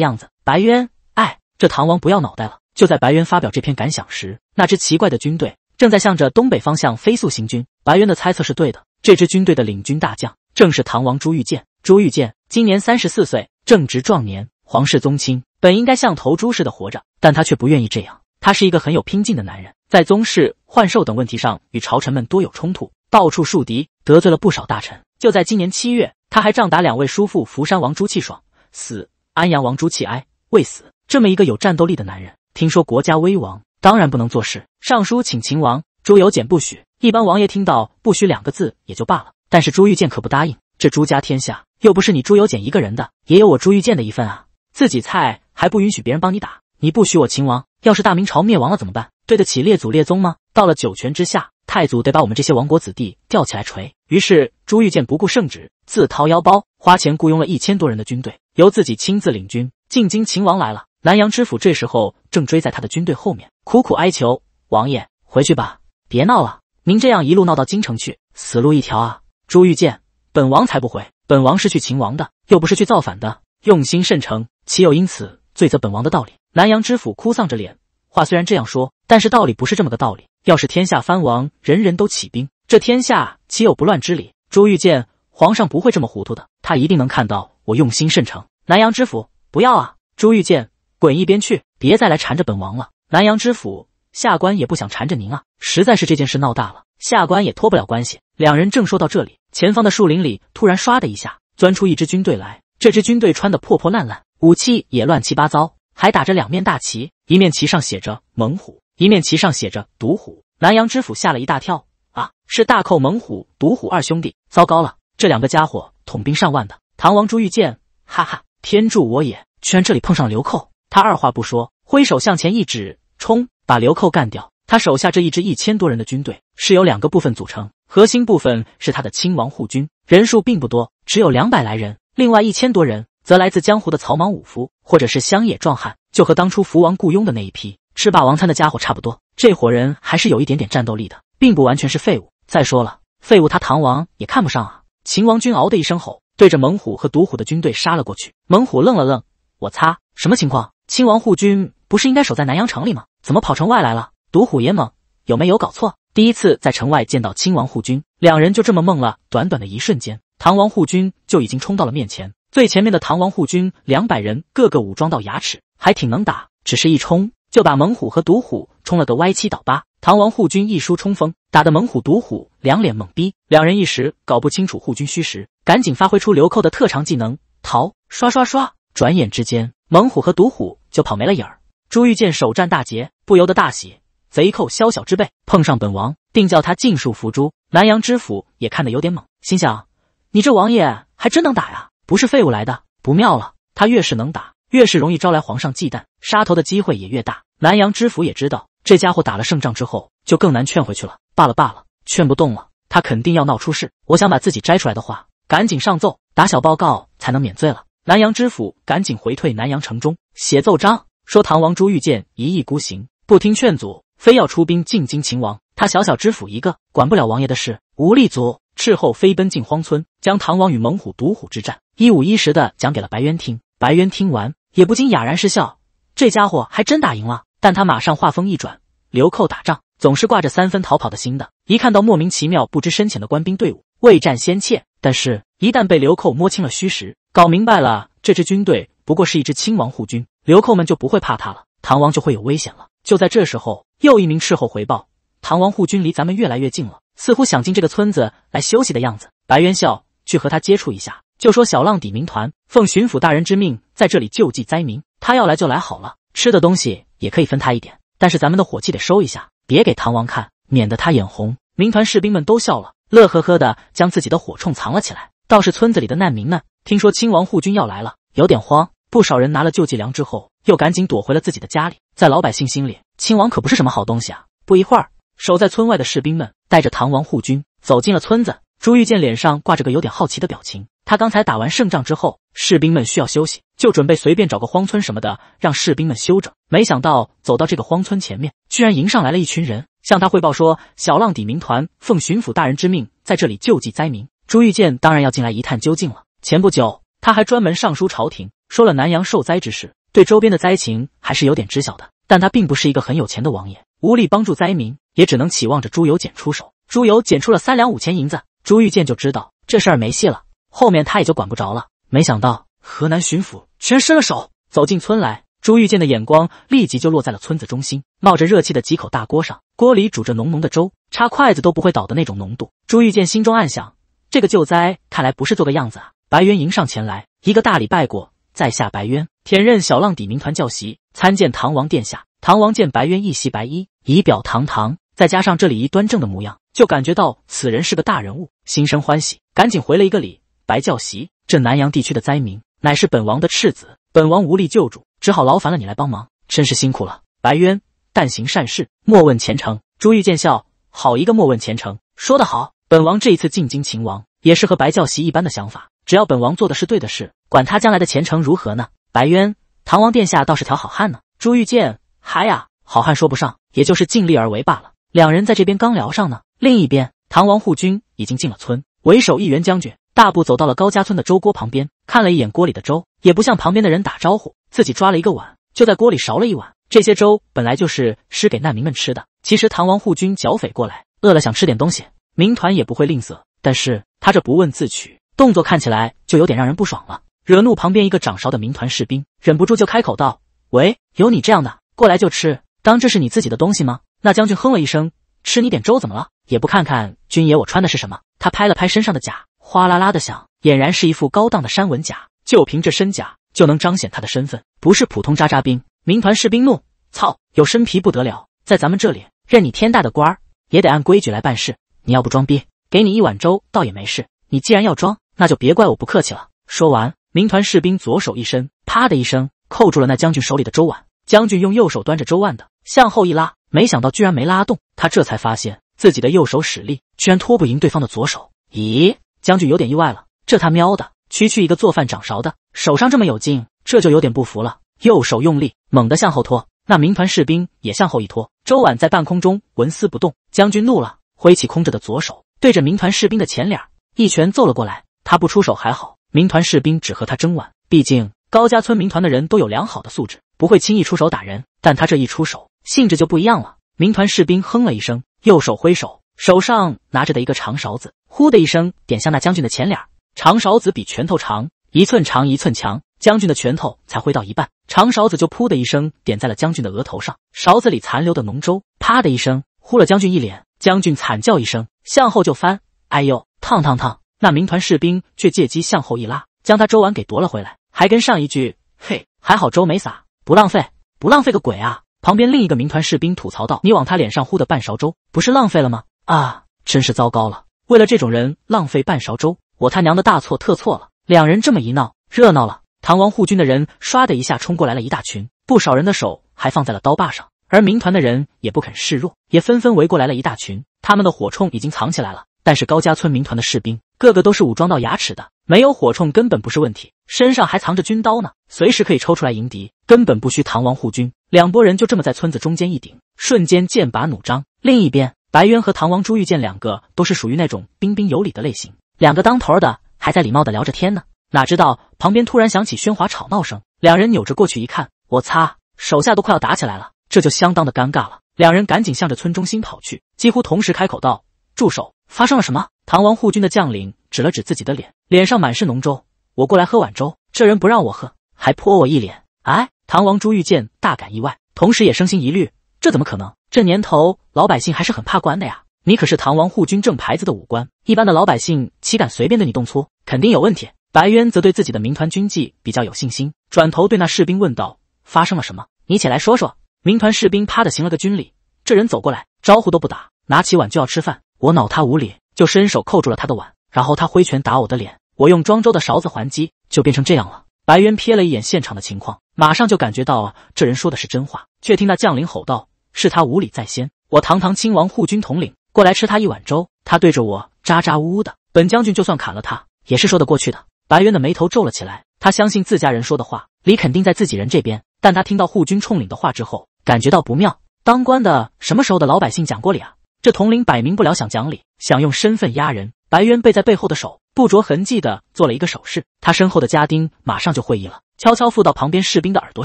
样子。白渊，哎，这唐王不要脑袋了。就在白渊发表这篇感想时，那支奇怪的军队正在向着东北方向飞速行军。白渊的猜测是对的，这支军队的领军大将正是唐王朱玉建。朱玉建今年三十四岁，正值壮年。皇室宗亲本应该像头猪似的活着，但他却不愿意这样。他是一个很有拼劲的男人，在宗室、幻兽等问题上与朝臣们多有冲突，到处树敌，得罪了不少大臣。就在今年七月，他还仗打两位叔父：福山王朱气爽死，安阳王朱气哀未死。这么一个有战斗力的男人，听说国家危亡，当然不能做事。上书请秦王朱由检不许。一般王爷听到“不许”两个字也就罢了，但是朱玉建可不答应。这朱家天下又不是你朱由检一个人的，也有我朱玉建的一份啊。自己菜还不允许别人帮你打，你不许我秦王。要是大明朝灭亡了怎么办？对得起列祖列宗吗？到了九泉之下，太祖得把我们这些亡国子弟吊起来锤。于是朱玉见不顾圣旨，自掏腰包花钱雇佣了一千多人的军队，由自己亲自领军进京。秦王来了，南阳知府这时候正追在他的军队后面，苦苦哀求王爷回去吧，别闹了。您这样一路闹到京城去，死路一条啊！朱玉见，本王才不回，本王是去秦王的，又不是去造反的，用心甚诚。岂有因此罪责本王的道理？南阳知府哭丧着脸，话虽然这样说，但是道理不是这么个道理。要是天下藩王人人都起兵，这天下岂有不乱之理？朱玉见皇上不会这么糊涂的，他一定能看到我用心甚诚。南阳知府，不要啊！朱玉见滚一边去，别再来缠着本王了。南阳知府，下官也不想缠着您啊，实在是这件事闹大了，下官也脱不了关系。两人正说到这里，前方的树林里突然唰的一下钻出一支军队来，这支军队穿的破破烂烂。武器也乱七八糟，还打着两面大旗，一面旗上写着“猛虎”，一面旗上写着“毒虎”。南阳知府吓了一大跳：“啊，是大寇猛虎、毒虎二兄弟！糟糕了，这两个家伙统兵上万的。”唐王朱玉剑，哈哈，天助我也！居然这里碰上了流寇。他二话不说，挥手向前一指：“冲！把流寇干掉！”他手下这一支一千多人的军队，是由两个部分组成，核心部分是他的亲王护军，人数并不多，只有两百来人，另外一千多人。则来自江湖的草莽武夫，或者是乡野壮汉，就和当初福王雇佣的那一批吃霸王餐的家伙差不多。这伙人还是有一点点战斗力的，并不完全是废物。再说了，废物他唐王也看不上啊！秦王军嗷的一声吼，对着猛虎和毒虎的军队杀了过去。猛虎愣了愣：“我擦，什么情况？亲王护军不是应该守在南阳城里吗？怎么跑城外来了？”毒虎也猛：“有没有搞错？第一次在城外见到亲王护军，两人就这么懵了。短短的一瞬间，唐王护军就已经冲到了面前。”最前面的唐王护军两百人，个个武装到牙齿，还挺能打。只是一冲，就把猛虎和毒虎冲了个歪七倒八。唐王护军一梳冲锋，打得猛虎毒虎两脸懵逼，两人一时搞不清楚护军虚实，赶紧发挥出流寇的特长技能逃，刷刷刷！转眼之间，猛虎和毒虎就跑没了影儿。朱玉见首战大捷，不由得大喜。贼寇宵小之辈，碰上本王，定叫他尽数伏诛。南阳知府也看得有点猛，心想：你这王爷还真能打呀！不是废物来的，不妙了。他越是能打，越是容易招来皇上忌惮，杀头的机会也越大。南阳知府也知道，这家伙打了胜仗之后，就更难劝回去了。罢了罢了，劝不动了，他肯定要闹出事。我想把自己摘出来的话，赶紧上奏，打小报告才能免罪了。南阳知府赶紧回退南阳城中，写奏章说唐王朱玉建一意孤行，不听劝阻，非要出兵进京擒王。他小小知府一个，管不了王爷的事，无立足。斥后飞奔进荒村，将唐王与猛虎独虎之战一五一十的讲给了白渊听。白渊听完，也不禁哑然失笑，这家伙还真打赢了。但他马上话锋一转，流寇打仗总是挂着三分逃跑的心的，一看到莫名其妙不知深浅的官兵队伍，未战先怯。但是，一旦被流寇摸清了虚实，搞明白了这支军队不过是一支亲王护军，流寇们就不会怕他了，唐王就会有危险了。就在这时候，又一名斥候回报，唐王护军离咱们越来越近了。似乎想进这个村子来休息的样子，白元笑去和他接触一下，就说：“小浪底民团奉巡抚大人之命在这里救济灾民，他要来就来好了，吃的东西也可以分他一点。但是咱们的火器得收一下，别给唐王看，免得他眼红。”民团士兵们都笑了，乐呵呵的将自己的火铳藏了起来。倒是村子里的难民们听说亲王护军要来了，有点慌，不少人拿了救济粮之后，又赶紧躲回了自己的家里。在老百姓心里，亲王可不是什么好东西啊！不一会儿。守在村外的士兵们带着唐王护军走进了村子。朱玉见脸上挂着个有点好奇的表情。他刚才打完胜仗之后，士兵们需要休息，就准备随便找个荒村什么的让士兵们休整。没想到走到这个荒村前面，居然迎上来了一群人，向他汇报说：“小浪底民团奉巡抚大人之命在这里救济灾民。”朱玉见当然要进来一探究竟了。前不久他还专门上书朝廷，说了南阳受灾之事，对周边的灾情还是有点知晓的。但他并不是一个很有钱的王爷，无力帮助灾民。也只能期望着朱由检出手。朱由检出了三两五钱银子，朱玉建就知道这事儿没戏了，后面他也就管不着了。没想到河南巡抚全伸了手，走进村来。朱玉建的眼光立即就落在了村子中心冒着热气的几口大锅上，锅里煮着浓浓的粥，插筷子都不会倒的那种浓度。朱玉建心中暗想，这个救灾看来不是做个样子啊。白渊迎上前来，一个大礼拜过，在下白渊，忝任小浪底民团教习，参见唐王殿下。唐王见白渊一袭白衣，仪表堂堂。再加上这里仪端正的模样，就感觉到此人是个大人物，心生欢喜，赶紧回了一个礼。白教习，这南阳地区的灾民乃是本王的赤子，本王无力救助，只好劳烦了你来帮忙，真是辛苦了。白渊，但行善事，莫问前程。朱玉见笑，好一个莫问前程，说得好。本王这一次进京擒王，也是和白教习一般的想法，只要本王做的是对的事，管他将来的前程如何呢？白渊，唐王殿下倒是条好汉呢。朱玉见，嗨呀，好汉说不上，也就是尽力而为罢了。两人在这边刚聊上呢，另一边唐王护军已经进了村，为首一员将军大步走到了高家村的粥锅旁边，看了一眼锅里的粥，也不向旁边的人打招呼，自己抓了一个碗，就在锅里勺了一碗。这些粥本来就是施给难民们吃的，其实唐王护军剿匪过来，饿了想吃点东西，民团也不会吝啬，但是他这不问自取，动作看起来就有点让人不爽了，惹怒旁边一个掌勺的民团士兵，忍不住就开口道：“喂，有你这样的，过来就吃，当这是你自己的东西吗？”那将军哼了一声：“吃你点粥怎么了？也不看看军爷我穿的是什么。”他拍了拍身上的甲，哗啦啦的响，俨然是一副高档的山纹甲。就凭这身甲，就能彰显他的身份，不是普通渣渣兵。民团士兵怒：“操，有身皮不得了！在咱们这里，任你天大的官，也得按规矩来办事。你要不装逼，给你一碗粥倒也没事。你既然要装，那就别怪我不客气了。”说完，民团士兵左手一伸，啪的一声扣住了那将军手里的粥碗。将军用右手端着粥碗的，向后一拉。没想到居然没拉动，他这才发现自己的右手使力居然拖不赢对方的左手。咦，将军有点意外了，这他喵的，区区一个做饭掌勺的，手上这么有劲，这就有点不服了。右手用力，猛地向后拖，那民团士兵也向后一拖，周婉在半空中纹丝不动。将军怒了，挥起空着的左手，对着民团士兵的前脸一拳揍了过来。他不出手还好，民团士兵只和他争碗，毕竟高家村民团的人都有良好的素质，不会轻易出手打人。但他这一出手。性质就不一样了。民团士兵哼了一声，右手挥手，手上拿着的一个长勺子，呼的一声点向那将军的前脸。长勺子比拳头长一寸长一寸强，将军的拳头才挥到一半，长勺子就扑的一声点在了将军的额头上。勺子里残留的浓粥，啪的一声呼了将军一脸。将军惨叫一声，向后就翻。哎呦，烫烫烫！那民团士兵却借机向后一拉，将他粥碗给夺了回来，还跟上一句：“嘿，还好粥没洒，不浪费，不浪费个鬼啊！”旁边另一个民团士兵吐槽道：“你往他脸上呼的半勺粥，不是浪费了吗？啊，真是糟糕了！为了这种人浪费半勺粥，我他娘的大错特错了！”两人这么一闹，热闹了。唐王护军的人唰的一下冲过来了一大群，不少人的手还放在了刀把上，而民团的人也不肯示弱，也纷纷围过来了一大群。他们的火铳已经藏起来了，但是高家村民团的士兵个个都是武装到牙齿的。没有火铳根本不是问题，身上还藏着军刀呢，随时可以抽出来迎敌，根本不需唐王护军。两拨人就这么在村子中间一顶，瞬间剑拔弩张。另一边，白渊和唐王朱玉见两个都是属于那种彬彬有礼的类型，两个当头的还在礼貌的聊着天呢。哪知道旁边突然响起喧哗吵闹声，两人扭着过去一看，我擦，手下都快要打起来了，这就相当的尴尬了。两人赶紧向着村中心跑去，几乎同时开口道：“住手！发生了什么？”唐王护军的将领。指了指自己的脸，脸上满是浓粥。我过来喝碗粥，这人不让我喝，还泼我一脸。哎，唐王朱玉见大感意外，同时也生心疑虑：这怎么可能？这年头老百姓还是很怕官的呀。你可是唐王护军正牌子的武官，一般的老百姓岂敢随便对你动粗？肯定有问题。白渊则对自己的民团军纪比较有信心，转头对那士兵问道：“发生了什么？你起来说说。”民团士兵啪的行了个军礼，这人走过来，招呼都不打，拿起碗就要吃饭。我恼他无礼，就伸手扣住了他的碗。然后他挥拳打我的脸，我用庄周的勺子还击，就变成这样了。白渊瞥了一眼现场的情况，马上就感觉到这人说的是真话，却听那将领吼道：“是他无礼在先，我堂堂亲王护军统领过来吃他一碗粥，他对着我咋咋呜呜的。本将军就算砍了他，也是说得过去的。”白渊的眉头皱了起来，他相信自家人说的话，理肯定在自己人这边。但他听到护军冲领的话之后，感觉到不妙。当官的什么时候的老百姓讲过理啊？这统领摆明不了想讲理，想用身份压人。白渊背在背后的手不着痕迹的做了一个手势，他身后的家丁马上就会意了，悄悄附到旁边士兵的耳朵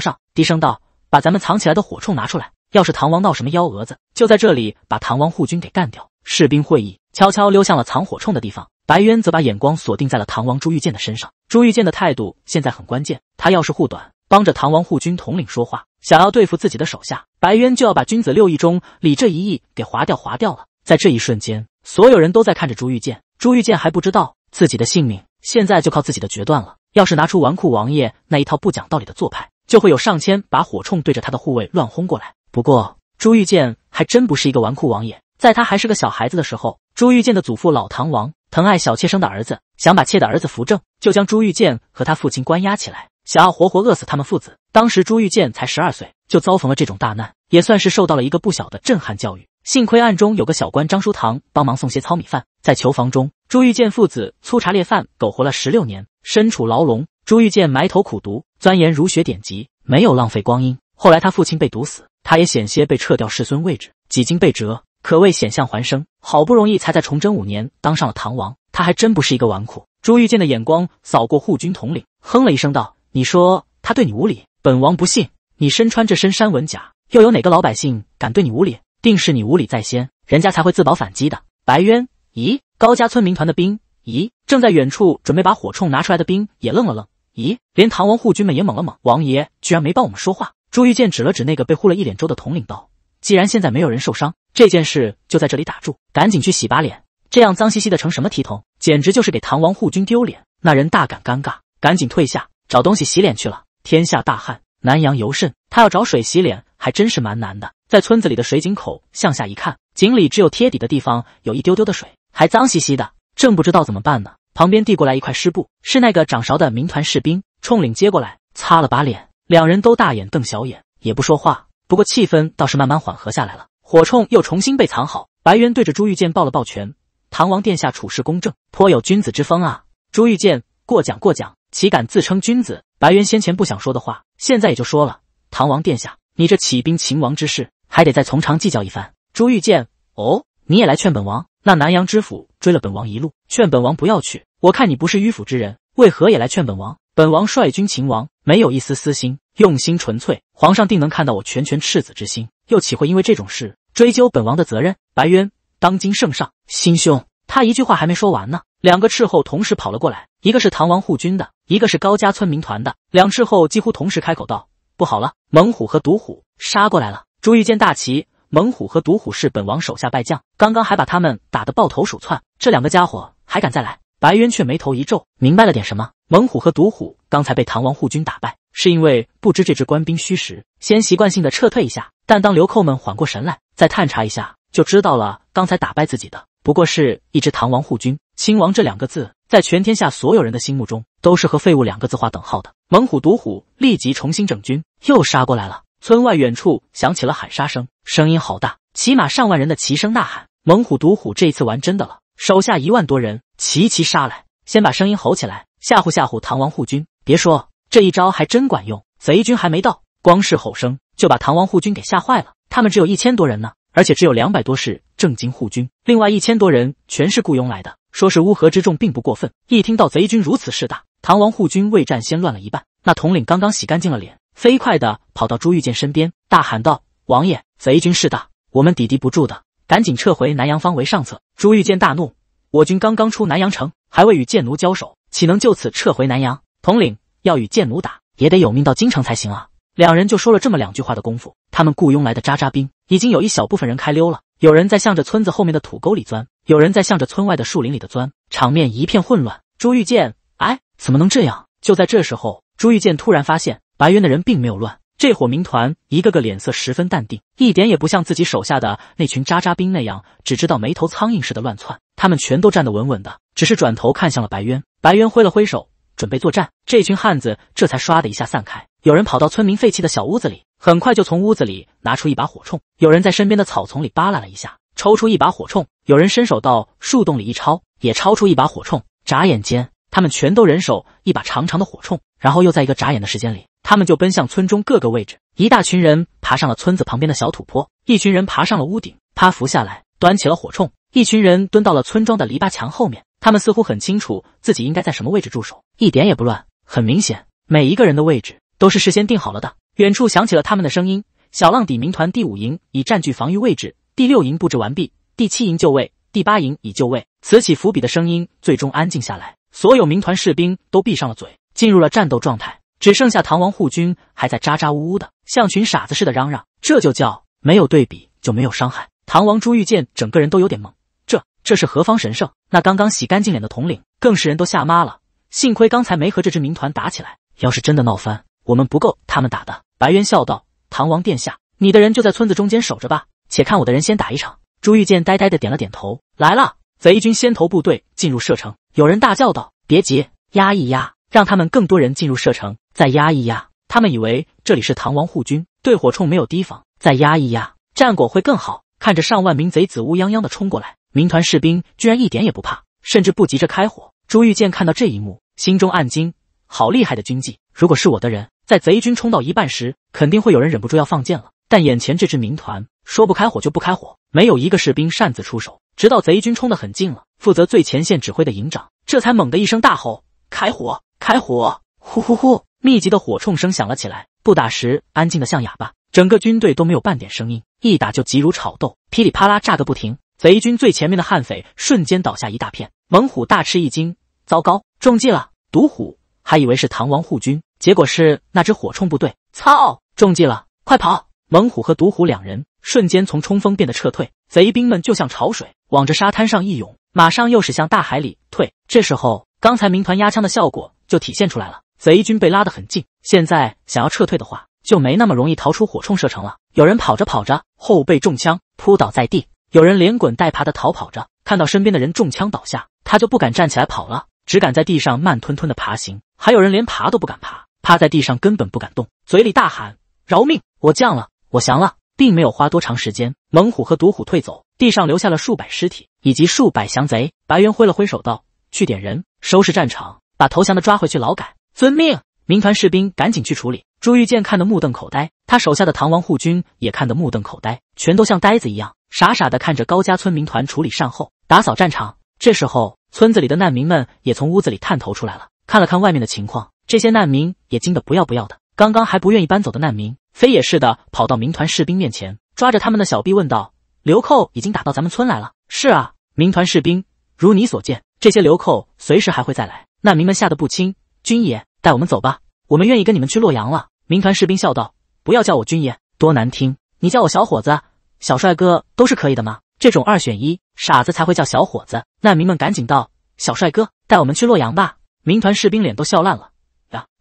上，低声道：“把咱们藏起来的火铳拿出来，要是唐王闹什么幺蛾子，就在这里把唐王护军给干掉。”士兵会意，悄悄溜向了藏火铳的地方。白渊则把眼光锁定在了唐王朱玉剑的身上。朱玉剑的态度现在很关键，他要是护短，帮着唐王护军统领说话，想要对付自己的手下，白渊就要把君子六艺中礼这一役给划掉。划掉了。在这一瞬间，所有人都在看着朱玉剑。朱玉剑还不知道自己的性命，现在就靠自己的决断了。要是拿出纨绔王爷那一套不讲道理的做派，就会有上千把火铳对着他的护卫乱轰过来。不过朱玉剑还真不是一个纨绔王爷，在他还是个小孩子的时候，朱玉剑的祖父老唐王疼爱小妾生的儿子，想把妾的儿子扶正，就将朱玉剑和他父亲关押起来，想要活活饿死他们父子。当时朱玉剑才十二岁，就遭逢了这种大难，也算是受到了一个不小的震撼教育。幸亏暗中有个小官张书堂帮忙送些糙米饭，在囚房中，朱玉建父子粗茶烈饭苟活了十六年，身处牢笼，朱玉建埋头苦读，钻研儒学典籍，没有浪费光阴。后来他父亲被毒死，他也险些被撤掉世孙位置，几经被折，可谓险象环生，好不容易才在崇祯五年当上了唐王。他还真不是一个纨绔。朱玉建的眼光扫过护军统领，哼了一声道：“你说他对你无礼，本王不信。你身穿这身山文甲，又有哪个老百姓敢对你无礼？”定是你无礼在先，人家才会自保反击的。白渊，咦？高家村民团的兵，咦？正在远处准备把火铳拿出来的兵也愣了愣，咦？连唐王护军们也懵了懵，王爷居然没帮我们说话。朱玉剑指了指那个被糊了一脸粥的统领道：“既然现在没有人受伤，这件事就在这里打住。赶紧去洗把脸，这样脏兮兮的成什么体统？简直就是给唐王护军丢脸。”那人大感尴尬，赶紧退下，找东西洗脸去了。天下大旱。南阳尤甚，他要找水洗脸还真是蛮难的。在村子里的水井口向下一看，井里只有贴底的地方有一丢丢的水，还脏兮兮的，正不知道怎么办呢。旁边递过来一块湿布，是那个掌勺的民团士兵，冲领接过来擦了把脸。两人都大眼瞪小眼，也不说话，不过气氛倒是慢慢缓和下来了。火铳又重新被藏好，白猿对着朱玉剑抱了抱拳：“唐王殿下处事公正，颇有君子之风啊。”朱玉剑过奖过奖，岂敢自称君子。白渊先前不想说的话，现在也就说了。唐王殿下，你这起兵擒王之事，还得再从长计较一番。朱玉剑，哦，你也来劝本王？那南阳知府追了本王一路，劝本王不要去。我看你不是迂腐之人，为何也来劝本王？本王率军擒王，没有一丝私心，用心纯粹，皇上定能看到我拳拳赤子之心，又岂会因为这种事追究本王的责任？白渊，当今圣上心胸……他一句话还没说完呢，两个斥候同时跑了过来。一个是唐王护军的，一个是高家村民团的，两斥后，几乎同时开口道：“不好了，猛虎和毒虎杀过来了！”朱玉见大旗，猛虎和毒虎是本王手下败将，刚刚还把他们打得抱头鼠窜，这两个家伙还敢再来？白渊却眉头一皱，明白了点什么。猛虎和毒虎刚才被唐王护军打败，是因为不知这支官兵虚实，先习惯性的撤退一下。但当流寇们缓过神来，再探查一下，就知道了刚才打败自己的。不过是一支唐王护军亲王这两个字，在全天下所有人的心目中，都是和废物两个字画等号的。猛虎毒虎立即重新整军，又杀过来了。村外远处响起了喊杀声，声音好大，起码上万人的齐声呐喊。猛虎毒虎这一次玩真的了，手下一万多人齐齐杀来，先把声音吼起来，吓唬吓唬唐王护军。别说这一招还真管用，贼军还没到，光是吼声就把唐王护军给吓坏了。他们只有一千多人呢，而且只有两百多士。正经护军，另外一千多人全是雇佣来的，说是乌合之众，并不过分。一听到贼军如此势大，唐王护军未战先乱了一半。那统领刚刚洗干净了脸，飞快地跑到朱玉剑身边，大喊道：“王爷，贼军势大，我们抵敌不住的，赶紧撤回南阳方为上策。”朱玉剑大怒：“我军刚刚出南阳城，还未与贱奴交手，岂能就此撤回南阳？统领要与贱奴打，也得有命到京城才行啊！”两人就说了这么两句话的功夫，他们雇佣来的渣渣兵已经有一小部分人开溜了。有人在向着村子后面的土沟里钻，有人在向着村外的树林里的钻，场面一片混乱。朱玉剑，哎，怎么能这样？就在这时候，朱玉剑突然发现白渊的人并没有乱，这伙民团一个个脸色十分淡定，一点也不像自己手下的那群渣渣兵那样，只知道没头苍蝇似的乱窜。他们全都站得稳稳的，只是转头看向了白渊。白渊挥了挥手，准备作战，这群汉子这才唰的一下散开。有人跑到村民废弃的小屋子里。很快就从屋子里拿出一把火铳，有人在身边的草丛里扒拉了一下，抽出一把火铳；有人伸手到树洞里一抄，也抄出一把火铳。眨眼间，他们全都人手一把长长的火铳。然后又在一个眨眼的时间里，他们就奔向村中各个位置。一大群人爬上了村子旁边的小土坡，一群人爬上了屋顶，趴伏下来，端起了火铳；一群人蹲到了村庄的篱笆墙后面。他们似乎很清楚自己应该在什么位置驻守，一点也不乱。很明显，每一个人的位置都是事先定好了的。远处响起了他们的声音。小浪底民团第五营已占据防御位置，第六营布置完毕，第七营就位，第八营已就位。此起彼笔的声音最终安静下来，所有民团士兵都闭上了嘴，进入了战斗状态。只剩下唐王护军还在咋咋呜呜的，像群傻子似的嚷嚷。这就叫没有对比就没有伤害。唐王朱玉建整个人都有点懵，这这是何方神圣？那刚刚洗干净脸的统领更是人都吓妈了。幸亏刚才没和这支民团打起来，要是真的闹翻，我们不够他们打的。白渊笑道：“唐王殿下，你的人就在村子中间守着吧，且看我的人先打一场。”朱玉剑呆呆的点了点头。来了，贼军先头部队进入射程，有人大叫道：“别急，压一压，让他们更多人进入射程，再压一压。”他们以为这里是唐王护军，对火铳没有提防，再压一压，战果会更好。看着上万名贼子乌泱泱的冲过来，民团士兵居然一点也不怕，甚至不急着开火。朱玉剑看到这一幕，心中暗惊：好厉害的军纪！如果是我的人，在贼军冲到一半时，肯定会有人忍不住要放箭了。但眼前这支民团说不开火就不开火，没有一个士兵擅自出手。直到贼军冲得很近了，负责最前线指挥的营长这才猛的一声大吼：“开火！开火！”呼呼呼，密集的火铳声响了起来。不打时安静的像哑巴，整个军队都没有半点声音；一打就急如炒豆，噼里啪啦炸个不停。贼军最前面的悍匪瞬间倒下一大片。猛虎大吃一惊：“糟糕，中计了！”毒虎还以为是唐王护军。结果是，那只火冲部队操中计了，快跑！猛虎和毒虎两人瞬间从冲锋变得撤退，贼兵们就像潮水往着沙滩上一涌，马上又驶向大海里退。这时候，刚才民团压枪的效果就体现出来了，贼军被拉得很近，现在想要撤退的话就没那么容易逃出火冲射程了。有人跑着跑着后背中枪扑倒在地，有人连滚带爬的逃跑着，看到身边的人中枪倒下，他就不敢站起来跑了，只敢在地上慢吞吞的爬行。还有人连爬都不敢爬。趴在地上，根本不敢动，嘴里大喊：“饶命！我降了，我降了！”并没有花多长时间，猛虎和毒虎退走，地上留下了数百尸体以及数百降贼。白猿挥了挥手，道：“去点人，收拾战场，把投降的抓回去劳改。”遵命！民团士兵赶紧去处理。朱玉剑看得目瞪口呆，他手下的唐王护军也看得目瞪口呆，全都像呆子一样，傻傻的看着高家村民团处理善后、打扫战场。这时候，村子里的难民们也从屋子里探头出来了，看了看外面的情况。这些难民也惊得不要不要的，刚刚还不愿意搬走的难民，飞也似的跑到民团士兵面前，抓着他们的小臂问道：“流寇已经打到咱们村来了？”“是啊。”民团士兵如你所见，这些流寇随时还会再来。难民们吓得不轻，“军爷，带我们走吧，我们愿意跟你们去洛阳了。”民团士兵笑道：“不要叫我军爷，多难听。你叫我小伙子、小帅哥都是可以的吗？这种二选一，傻子才会叫小伙子。”难民们赶紧道：“小帅哥，带我们去洛阳吧。”民团士兵脸都笑烂了。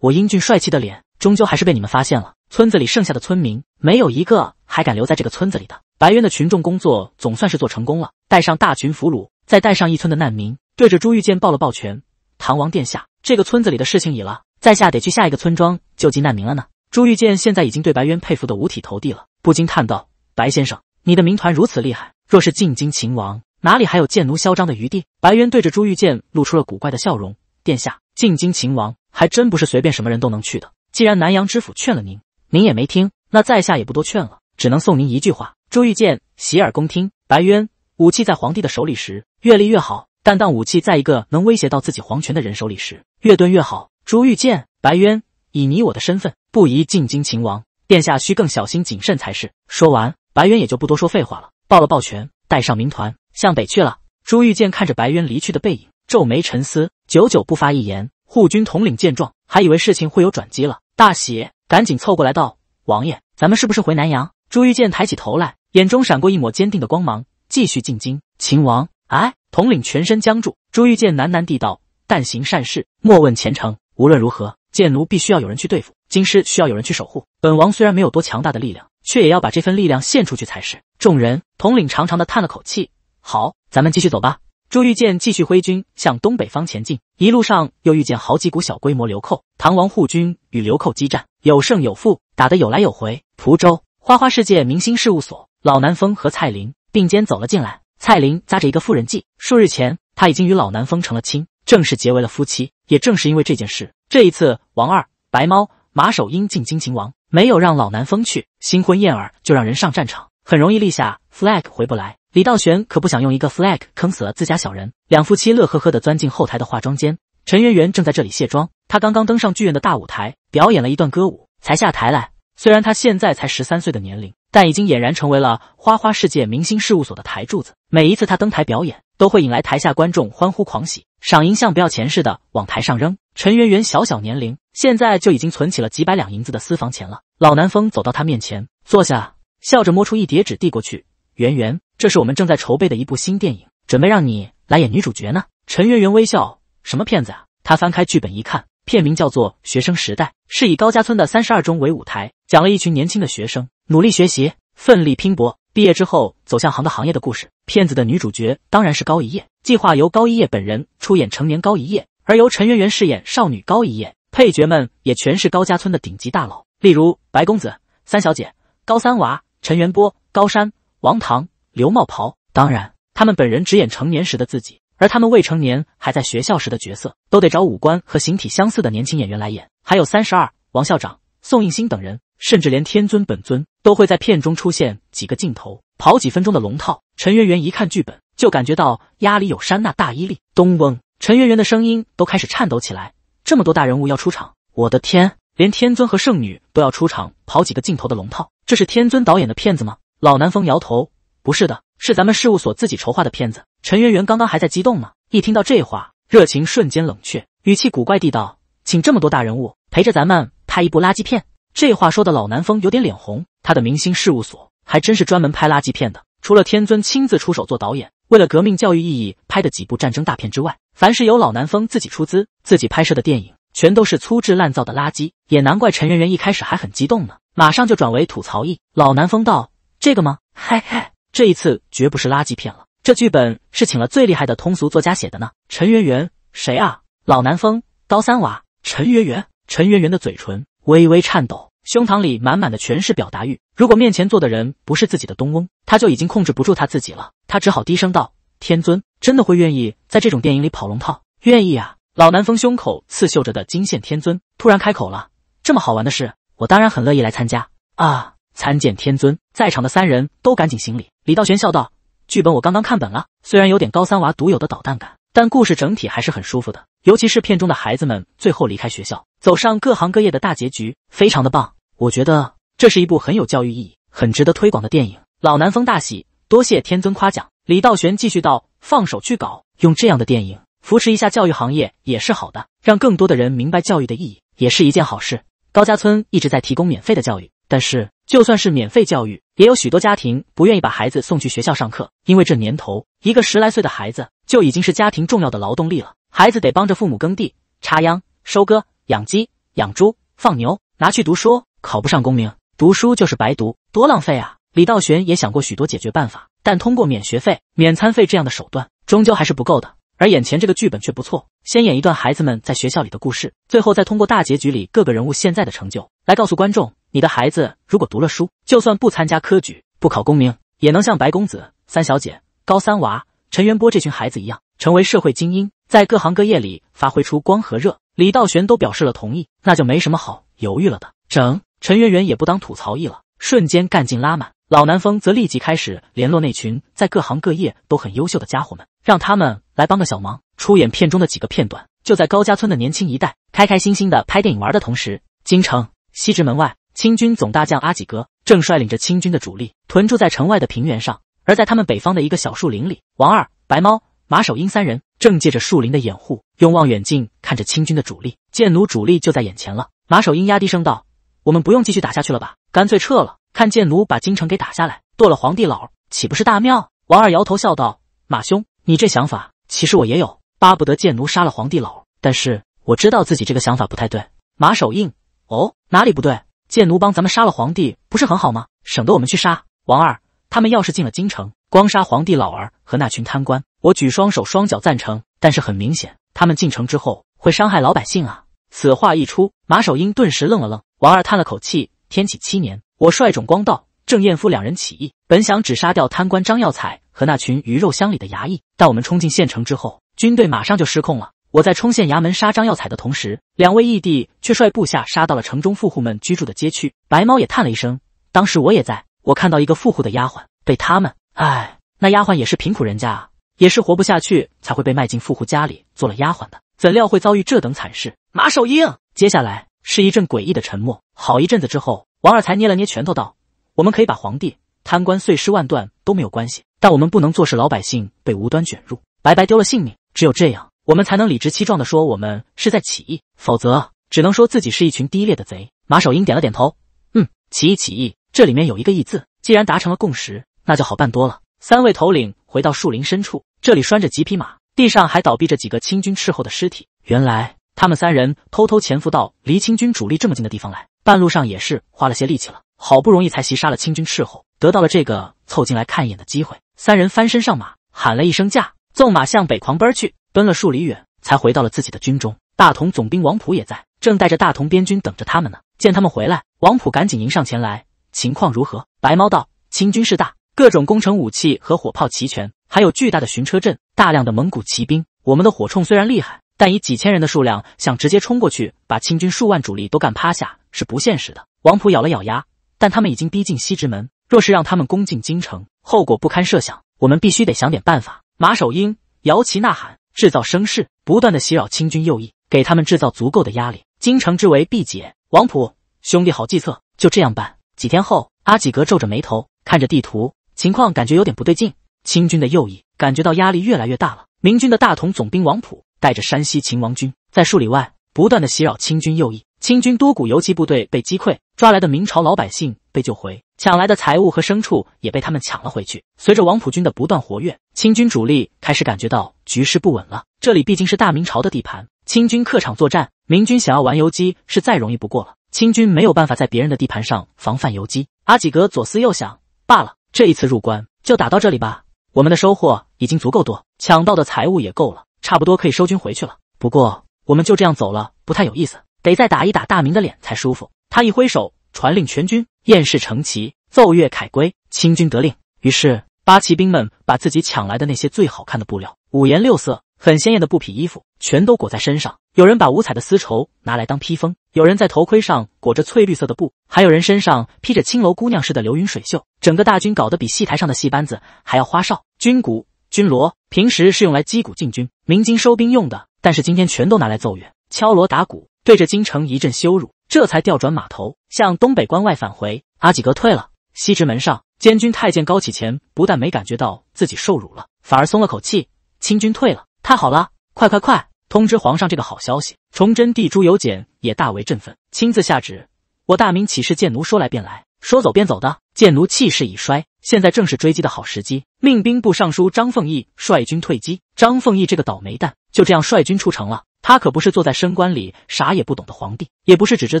我英俊帅气的脸，终究还是被你们发现了。村子里剩下的村民，没有一个还敢留在这个村子里的。白渊的群众工作总算是做成功了，带上大群俘虏，再带上一村的难民，对着朱玉剑抱了抱拳：“唐王殿下，这个村子里的事情已了，在下得去下一个村庄救济难民了呢。”朱玉剑现在已经对白渊佩服的五体投地了，不禁叹道：“白先生，你的民团如此厉害，若是进京擒王，哪里还有贱奴嚣张的余地？”白渊对着朱玉剑露出了古怪的笑容：“殿下进京擒王。”还真不是随便什么人都能去的。既然南阳知府劝了您，您也没听，那在下也不多劝了，只能送您一句话：朱玉剑，洗耳恭听。白渊，武器在皇帝的手里时，越利越好；但当武器在一个能威胁到自己皇权的人手里时，越钝越好。朱玉剑，白渊，以你我的身份，不宜进京擒王，殿下需更小心谨慎才是。说完，白渊也就不多说废话了，抱了抱拳，带上民团向北去了。朱玉剑看着白渊离去的背影，皱眉沉思，久久不发一言。护军统领见状，还以为事情会有转机了，大喜，赶紧凑过来道：“王爷，咱们是不是回南阳？”朱玉剑抬起头来，眼中闪过一抹坚定的光芒，继续进京。秦王，哎，统领全身僵住。朱玉剑喃喃地道：“但行善事，莫问前程。无论如何，剑奴必须要有人去对付，京师需要有人去守护。本王虽然没有多强大的力量，却也要把这份力量献出去才是。”众人，统领长长的叹了口气：“好，咱们继续走吧。”朱玉剑继续挥军向东北方前进，一路上又遇见好几股小规模流寇，唐王护军与流寇激战，有胜有负，打得有来有回。蒲州花花世界明星事务所，老南风和蔡琳并肩走了进来。蔡琳扎着一个妇人髻，数日前他已经与老南风成了亲，正式结为了夫妻。也正是因为这件事，这一次王二、白猫、马守英进京擒王，没有让老南风去，新婚燕尔就让人上战场，很容易立下 flag 回不来。李道玄可不想用一个 flag 坑死了自家小人，两夫妻乐呵呵地钻进后台的化妆间。陈圆圆正在这里卸妆，她刚刚登上剧院的大舞台，表演了一段歌舞才下台来。虽然她现在才十三岁的年龄，但已经俨然成为了花花世界明星事务所的台柱子。每一次她登台表演，都会引来台下观众欢呼狂喜，赏银像不要钱似的往台上扔。陈圆圆小小年龄，现在就已经存起了几百两银子的私房钱了。老南风走到他面前坐下，笑着摸出一叠纸递过去。圆圆，这是我们正在筹备的一部新电影，准备让你来演女主角呢。陈圆圆微笑：“什么片子啊？”他翻开剧本一看，片名叫做《学生时代》，是以高家村的三十二中为舞台，讲了一群年轻的学生努力学习、奋力拼搏，毕业之后走向行的行业的故事。骗子的女主角当然是高一叶，计划由高一叶本人出演成年高一叶，而由陈圆圆饰演少女高一叶。配角们也全是高家村的顶级大佬，例如白公子、三小姐、高三娃、陈元波、高山。王唐、刘茂袍，当然，他们本人只演成年时的自己，而他们未成年还在学校时的角色，都得找五官和形体相似的年轻演员来演。还有三十二王校长、宋应星等人，甚至连天尊本尊都会在片中出现几个镜头，跑几分钟的龙套。陈圆圆一看剧本，就感觉到鸭里有山，那大伊利东翁，陈圆圆的声音都开始颤抖起来。这么多大人物要出场，我的天，连天尊和圣女都要出场跑几个镜头的龙套，这是天尊导演的片子吗？老南风摇头，不是的，是咱们事务所自己筹划的片子。陈圆圆刚刚还在激动呢，一听到这话，热情瞬间冷却，语气古怪地道：“请这么多大人物陪着咱们拍一部垃圾片？”这话说的老南风有点脸红。他的明星事务所还真是专门拍垃圾片的。除了天尊亲自出手做导演，为了革命教育意义拍的几部战争大片之外，凡是由老南风自己出资、自己拍摄的电影，全都是粗制滥造的垃圾。也难怪陈圆圆一开始还很激动呢，马上就转为吐槽意。老南风道。这个吗？嘿嘿，这一次绝不是垃圾片了，这剧本是请了最厉害的通俗作家写的呢。陈圆圆，谁啊？老南风，刀三娃。陈圆圆，陈圆圆的嘴唇微微颤抖，胸膛里满满的全是表达欲。如果面前坐的人不是自己的东翁，他就已经控制不住他自己了。他只好低声道：“天尊真的会愿意在这种电影里跑龙套？愿意啊！”老南风胸口刺绣着的金线天尊突然开口了：“这么好玩的事，我当然很乐意来参加啊。”参见天尊，在场的三人都赶紧行礼。李道玄笑道：“剧本我刚刚看本了，虽然有点高三娃独有的捣蛋感，但故事整体还是很舒服的。尤其是片中的孩子们最后离开学校，走上各行各业的大结局，非常的棒。我觉得这是一部很有教育意义、很值得推广的电影。”老南风大喜，多谢天尊夸奖。李道玄继续道：“放手去搞，用这样的电影扶持一下教育行业也是好的，让更多的人明白教育的意义，也是一件好事。高家村一直在提供免费的教育，但是。”就算是免费教育，也有许多家庭不愿意把孩子送去学校上课，因为这年头，一个十来岁的孩子就已经是家庭重要的劳动力了。孩子得帮着父母耕地、插秧、收割、养鸡、养猪、放牛，拿去读书考不上功名，读书就是白读，多浪费啊！李道玄也想过许多解决办法，但通过免学费、免餐费这样的手段，终究还是不够的。而眼前这个剧本却不错，先演一段孩子们在学校里的故事，最后再通过大结局里各个人物现在的成就，来告诉观众。你的孩子如果读了书，就算不参加科举，不考功名，也能像白公子、三小姐、高三娃、陈元波这群孩子一样，成为社会精英，在各行各业里发挥出光和热。李道玄都表示了同意，那就没什么好犹豫了的。整陈圆圆也不当吐槽役了，瞬间干劲拉满。老南风则立即开始联络那群在各行各业都很优秀的家伙们，让他们来帮个小忙，出演片中的几个片段。就在高家村的年轻一代开开心心的拍电影玩的同时，京城西直门外。清军总大将阿济格正率领着清军的主力屯驻在城外的平原上，而在他们北方的一个小树林里，王二、白猫、马守英三人正借着树林的掩护，用望远镜看着清军的主力。剑奴主力就在眼前了。马守英压低声道：“我们不用继续打下去了吧？干脆撤了，看见奴把京城给打下来，剁了皇帝老，岂不是大妙？”王二摇头笑道：“马兄，你这想法其实我也有，巴不得剑奴杀了皇帝老，但是我知道自己这个想法不太对。”马守应：“哦，哪里不对？”贱奴帮咱们杀了皇帝，不是很好吗？省得我们去杀。王二，他们要是进了京城，光杀皇帝老儿和那群贪官，我举双手双脚赞成。但是很明显，他们进城之后会伤害老百姓啊！此话一出，马守英顿时愣了愣。王二叹了口气：天启七年，我率种光道、郑彦夫两人起义，本想只杀掉贪官张耀彩和那群鱼肉乡里的衙役，但我们冲进县城之后，军队马上就失控了。我在冲县衙门杀张耀彩的同时，两位义弟却率部下杀到了城中富户们居住的街区。白猫也叹了一声：“当时我也在，我看到一个富户的丫鬟被他们……唉，那丫鬟也是贫苦人家，也是活不下去才会被卖进富户家里做了丫鬟的。怎料会遭遇这等惨事？”马守英。接下来是一阵诡异的沉默。好一阵子之后，王二才捏了捏拳头道：“我们可以把皇帝、贪官碎尸万段都没有关系，但我们不能坐视老百姓被无端卷入，白白丢了性命。只有这样。”我们才能理直气壮地说我们是在起义，否则只能说自己是一群低劣的贼。马守英点了点头，嗯，起义，起义，这里面有一个“义”字。既然达成了共识，那就好办多了。三位头领回到树林深处，这里拴着几匹马，地上还倒闭着几个清军斥候的尸体。原来他们三人偷偷潜伏到离清军主力这么近的地方来，半路上也是花了些力气了，好不容易才袭杀了清军斥候，得到了这个凑进来看一眼的机会。三人翻身上马，喊了一声“驾”，纵马向北狂奔去。奔了数里远，才回到了自己的军中。大同总兵王普也在，正带着大同边军等着他们呢。见他们回来，王普赶紧迎上前来。情况如何？白猫道：清军势大，各种攻城武器和火炮齐全，还有巨大的巡车阵，大量的蒙古骑兵。我们的火铳虽然厉害，但以几千人的数量，想直接冲过去把清军数万主力都干趴下是不现实的。王普咬了咬牙，但他们已经逼近西直门，若是让他们攻进京城，后果不堪设想。我们必须得想点办法。马守英摇旗呐喊。制造声势，不断的袭扰清军右翼，给他们制造足够的压力，京城之围必解。王普兄弟好计策，就这样办。几天后，阿济格皱着眉头看着地图，情况感觉有点不对劲。清军的右翼感觉到压力越来越大了。明军的大同总兵王普带着山西秦王军，在数里外不断的袭扰清军右翼，清军多股游击部队被击溃，抓来的明朝老百姓。被救回，抢来的财物和牲畜也被他们抢了回去。随着王普军的不断活跃，清军主力开始感觉到局势不稳了。这里毕竟是大明朝的地盘，清军客场作战，明军想要玩游击是再容易不过了。清军没有办法在别人的地盘上防范游击。阿济格左思右想，罢了，这一次入关就打到这里吧。我们的收获已经足够多，抢到的财物也够了，差不多可以收军回去了。不过我们就这样走了不太有意思，得再打一打大明的脸才舒服。他一挥手。传令全军，验视成旗，奏乐凯归。清军得令，于是八旗兵们把自己抢来的那些最好看的布料，五颜六色、很鲜艳的布匹衣服，全都裹在身上。有人把五彩的丝绸拿来当披风，有人在头盔上裹着翠绿色的布，还有人身上披着青楼姑娘似的流云水袖。整个大军搞得比戏台上的戏班子还要花哨。军鼓、军锣平时是用来击鼓进军、鸣金收兵用的，但是今天全都拿来奏乐，敲锣打鼓，对着京城一阵羞辱。这才调转马头，向东北关外返回。阿济格退了，西直门上监军太监高启前不但没感觉到自己受辱了，反而松了口气。清军退了，太好了！快快快，通知皇上这个好消息！崇祯帝朱由检也大为振奋，亲自下旨：我大明起事贱奴，说来便来，说走便走的贱奴气势已衰，现在正是追击的好时机。命兵部尚书张凤义率军退击。张凤义这个倒霉蛋就这样率军出城了。他可不是坐在深官里啥也不懂的皇帝，也不是只知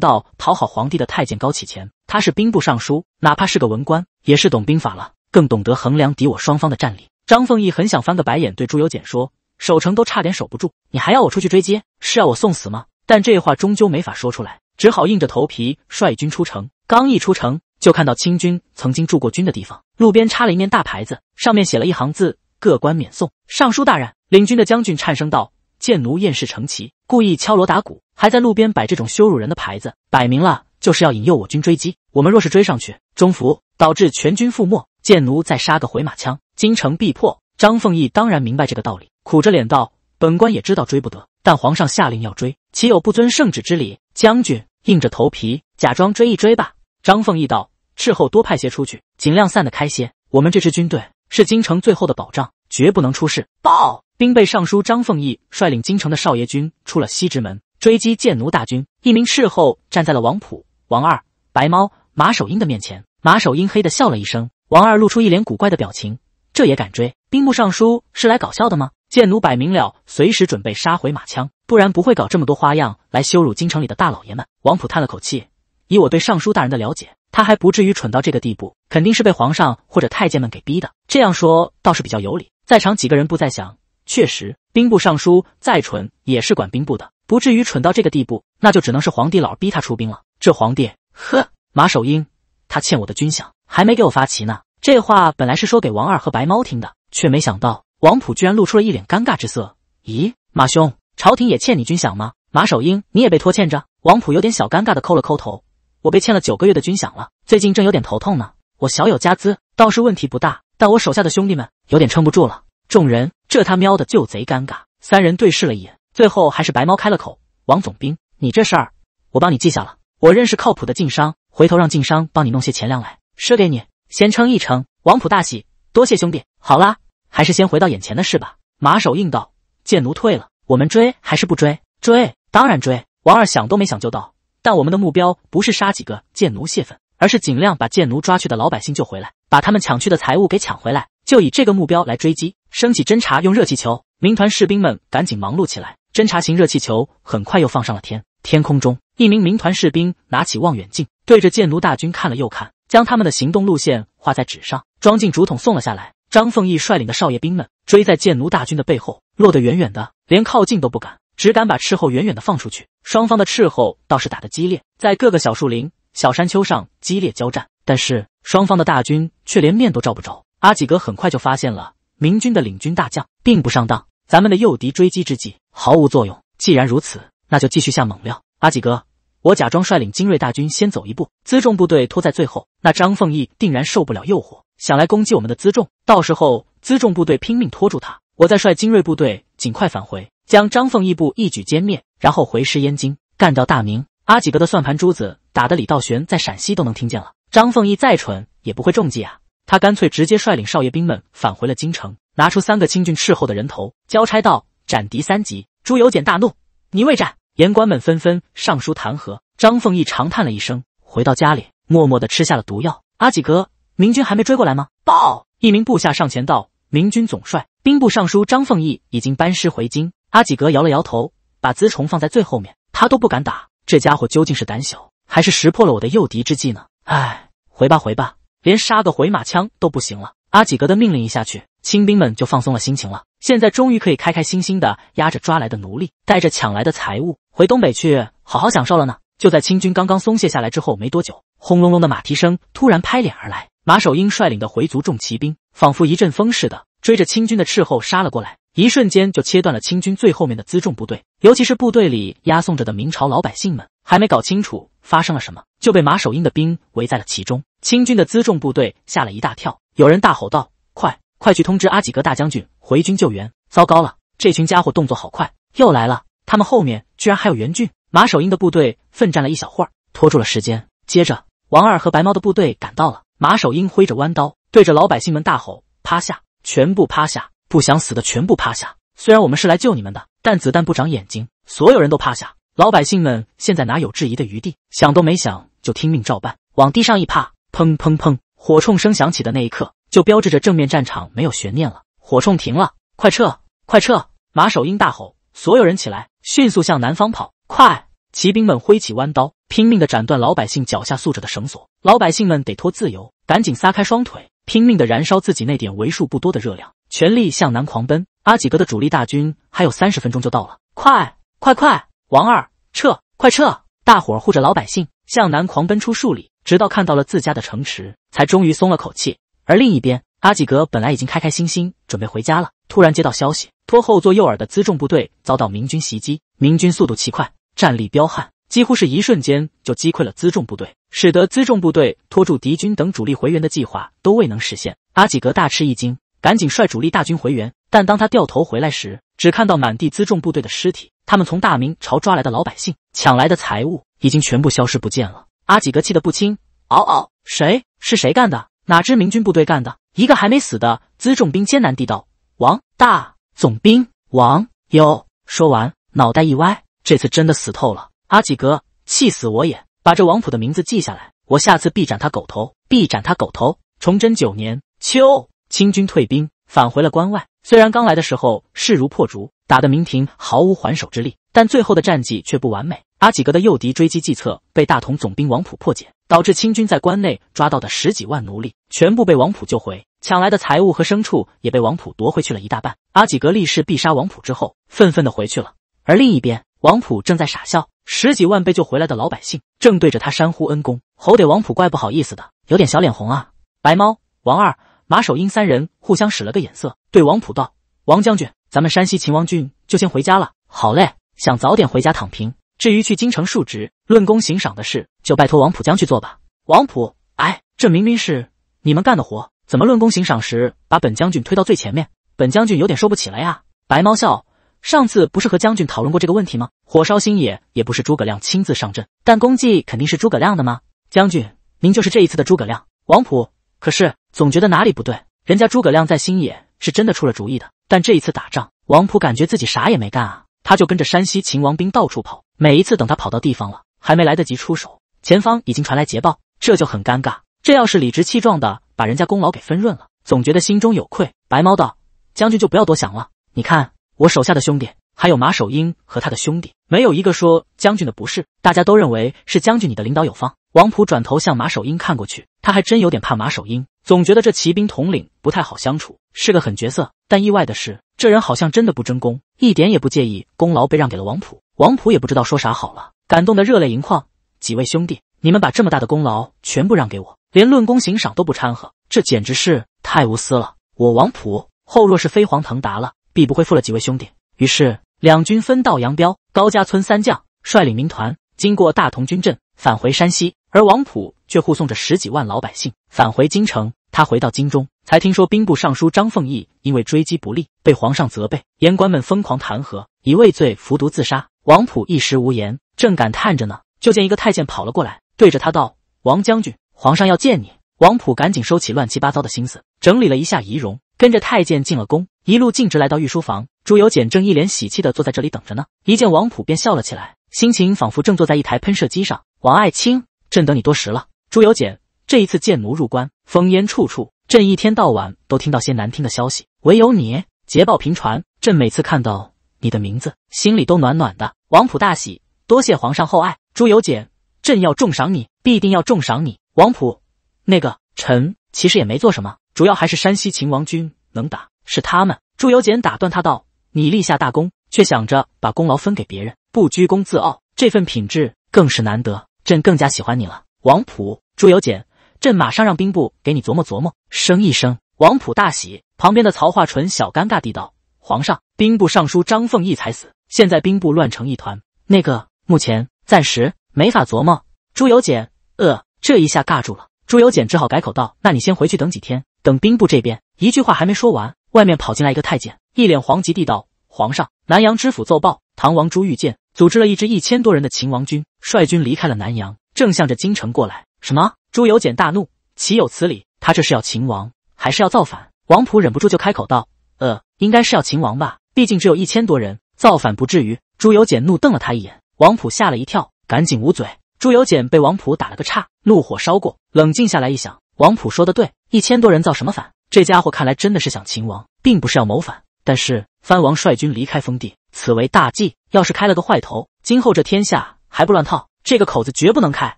道讨好皇帝的太监高启前，他是兵部尚书，哪怕是个文官，也是懂兵法了，更懂得衡量敌我双方的战力。张凤义很想翻个白眼对朱由检说：“守城都差点守不住，你还要我出去追击，是要我送死吗？”但这话终究没法说出来，只好硬着头皮率军出城。刚一出城，就看到清军曾经驻过军的地方，路边插了一面大牌子，上面写了一行字：“各官免送尚书大人领军的将军。”颤声道。贱奴厌世成奇，故意敲锣打鼓，还在路边摆这种羞辱人的牌子，摆明了就是要引诱我军追击。我们若是追上去，中伏，导致全军覆没，贱奴再杀个回马枪，京城必破。张凤义当然明白这个道理，苦着脸道：“本官也知道追不得，但皇上下令要追，岂有不遵圣旨之理？”将军硬着头皮，假装追一追吧。张凤义道：“斥候多派些出去，尽量散得开些。我们这支军队是京城最后的保障，绝不能出事。”报。兵备尚书张凤义率领京城的少爷军出了西直门追击贱奴大军。一名侍后站在了王普、王二、白猫、马守英的面前。马守英嘿的笑了一声，王二露出一脸古怪的表情。这也敢追？兵部尚书是来搞笑的吗？贱奴摆明了随时准备杀回马枪，不然不会搞这么多花样来羞辱京城里的大老爷们。王普叹了口气，以我对尚书大人的了解，他还不至于蠢到这个地步，肯定是被皇上或者太监们给逼的。这样说倒是比较有理。在场几个人不再想。确实，兵部尚书再蠢也是管兵部的，不至于蠢到这个地步。那就只能是皇帝老逼他出兵了。这皇帝，呵，马守英，他欠我的军饷还没给我发齐呢。这话本来是说给王二和白猫听的，却没想到王普居然露出了一脸尴尬之色。咦，马兄，朝廷也欠你军饷吗？马守英，你也被拖欠着？王普有点小尴尬的抠了抠头。我被欠了九个月的军饷了，最近正有点头痛呢。我小有家资，倒是问题不大，但我手下的兄弟们有点撑不住了。众人，这他喵的就贼尴尬。三人对视了一眼，最后还是白猫开了口：“王总兵，你这事儿我帮你记下了。我认识靠谱的晋商，回头让晋商帮你弄些钱粮来，赊给你。先称一称。”王普大喜，多谢兄弟。好啦，还是先回到眼前的事吧。马首应道：“贱奴退了，我们追还是不追？追，当然追。”王二想都没想就道：“但我们的目标不是杀几个贱奴泄愤，而是尽量把贱奴抓去的老百姓救回来，把他们抢去的财物给抢回来。”就以这个目标来追击，升起侦察用热气球。民团士兵们赶紧忙碌起来。侦察型热气球很快又放上了天。天空中，一名民团士兵拿起望远镜，对着箭奴大军看了又看，将他们的行动路线画在纸上，装进竹筒送了下来。张凤义率领的少爷兵们追在箭奴大军的背后，落得远远的，连靠近都不敢，只敢把斥候远远的放出去。双方的斥候倒是打得激烈，在各个小树林、小山丘上激烈交战，但是双方的大军却连面都照不着。阿吉格很快就发现了明军的领军大将并不上当，咱们的诱敌追击之计毫无作用。既然如此，那就继续下猛料。阿吉格，我假装率领精锐大军先走一步，辎重部队拖在最后。那张凤义定然受不了诱惑，想来攻击我们的辎重。到时候辎重部队拼命拖住他，我再率精锐部队尽快返回，将张凤义部一举歼灭，然后回师燕京，干掉大明。阿吉格的算盘珠子打得李道玄在陕西都能听见了。张凤义再蠢也不会中计啊！他干脆直接率领少爷兵们返回了京城，拿出三个清军斥候的人头，交差道：“斩敌三级。”朱由检大怒：“你未斩！”言官们纷纷上书弹劾。张凤义长叹了一声，回到家里，默默的吃下了毒药。阿济格，明军还没追过来吗？报！一名部下上前道：“明军总帅兵部尚书张凤义已经班师回京。”阿济格摇了摇头，把辎重放在最后面，他都不敢打。这家伙究竟是胆小，还是识破了我的诱敌之计呢？唉，回吧，回吧。连杀个回马枪都不行了。阿吉格的命令一下去，清兵们就放松了心情了。现在终于可以开开心心的押着抓来的奴隶，带着抢来的财物回东北去好好享受了呢。就在清军刚刚松懈下来之后没多久，轰隆隆的马蹄声突然拍脸而来，马守英率领的回族重骑兵仿佛一阵风似的追着清军的斥候杀了过来，一瞬间就切断了清军最后面的辎重部队，尤其是部队里押送着的明朝老百姓们，还没搞清楚。发生了什么？就被马守英的兵围在了其中。清军的辎重部队吓了一大跳，有人大吼道：“快快去通知阿济格大将军回军救援！”糟糕了，这群家伙动作好快，又来了！他们后面居然还有援军。马守英的部队奋战了一小会儿，拖住了时间。接着，王二和白猫的部队赶到了。马守英挥着弯刀，对着老百姓们大吼：“趴下！全部趴下！不想死的全部趴下！虽然我们是来救你们的，但子弹不长眼睛，所有人都趴下！”老百姓们现在哪有质疑的余地？想都没想就听命照办，往地上一趴，砰砰砰，火铳声响起的那一刻，就标志着正面战场没有悬念了。火铳停了，快撤！快撤！马守英大吼：“所有人起来，迅速向南方跑！快！”骑兵们挥起弯刀，拼命的斩断老百姓脚下束着的绳索。老百姓们得脱自由，赶紧撒开双腿，拼命的燃烧自己那点为数不多的热量，全力向南狂奔。阿济格的主力大军还有三十分钟就到了，快！快！快！王二，撤！快撤！大伙儿护着老百姓，向南狂奔出数里，直到看到了自家的城池，才终于松了口气。而另一边，阿济格本来已经开开心心准备回家了，突然接到消息，拖后座诱饵的辎重部队遭到明军袭击。明军速度奇快，战力彪悍，几乎是一瞬间就击溃了辎重部队，使得辎重部队拖住敌军等主力回援的计划都未能实现。阿济格大吃一惊，赶紧率主力大军回援。但当他掉头回来时，只看到满地辎重部队的尸体，他们从大明朝抓来的老百姓、抢来的财物，已经全部消失不见了。阿几格气得不轻，嗷嗷，谁是谁干的？哪支明军部队干的。一个还没死的辎重兵艰难地道：“王大总兵王哟。”说完，脑袋一歪，这次真的死透了。阿几格气死我也，把这王普的名字记下来，我下次必斩他狗头，必斩他狗头。崇祯九年秋，清军退兵。返回了关外，虽然刚来的时候势如破竹，打得明廷毫无还手之力，但最后的战绩却不完美。阿济格的诱敌追击计策被大同总兵王普破解，导致清军在关内抓到的十几万奴隶全部被王普救回，抢来的财物和牲畜也被王普夺回去了一大半。阿济格立誓必杀王普之后，愤愤的回去了。而另一边，王普正在傻笑，十几万被救回来的老百姓正对着他山呼恩公，吼得王普怪不好意思的，有点小脸红啊。白猫王二。马守英三人互相使了个眼色，对王普道：“王将军，咱们山西秦王郡就先回家了。”“好嘞，想早点回家躺平。”“至于去京城述职、论功行赏的事，就拜托王普江去做吧。”“王普，哎，这明明是你们干的活，怎么论功行赏时把本将军推到最前面？本将军有点受不起了呀！”白猫笑：“上次不是和将军讨论过这个问题吗？火烧新野也不是诸葛亮亲自上阵，但功绩肯定是诸葛亮的吗？将军，您就是这一次的诸葛亮。”王普，可是。总觉得哪里不对，人家诸葛亮在新野是真的出了主意的，但这一次打仗，王普感觉自己啥也没干啊，他就跟着山西秦王兵到处跑，每一次等他跑到地方了，还没来得及出手，前方已经传来捷报，这就很尴尬。这要是理直气壮的把人家功劳给分润了，总觉得心中有愧。白猫道：“将军就不要多想了，你看我手下的兄弟，还有马守英和他的兄弟，没有一个说将军的不是，大家都认为是将军你的领导有方。”王普转头向马守英看过去，他还真有点怕马守英，总觉得这骑兵统领不太好相处，是个狠角色。但意外的是，这人好像真的不争功，一点也不介意功劳被让给了王普。王普也不知道说啥好了，感动得热泪盈眶。几位兄弟，你们把这么大的功劳全部让给我，连论功行赏都不掺和，这简直是太无私了！我王普后若是飞黄腾达了，必不会负了几位兄弟。于是两军分道扬镳，高家村三将率领民团经过大同军镇，返回山西。而王普却护送着十几万老百姓返回京城。他回到京中，才听说兵部尚书张凤翼因为追击不利，被皇上责备，言官们疯狂弹劾，以畏罪服毒自杀。王普一时无言，正感叹着呢，就见一个太监跑了过来，对着他道：“王将军，皇上要见你。”王普赶紧收起乱七八糟的心思，整理了一下仪容，跟着太监进了宫，一路径直来到御书房。朱由检正一脸喜气的坐在这里等着呢，一见王普便笑了起来，心情仿佛正坐在一台喷射机上。王爱卿。朕等你多时了，朱由检。这一次贱奴入关，烽烟处处，朕一天到晚都听到些难听的消息，唯有你捷报频传。朕每次看到你的名字，心里都暖暖的。王普大喜，多谢皇上厚爱。朱由检，朕要重赏你，必定要重赏你。王普，那个臣其实也没做什么，主要还是山西秦王军能打，是他们。朱由检打断他道：“你立下大功，却想着把功劳分给别人，不居功自傲，这份品质更是难得。”朕更加喜欢你了，王普、朱由检。朕马上让兵部给你琢磨琢磨，升一升。王普大喜，旁边的曹化淳小尴尬地道：“皇上，兵部尚书张凤义才死，现在兵部乱成一团，那个目前暂时没法琢磨。”朱由检，呃，这一下尬住了。朱由检只好改口道：“那你先回去等几天，等兵部这边。”一句话还没说完，外面跑进来一个太监，一脸惶急地道。皇上，南阳知府奏报，唐王朱玉建组织了一支一千多人的秦王军，率军离开了南阳，正向着京城过来。什么？朱由检大怒，岂有此理！他这是要秦王，还是要造反？王普忍不住就开口道：“呃，应该是要秦王吧，毕竟只有一千多人，造反不至于。”朱由检怒瞪了他一眼，王普吓了一跳，赶紧捂嘴。朱由检被王普打了个岔，怒火烧过，冷静下来一想，王普说的对，一千多人造什么反？这家伙看来真的是想秦王，并不是要谋反，但是。藩王率军离开封地，此为大忌。要是开了个坏头，今后这天下还不乱套？这个口子绝不能开。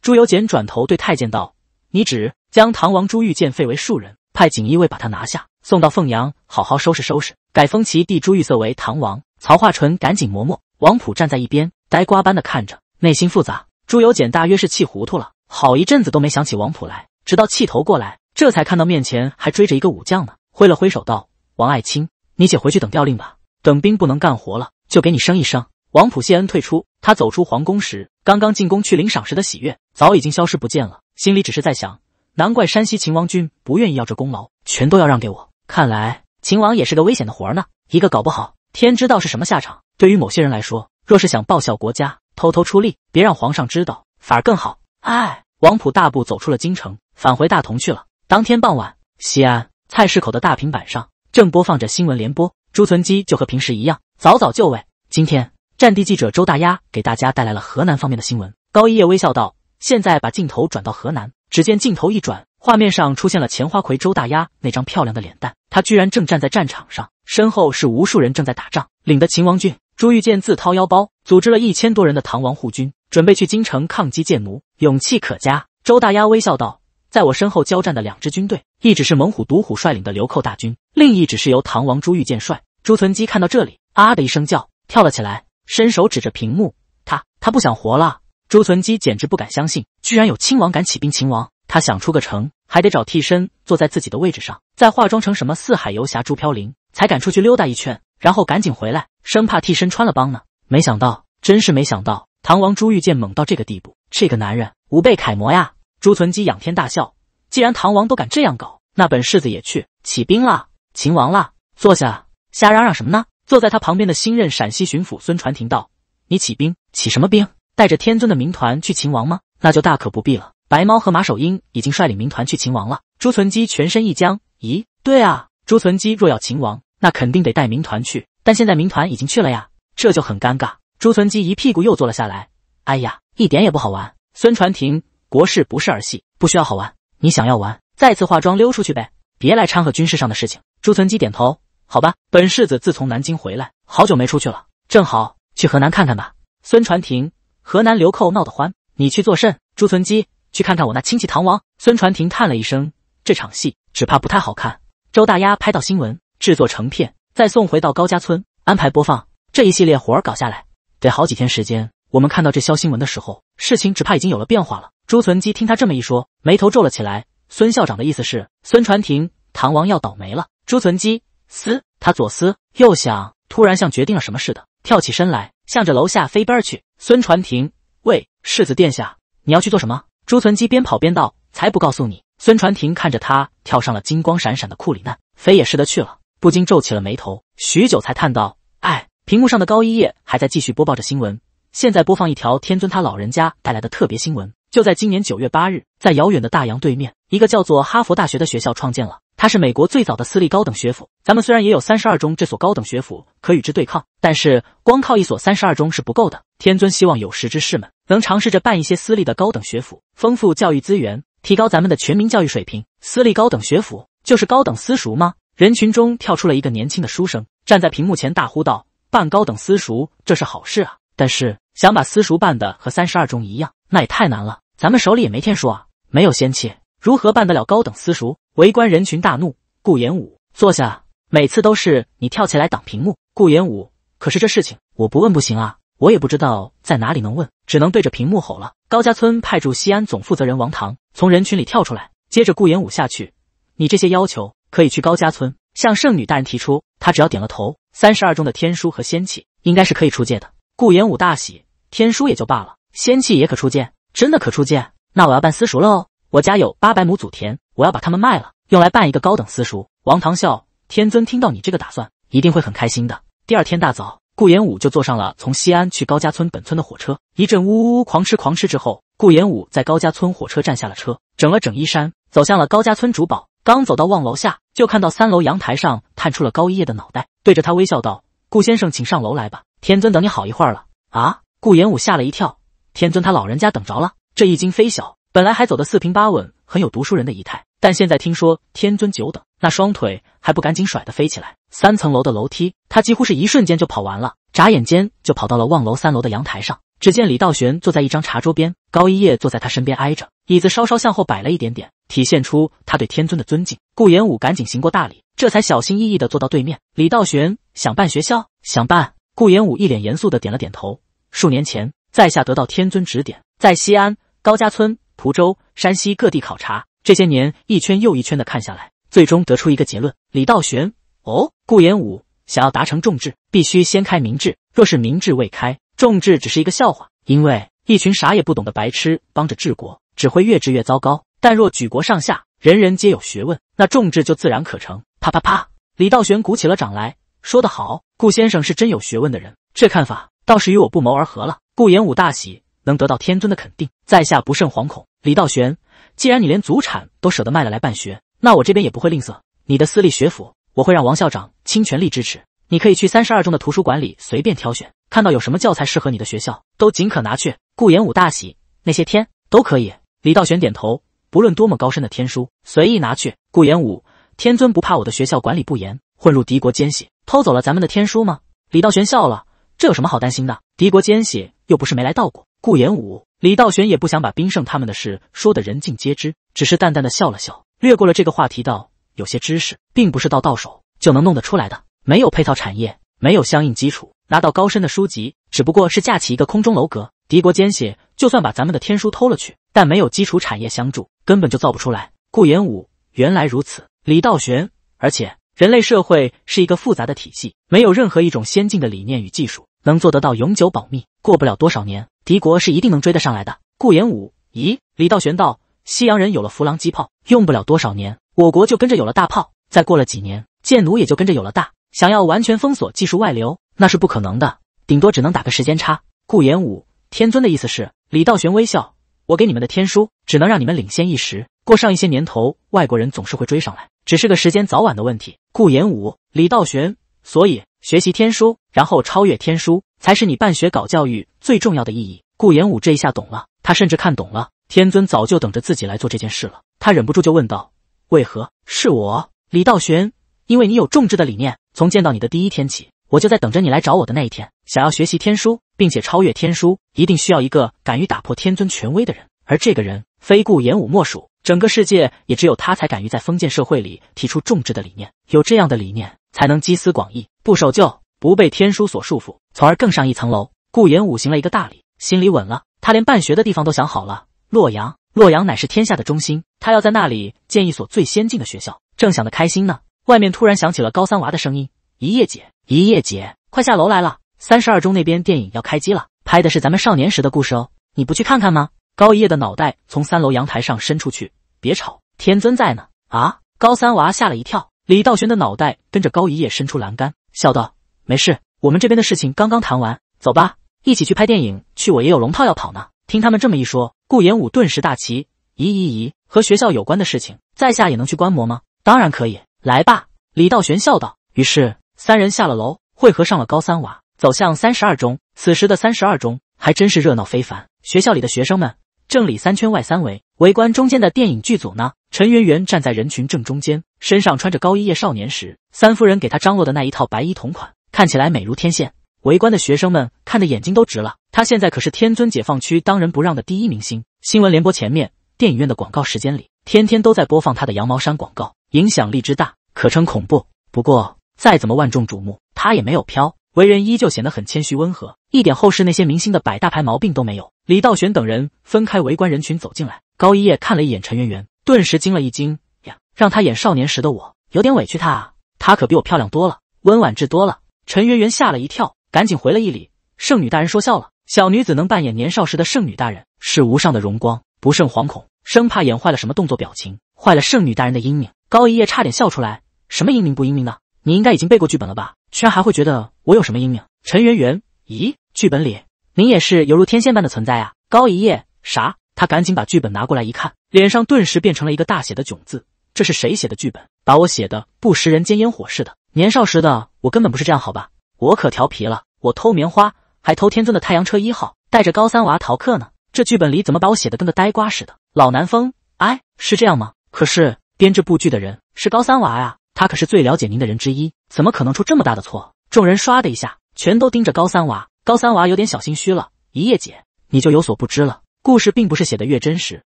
朱由检转头对太监道：“你只将唐王朱玉建废为庶人，派锦衣卫把他拿下，送到凤阳，好好收拾收拾，改封其弟朱玉色为唐王。”曹化淳赶紧磨墨，王普站在一边，呆瓜般的看着，内心复杂。朱由检大约是气糊涂了，好一阵子都没想起王普来，直到气头过来，这才看到面前还追着一个武将呢，挥了挥手道：“王爱卿。”你且回去等调令吧。等兵不能干活了，就给你升一升。王普谢恩退出。他走出皇宫时，刚刚进宫去领赏时的喜悦早已经消失不见了，心里只是在想：难怪山西秦王军不愿意要这功劳，全都要让给我。看来秦王也是个危险的活儿呢。一个搞不好，天知道是什么下场。对于某些人来说，若是想报效国家，偷偷出力，别让皇上知道，反而更好。唉，王普大步走出了京城，返回大同去了。当天傍晚，西安菜市口的大平板上。正播放着新闻联播，朱存基就和平时一样早早就位。今天，战地记者周大丫给大家带来了河南方面的新闻。高一叶微笑道：“现在把镜头转到河南。”只见镜头一转，画面上出现了钱花魁周大丫那张漂亮的脸蛋。他居然正站在战场上，身后是无数人正在打仗。领的秦王军，朱玉剑自掏腰包组织了一千多人的唐王护军，准备去京城抗击贱奴，勇气可嘉。周大丫微笑道。在我身后交战的两支军队，一只是猛虎独虎率领的流寇大军，另一只是由唐王朱玉剑率。朱存基看到这里，啊的一声叫，跳了起来，伸手指着屏幕，他他不想活了。朱存基简直不敢相信，居然有亲王敢起兵擒王。他想出个城，还得找替身坐在自己的位置上，再化妆成什么四海游侠朱飘零，才敢出去溜达一圈，然后赶紧回来，生怕替身穿了帮呢。没想到，真是没想到，唐王朱玉剑猛到这个地步，这个男人吾辈楷模呀。朱存基仰天大笑：“既然唐王都敢这样搞，那本世子也去起兵了，秦王啦，坐下，瞎嚷嚷什么呢？坐在他旁边的新任陕西巡抚孙传庭道：“你起兵，起什么兵？带着天尊的民团去秦王吗？那就大可不必了。白猫和马守英已经率领民团去秦王了。”朱存基全身一僵：“咦，对啊，朱存基若要秦王，那肯定得带民团去，但现在民团已经去了呀，这就很尴尬。”朱存基一屁股又坐了下来：“哎呀，一点也不好玩。”孙传庭。国事不是儿戏，不需要好玩。你想要玩，再次化妆溜出去呗，别来掺和军事上的事情。朱存基点头，好吧，本世子自从南京回来，好久没出去了，正好去河南看看吧。孙传庭，河南流寇闹得欢，你去作甚？朱存基，去看看我那亲戚唐王。孙传庭叹了一声，这场戏只怕不太好看。周大丫拍到新闻，制作成片，再送回到高家村安排播放。这一系列活儿搞下来，得好几天时间。我们看到这消新闻的时候，事情只怕已经有了变化了。朱存基听他这么一说，眉头皱了起来。孙校长的意思是，孙传庭、唐王要倒霉了。朱存基思，他左思右想，突然像决定了什么似的，跳起身来，向着楼下飞奔去。孙传庭，喂，世子殿下，你要去做什么？朱存基边跑边道：“才不告诉你。”孙传庭看着他跳上了金光闪闪的库里难，飞也似的去了，不禁皱起了眉头，许久才叹道：“哎。”屏幕上的高一叶还在继续播报着新闻，现在播放一条天尊他老人家带来的特别新闻。就在今年九月八日，在遥远的大洋对面，一个叫做哈佛大学的学校创建了。它是美国最早的私立高等学府。咱们虽然也有三十二中这所高等学府可与之对抗，但是光靠一所三十二中是不够的。天尊希望有识之士们能尝试着办一些私立的高等学府，丰富教育资源，提高咱们的全民教育水平。私立高等学府就是高等私塾吗？人群中跳出了一个年轻的书生，站在屏幕前大呼道：“办高等私塾，这是好事啊！但是想把私塾办的和三十二中一样，那也太难了。”咱们手里也没天书啊，没有仙气，如何办得了高等私塾？围观人群大怒。顾延武坐下，每次都是你跳起来挡屏幕。顾延武，可是这事情我不问不行啊，我也不知道在哪里能问，只能对着屏幕吼了。高家村派驻西安总负责人王唐从人群里跳出来，接着顾延武下去。你这些要求可以去高家村向圣女大人提出，她只要点了头，三十二中的天书和仙气应该是可以出借的。顾延武大喜，天书也就罢了，仙气也可出界。真的可出剑？那我要办私塾了哦。我家有八百亩祖田，我要把它们卖了，用来办一个高等私塾。王唐笑天尊听到你这个打算，一定会很开心的。第二天大早，顾延武就坐上了从西安去高家村本村的火车。一阵呜呜呜狂吃狂吃之后，顾延武在高家村火车站下了车，整了整衣衫，走向了高家村主堡。刚走到望楼下，就看到三楼阳台上探出了高一叶的脑袋，对着他微笑道：“顾先生，请上楼来吧，天尊等你好一会儿了。”啊！顾延武吓了一跳。天尊，他老人家等着了。这一惊非小，本来还走的四平八稳，很有读书人的仪态，但现在听说天尊久等，那双腿还不赶紧甩的飞起来。三层楼的楼梯，他几乎是一瞬间就跑完了，眨眼间就跑到了望楼三楼的阳台上。只见李道玄坐在一张茶桌边，高一叶坐在他身边挨着椅子，稍稍向后摆了一点点，体现出他对天尊的尊敬。顾延武赶紧行过大礼，这才小心翼翼的坐到对面。李道玄想办学校，想办。顾延武一脸严肃的点了点头。数年前。在下得到天尊指点，在西安、高家村、蒲州、山西各地考察，这些年一圈又一圈的看下来，最终得出一个结论：李道玄，哦，顾炎武想要达成众志，必须先开明智。若是明智未开，众志只是一个笑话。因为一群啥也不懂的白痴帮着治国，只会越治越糟糕。但若举国上下人人皆有学问，那众志就自然可成。啪啪啪，李道玄鼓起了掌来说：“得好，顾先生是真有学问的人，这看法倒是与我不谋而合了。”顾炎武大喜，能得到天尊的肯定，在下不甚惶恐。李道玄，既然你连祖产都舍得卖了来办学，那我这边也不会吝啬。你的私立学府，我会让王校长倾全力支持。你可以去三十二中的图书馆里随便挑选，看到有什么教材适合你的学校，都尽可拿去。顾炎武大喜，那些天都可以。李道玄点头，不论多么高深的天书，随意拿去。顾炎武，天尊不怕我的学校管理不严，混入敌国奸细偷走了咱们的天书吗？李道玄笑了。这有什么好担心的？敌国奸细又不是没来到过。顾延武、李道玄也不想把兵圣他们的事说的人尽皆知，只是淡淡的笑了笑，略过了这个话题，道：“有些知识，并不是到到手就能弄得出来的。没有配套产业，没有相应基础，拿到高深的书籍，只不过是架起一个空中楼阁。敌国奸细就算把咱们的天书偷了去，但没有基础产业相助，根本就造不出来。”顾延武，原来如此。李道玄，而且。人类社会是一个复杂的体系，没有任何一种先进的理念与技术能做得到永久保密。过不了多少年，敌国是一定能追得上来的。顾炎武，咦？李道玄道：西洋人有了弗朗机炮，用不了多少年，我国就跟着有了大炮。再过了几年，贱奴也就跟着有了大。想要完全封锁技术外流，那是不可能的，顶多只能打个时间差。顾炎武，天尊的意思是？李道玄微笑：我给你们的天书，只能让你们领先一时，过上一些年头，外国人总是会追上来。只是个时间早晚的问题。顾延武，李道玄，所以学习天书，然后超越天书，才是你办学搞教育最重要的意义。顾延武这一下懂了，他甚至看懂了，天尊早就等着自己来做这件事了。他忍不住就问道：“为何是我？”李道玄：“因为你有重治的理念。从见到你的第一天起，我就在等着你来找我的那一天。想要学习天书，并且超越天书，一定需要一个敢于打破天尊权威的人，而这个人非顾延武莫属。”整个世界也只有他才敢于在封建社会里提出重治的理念，有这样的理念，才能集思广益，不守旧，不被天书所束缚，从而更上一层楼。顾炎武行了一个大礼，心里稳了。他连办学的地方都想好了，洛阳。洛阳乃是天下的中心，他要在那里建一所最先进的学校。正想得开心呢，外面突然响起了高三娃的声音：“一叶姐，一叶姐，快下楼来了！三十二中那边电影要开机了，拍的是咱们少年时的故事哦，你不去看看吗？”高一叶的脑袋从三楼阳台上伸出去，别吵，天尊在呢！啊，高三娃吓了一跳。李道玄的脑袋跟着高一叶伸出栏杆，笑道：“没事，我们这边的事情刚刚谈完，走吧，一起去拍电影去，我也有龙套要跑呢。”听他们这么一说，顾延武顿时大奇：“咦咦咦，和学校有关的事情，在下也能去观摩吗？当然可以，来吧。”李道玄笑道。于是三人下了楼，汇合上了高三娃，走向三十二中。此时的三十二中还真是热闹非凡，学校里的学生们。正里三圈外三围，围观中间的电影剧组呢。陈圆圆站在人群正中间，身上穿着高一叶少年时三夫人给她张罗的那一套白衣同款，看起来美如天仙。围观的学生们看的眼睛都直了。她现在可是天尊解放区当仁不让的第一明星，新闻联播前面，电影院的广告时间里，天天都在播放她的羊毛衫广告，影响力之大，可称恐怖。不过再怎么万众瞩目，她也没有飘。为人依旧显得很谦虚温和，一点后世那些明星的摆大牌毛病都没有。李道玄等人分开围观人群走进来，高一叶看了一眼陈圆圆，顿时惊了一惊呀，让他演少年时的我，有点委屈他，他可比我漂亮多了，温婉至多了。陈圆圆吓了一跳，赶紧回了一礼：“圣女大人说笑了，小女子能扮演年少时的圣女大人，是无上的荣光，不胜惶恐，生怕演坏了什么动作表情，坏了圣女大人的英明。”高一叶差点笑出来：“什么英明不英明的？你应该已经背过剧本了吧？”居然还会觉得我有什么阴影？陈圆圆，咦，剧本里您也是犹如天仙般的存在啊！高一叶，啥？他赶紧把剧本拿过来一看，脸上顿时变成了一个大写的囧字。这是谁写的剧本？把我写的不食人间烟火似的，年少时的我根本不是这样，好吧？我可调皮了，我偷棉花，还偷天尊的太阳车一号，带着高三娃逃课呢。这剧本里怎么把我写的跟个呆瓜似的？老南风，哎，是这样吗？可是编这部剧的人是高三娃呀。他可是最了解您的人之一，怎么可能出这么大的错？众人唰的一下，全都盯着高三娃。高三娃有点小心虚了。一夜姐，你就有所不知了。故事并不是写的越真实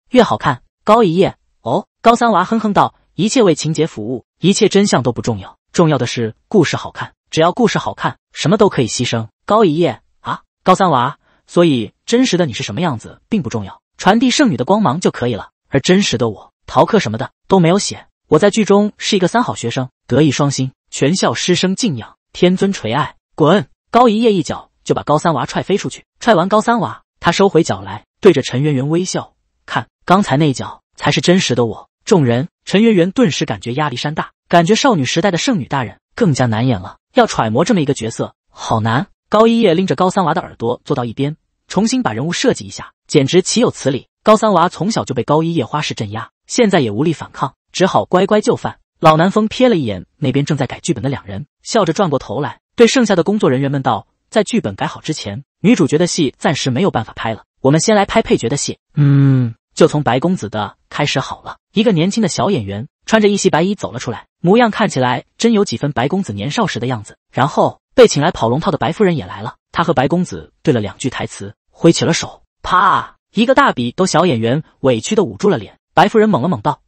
越好看。高一夜，哦，高三娃哼哼道：“一切为情节服务，一切真相都不重要，重要的是故事好看。只要故事好看，什么都可以牺牲。”高一夜啊，高三娃。所以真实的你是什么样子并不重要，传递圣女的光芒就可以了。而真实的我，逃课什么的都没有写。我在剧中是一个三好学生，德艺双馨，全校师生敬仰，天尊垂爱。滚！高一叶一脚就把高三娃踹飞出去，踹完高三娃，他收回脚来，对着陈圆圆微笑。看，刚才那一脚才是真实的我。众人，陈圆圆顿时感觉压力山大，感觉少女时代的圣女大人更加难演了，要揣摩这么一个角色好难。高一叶拎着高三娃的耳朵坐到一边，重新把人物设计一下，简直岂有此理！高三娃从小就被高一叶花式镇压，现在也无力反抗。只好乖乖就范。老南风瞥了一眼那边正在改剧本的两人，笑着转过头来，对剩下的工作人员们道：“在剧本改好之前，女主角的戏暂时没有办法拍了。我们先来拍配角的戏。嗯，就从白公子的开始好了。”一个年轻的小演员穿着一袭白衣走了出来，模样看起来真有几分白公子年少时的样子。然后被请来跑龙套的白夫人也来了，她和白公子对了两句台词，挥起了手，啪，一个大笔都小演员委屈的捂住了脸。白夫人猛了猛道。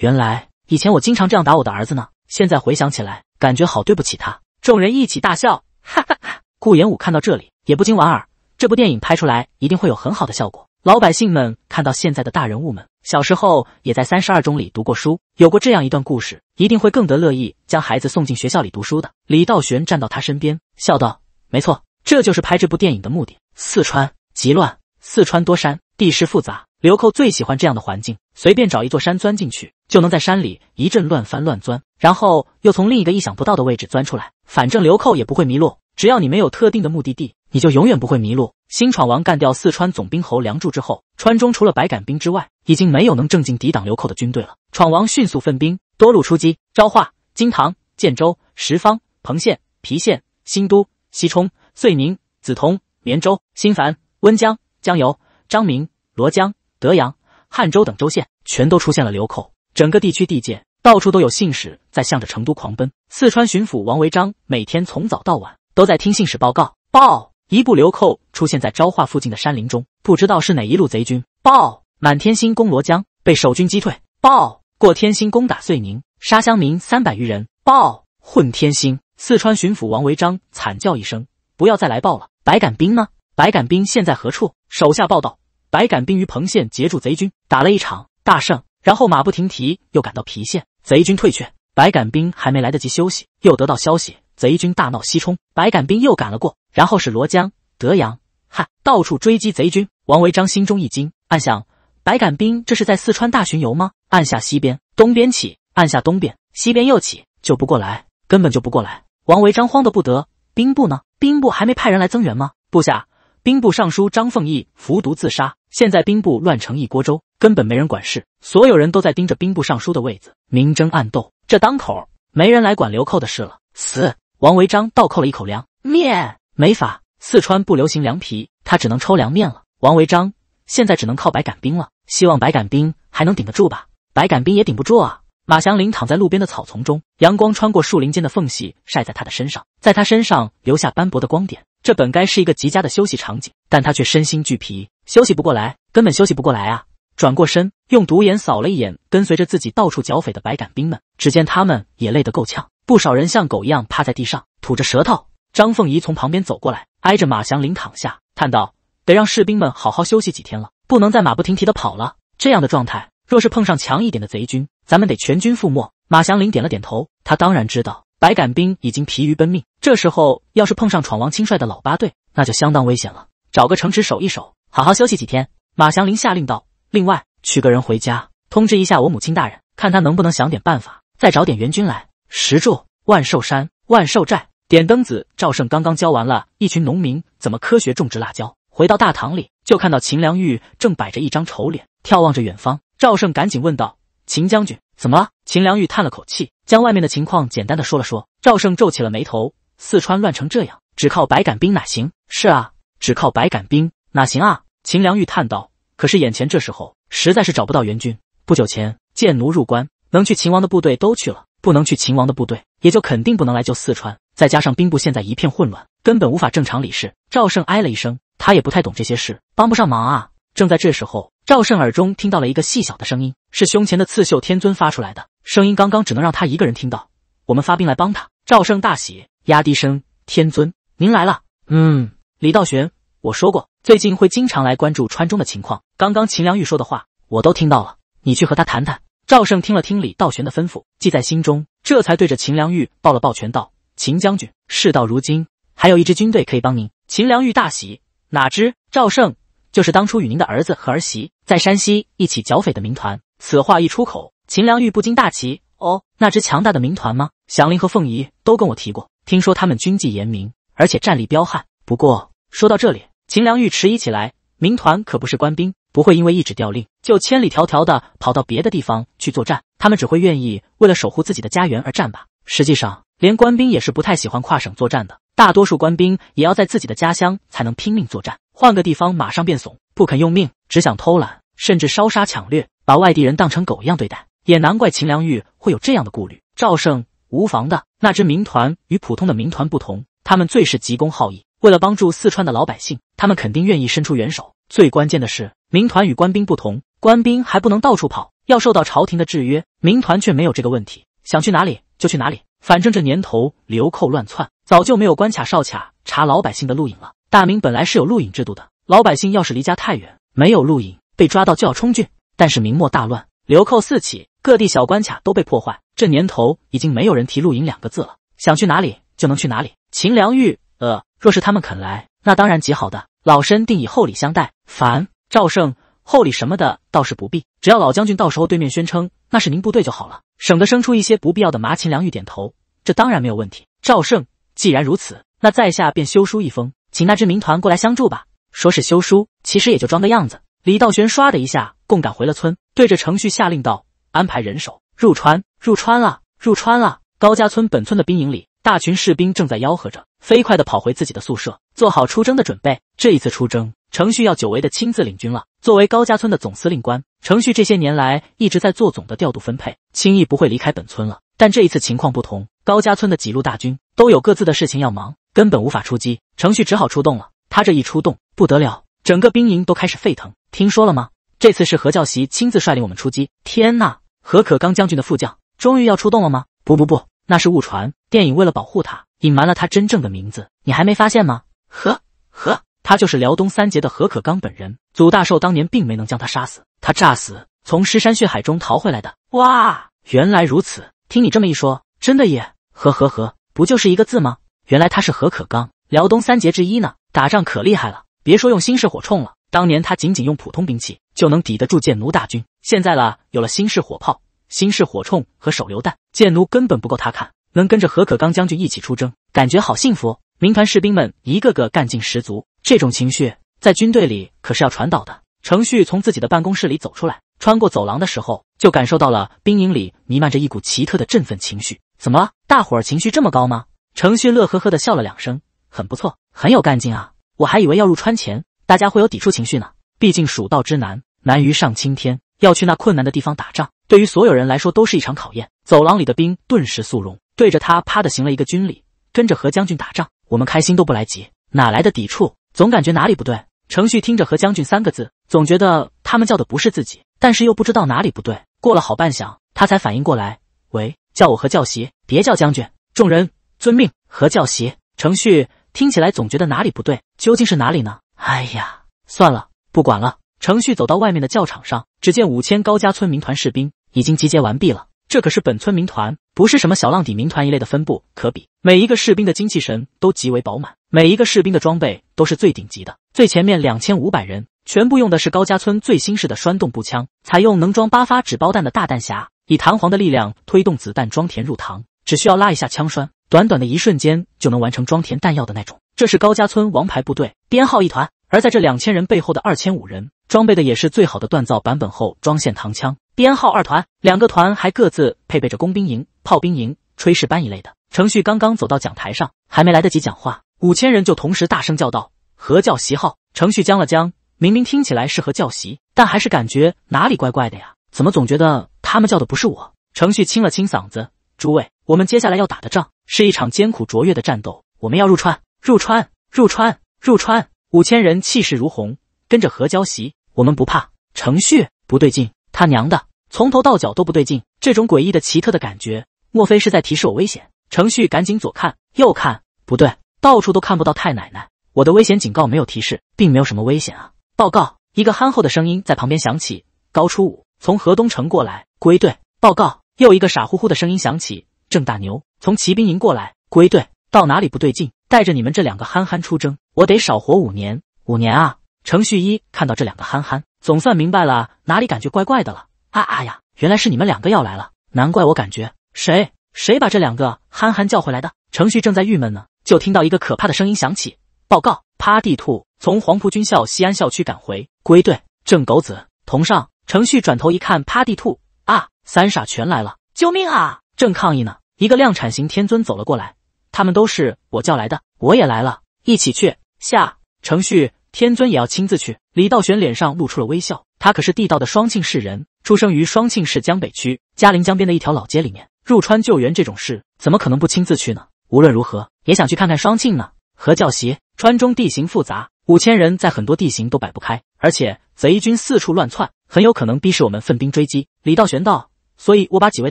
原来以前我经常这样打我的儿子呢，现在回想起来，感觉好对不起他。众人一起大笑，哈哈哈！顾炎武看到这里也不禁莞尔。这部电影拍出来一定会有很好的效果。老百姓们看到现在的大人物们小时候也在三十二中里读过书，有过这样一段故事，一定会更得乐意将孩子送进学校里读书的。李道玄站到他身边笑道：“没错，这就是拍这部电影的目的。四川极乱，四川多山，地势复杂，流寇最喜欢这样的环境，随便找一座山钻进去。”就能在山里一阵乱翻乱钻，然后又从另一个意想不到的位置钻出来。反正流寇也不会迷路，只要你没有特定的目的地，你就永远不会迷路。新闯王干掉四川总兵侯梁祝之后，川中除了白杆兵之外，已经没有能正经抵挡流寇的军队了。闯王迅速分兵多路出击，昭化、金堂、建州、什邡、彭县、郫县、新都、西充、遂宁、梓潼、绵州、新繁、温江、江油、张明、罗江、德阳、汉州等州县，全都出现了流寇。整个地区地界，到处都有信使在向着成都狂奔。四川巡抚王维章每天从早到晚都在听信使报告：报，一部流寇出现在昭化附近的山林中，不知道是哪一路贼军；报，满天星攻罗江被守军击退；报，过天星攻打遂宁，杀乡民三百余人；报，混天星。四川巡抚王维章惨叫一声：“不要再来报了！”白杆兵呢？白杆兵现在何处？手下报道：白杆兵于彭县截住贼军，打了一场大胜。然后马不停蹄又赶到郫县，贼军退却，白杆兵还没来得及休息，又得到消息，贼军大闹西冲，白杆兵又赶了过，然后是罗江、德阳，汉，到处追击贼军。王维章心中一惊，暗想：白杆兵这是在四川大巡游吗？按下西边，东边起；按下东边，西边又起，救不过来，根本救不过来。王维章慌得不得，兵部呢？兵部还没派人来增援吗？部下，兵部尚书张凤义服毒自杀，现在兵部乱成一锅粥。根本没人管事，所有人都在盯着兵部尚书的位子，明争暗斗。这当口没人来管流寇的事了。死！王维章倒扣了一口凉面，没法，四川不流行凉皮，他只能抽凉面了。王维章现在只能靠白杆兵了，希望白杆兵还能顶得住吧。白杆兵也顶不住啊！马祥林躺在路边的草丛中，阳光穿过树林间的缝隙，晒在他的身上，在他身上留下斑驳的光点。这本该是一个极佳的休息场景，但他却身心俱疲，休息不过来，根本休息不过来啊！转过身，用独眼扫了一眼跟随着自己到处剿匪的百感兵们，只见他们也累得够呛，不少人像狗一样趴在地上吐着舌头。张凤仪从旁边走过来，挨着马祥林躺下，叹道：“得让士兵们好好休息几天了，不能再马不停蹄的跑了。这样的状态，若是碰上强一点的贼军，咱们得全军覆没。”马祥林点了点头，他当然知道百感兵已经疲于奔命，这时候要是碰上闯王亲率的老八队，那就相当危险了。找个城池守一守，好好休息几天。马祥林下令道。另外，娶个人回家，通知一下我母亲大人，看他能不能想点办法，再找点援军来。石柱、万寿山、万寿寨、点灯子。赵胜刚刚教完了一群农民怎么科学种植辣椒，回到大堂里，就看到秦良玉正摆着一张丑脸，眺望着远方。赵胜赶紧问道：“秦将军，怎么了？”秦良玉叹了口气，将外面的情况简单的说了说。赵胜皱起了眉头：“四川乱成这样，只靠白杆兵哪行？是啊，只靠白杆兵哪行啊？”秦良玉叹道。可是眼前这时候实在是找不到援军。不久前，贱奴入关，能去秦王的部队都去了，不能去秦王的部队，也就肯定不能来救四川。再加上兵部现在一片混乱，根本无法正常理事。赵胜唉了一声，他也不太懂这些事，帮不上忙啊。正在这时候，赵胜耳中听到了一个细小的声音，是胸前的刺绣天尊发出来的声音。刚刚只能让他一个人听到。我们发兵来帮他，赵胜大喜，压低声：“天尊，您来了。”“嗯，李道玄。”我说过，最近会经常来关注川中的情况。刚刚秦良玉说的话，我都听到了。你去和他谈谈。赵胜听了听李道玄的吩咐，记在心中，这才对着秦良玉抱了抱拳，道：“秦将军，事到如今，还有一支军队可以帮您。”秦良玉大喜，哪知赵胜就是当初与您的儿子和儿媳在山西一起剿匪的民团。此话一出口，秦良玉不禁大奇：“哦，那支强大的民团吗？祥林和凤仪都跟我提过，听说他们军纪严明，而且战力彪悍。不过说到这里。”秦良玉迟疑起来，民团可不是官兵，不会因为一纸调令就千里迢迢的跑到别的地方去作战。他们只会愿意为了守护自己的家园而战吧？实际上，连官兵也是不太喜欢跨省作战的。大多数官兵也要在自己的家乡才能拼命作战，换个地方马上变怂，不肯用命，只想偷懒，甚至烧杀抢掠，把外地人当成狗一样对待。也难怪秦良玉会有这样的顾虑。赵胜无妨的，那支民团与普通的民团不同，他们最是急公好义。为了帮助四川的老百姓，他们肯定愿意伸出援手。最关键的是，民团与官兵不同，官兵还不能到处跑，要受到朝廷的制约。民团却没有这个问题，想去哪里就去哪里。反正这年头流寇乱窜，早就没有关卡哨卡查老百姓的录影了。大明本来是有录影制度的，老百姓要是离家太远，没有录影，被抓到就要充军。但是明末大乱，流寇四起，各地小关卡都被破坏，这年头已经没有人提录影两个字了。想去哪里就能去哪里。秦良玉，呃。若是他们肯来，那当然极好的，老身定以厚礼相待。烦赵胜，厚礼什么的倒是不必，只要老将军到时候对面宣称那是您部队就好了，省得生出一些不必要的麻秦良玉点头，这当然没有问题。赵胜，既然如此，那在下便修书一封，请那支民团过来相助吧。说是修书，其实也就装个样子。李道玄唰的一下，共赶回了村，对着程旭下令道：“安排人手入川，入川了，入川了。”高家村本村的兵营里。大群士兵正在吆喝着，飞快地跑回自己的宿舍，做好出征的准备。这一次出征，程旭要久违的亲自领军了。作为高家村的总司令官，程旭这些年来一直在做总的调度分配，轻易不会离开本村了。但这一次情况不同，高家村的几路大军都有各自的事情要忙，根本无法出击。程旭只好出动了。他这一出动，不得了，整个兵营都开始沸腾。听说了吗？这次是何教习亲自率领我们出击。天呐，何可刚将军的副将终于要出动了吗？不不不！那是误传，电影为了保护他，隐瞒了他真正的名字。你还没发现吗？呵呵，他就是辽东三杰的何可刚本人。祖大寿当年并没能将他杀死，他诈死，从尸山血海中逃回来的。哇，原来如此！听你这么一说，真的耶！呵呵呵，不就是一个字吗？原来他是何可刚，辽东三杰之一呢。打仗可厉害了，别说用新式火铳了，当年他仅仅用普通兵器就能抵得住建奴大军。现在了，有了新式火炮。新式火铳和手榴弹，箭奴根本不够他看。能跟着何可刚将军一起出征，感觉好幸福。民团士兵们一个个干劲十足，这种情绪在军队里可是要传导的。程旭从自己的办公室里走出来，穿过走廊的时候，就感受到了兵营里弥漫着一股奇特的振奋情绪。怎么，大伙儿情绪这么高吗？程旭乐呵呵地笑了两声，很不错，很有干劲啊！我还以为要入川前，大家会有抵触情绪呢。毕竟蜀道之难，难于上青天，要去那困难的地方打仗。对于所有人来说都是一场考验。走廊里的兵顿时肃容，对着他啪的行了一个军礼。跟着何将军打仗，我们开心都不来及，哪来的抵触？总感觉哪里不对。程旭听着“何将军”三个字，总觉得他们叫的不是自己，但是又不知道哪里不对。过了好半晌，他才反应过来：“喂，叫我和教习，别叫将军。”众人遵命。何教习，程旭听起来总觉得哪里不对，究竟是哪里呢？哎呀，算了，不管了。程旭走到外面的教场上，只见五千高家村民团士兵。已经集结完毕了，这可是本村民团，不是什么小浪底民团一类的分部可比。每一个士兵的精气神都极为饱满，每一个士兵的装备都是最顶级的。最前面两千五百人全部用的是高家村最新式的栓动步枪，采用能装八发纸包弹的大弹匣，以弹簧的力量推动子弹装填入膛，只需要拉一下枪栓，短短的一瞬间就能完成装填弹药的那种。这是高家村王牌部队，编号一团。而在这两千人背后的二千五人，装备的也是最好的锻造版本后装线膛枪，编号二团。两个团还各自配备着工兵营、炮兵营、炊事班一类的。程旭刚刚走到讲台上，还没来得及讲话，五千人就同时大声叫道：“何教习号！”程旭僵了僵，明明听起来是何教习，但还是感觉哪里怪怪的呀？怎么总觉得他们叫的不是我？程旭清了清嗓子：“诸位，我们接下来要打的仗是一场艰苦卓越的战斗，我们要入川，入川，入川，入川。”五千人气势如虹，跟着何娇袭，我们不怕。程旭不对劲，他娘的，从头到脚都不对劲，这种诡异的、奇特的感觉，莫非是在提示我危险？程旭赶紧左看右看，不对，到处都看不到太奶奶，我的危险警告没有提示，并没有什么危险啊。报告，一个憨厚的声音在旁边响起。高初五从河东城过来归队。报告，又一个傻乎乎的声音响起。郑大牛从骑兵营过来归队。到哪里不对劲？带着你们这两个憨憨出征。我得少活五年，五年啊！程旭一看到这两个憨憨，总算明白了，哪里感觉怪怪的了？啊啊呀！原来是你们两个要来了，难怪我感觉……谁谁把这两个憨憨叫回来的？程旭正在郁闷呢，就听到一个可怕的声音响起：“报告，趴地兔从黄埔军校西安校区赶回归队，正狗子同上。”程旭转头一看，趴地兔啊，三傻全来了！救命啊！正抗议呢，一个量产型天尊走了过来：“他们都是我叫来的，我也来了。”一起去下程序，天尊也要亲自去。李道玄脸上露出了微笑，他可是地道的双庆市人，出生于双庆市江北区嘉陵江边的一条老街里面。入川救援这种事，怎么可能不亲自去呢？无论如何，也想去看看双庆呢。何教习，川中地形复杂，五千人在很多地形都摆不开，而且贼军四处乱窜，很有可能逼使我们分兵追击。李道玄道，所以我把几位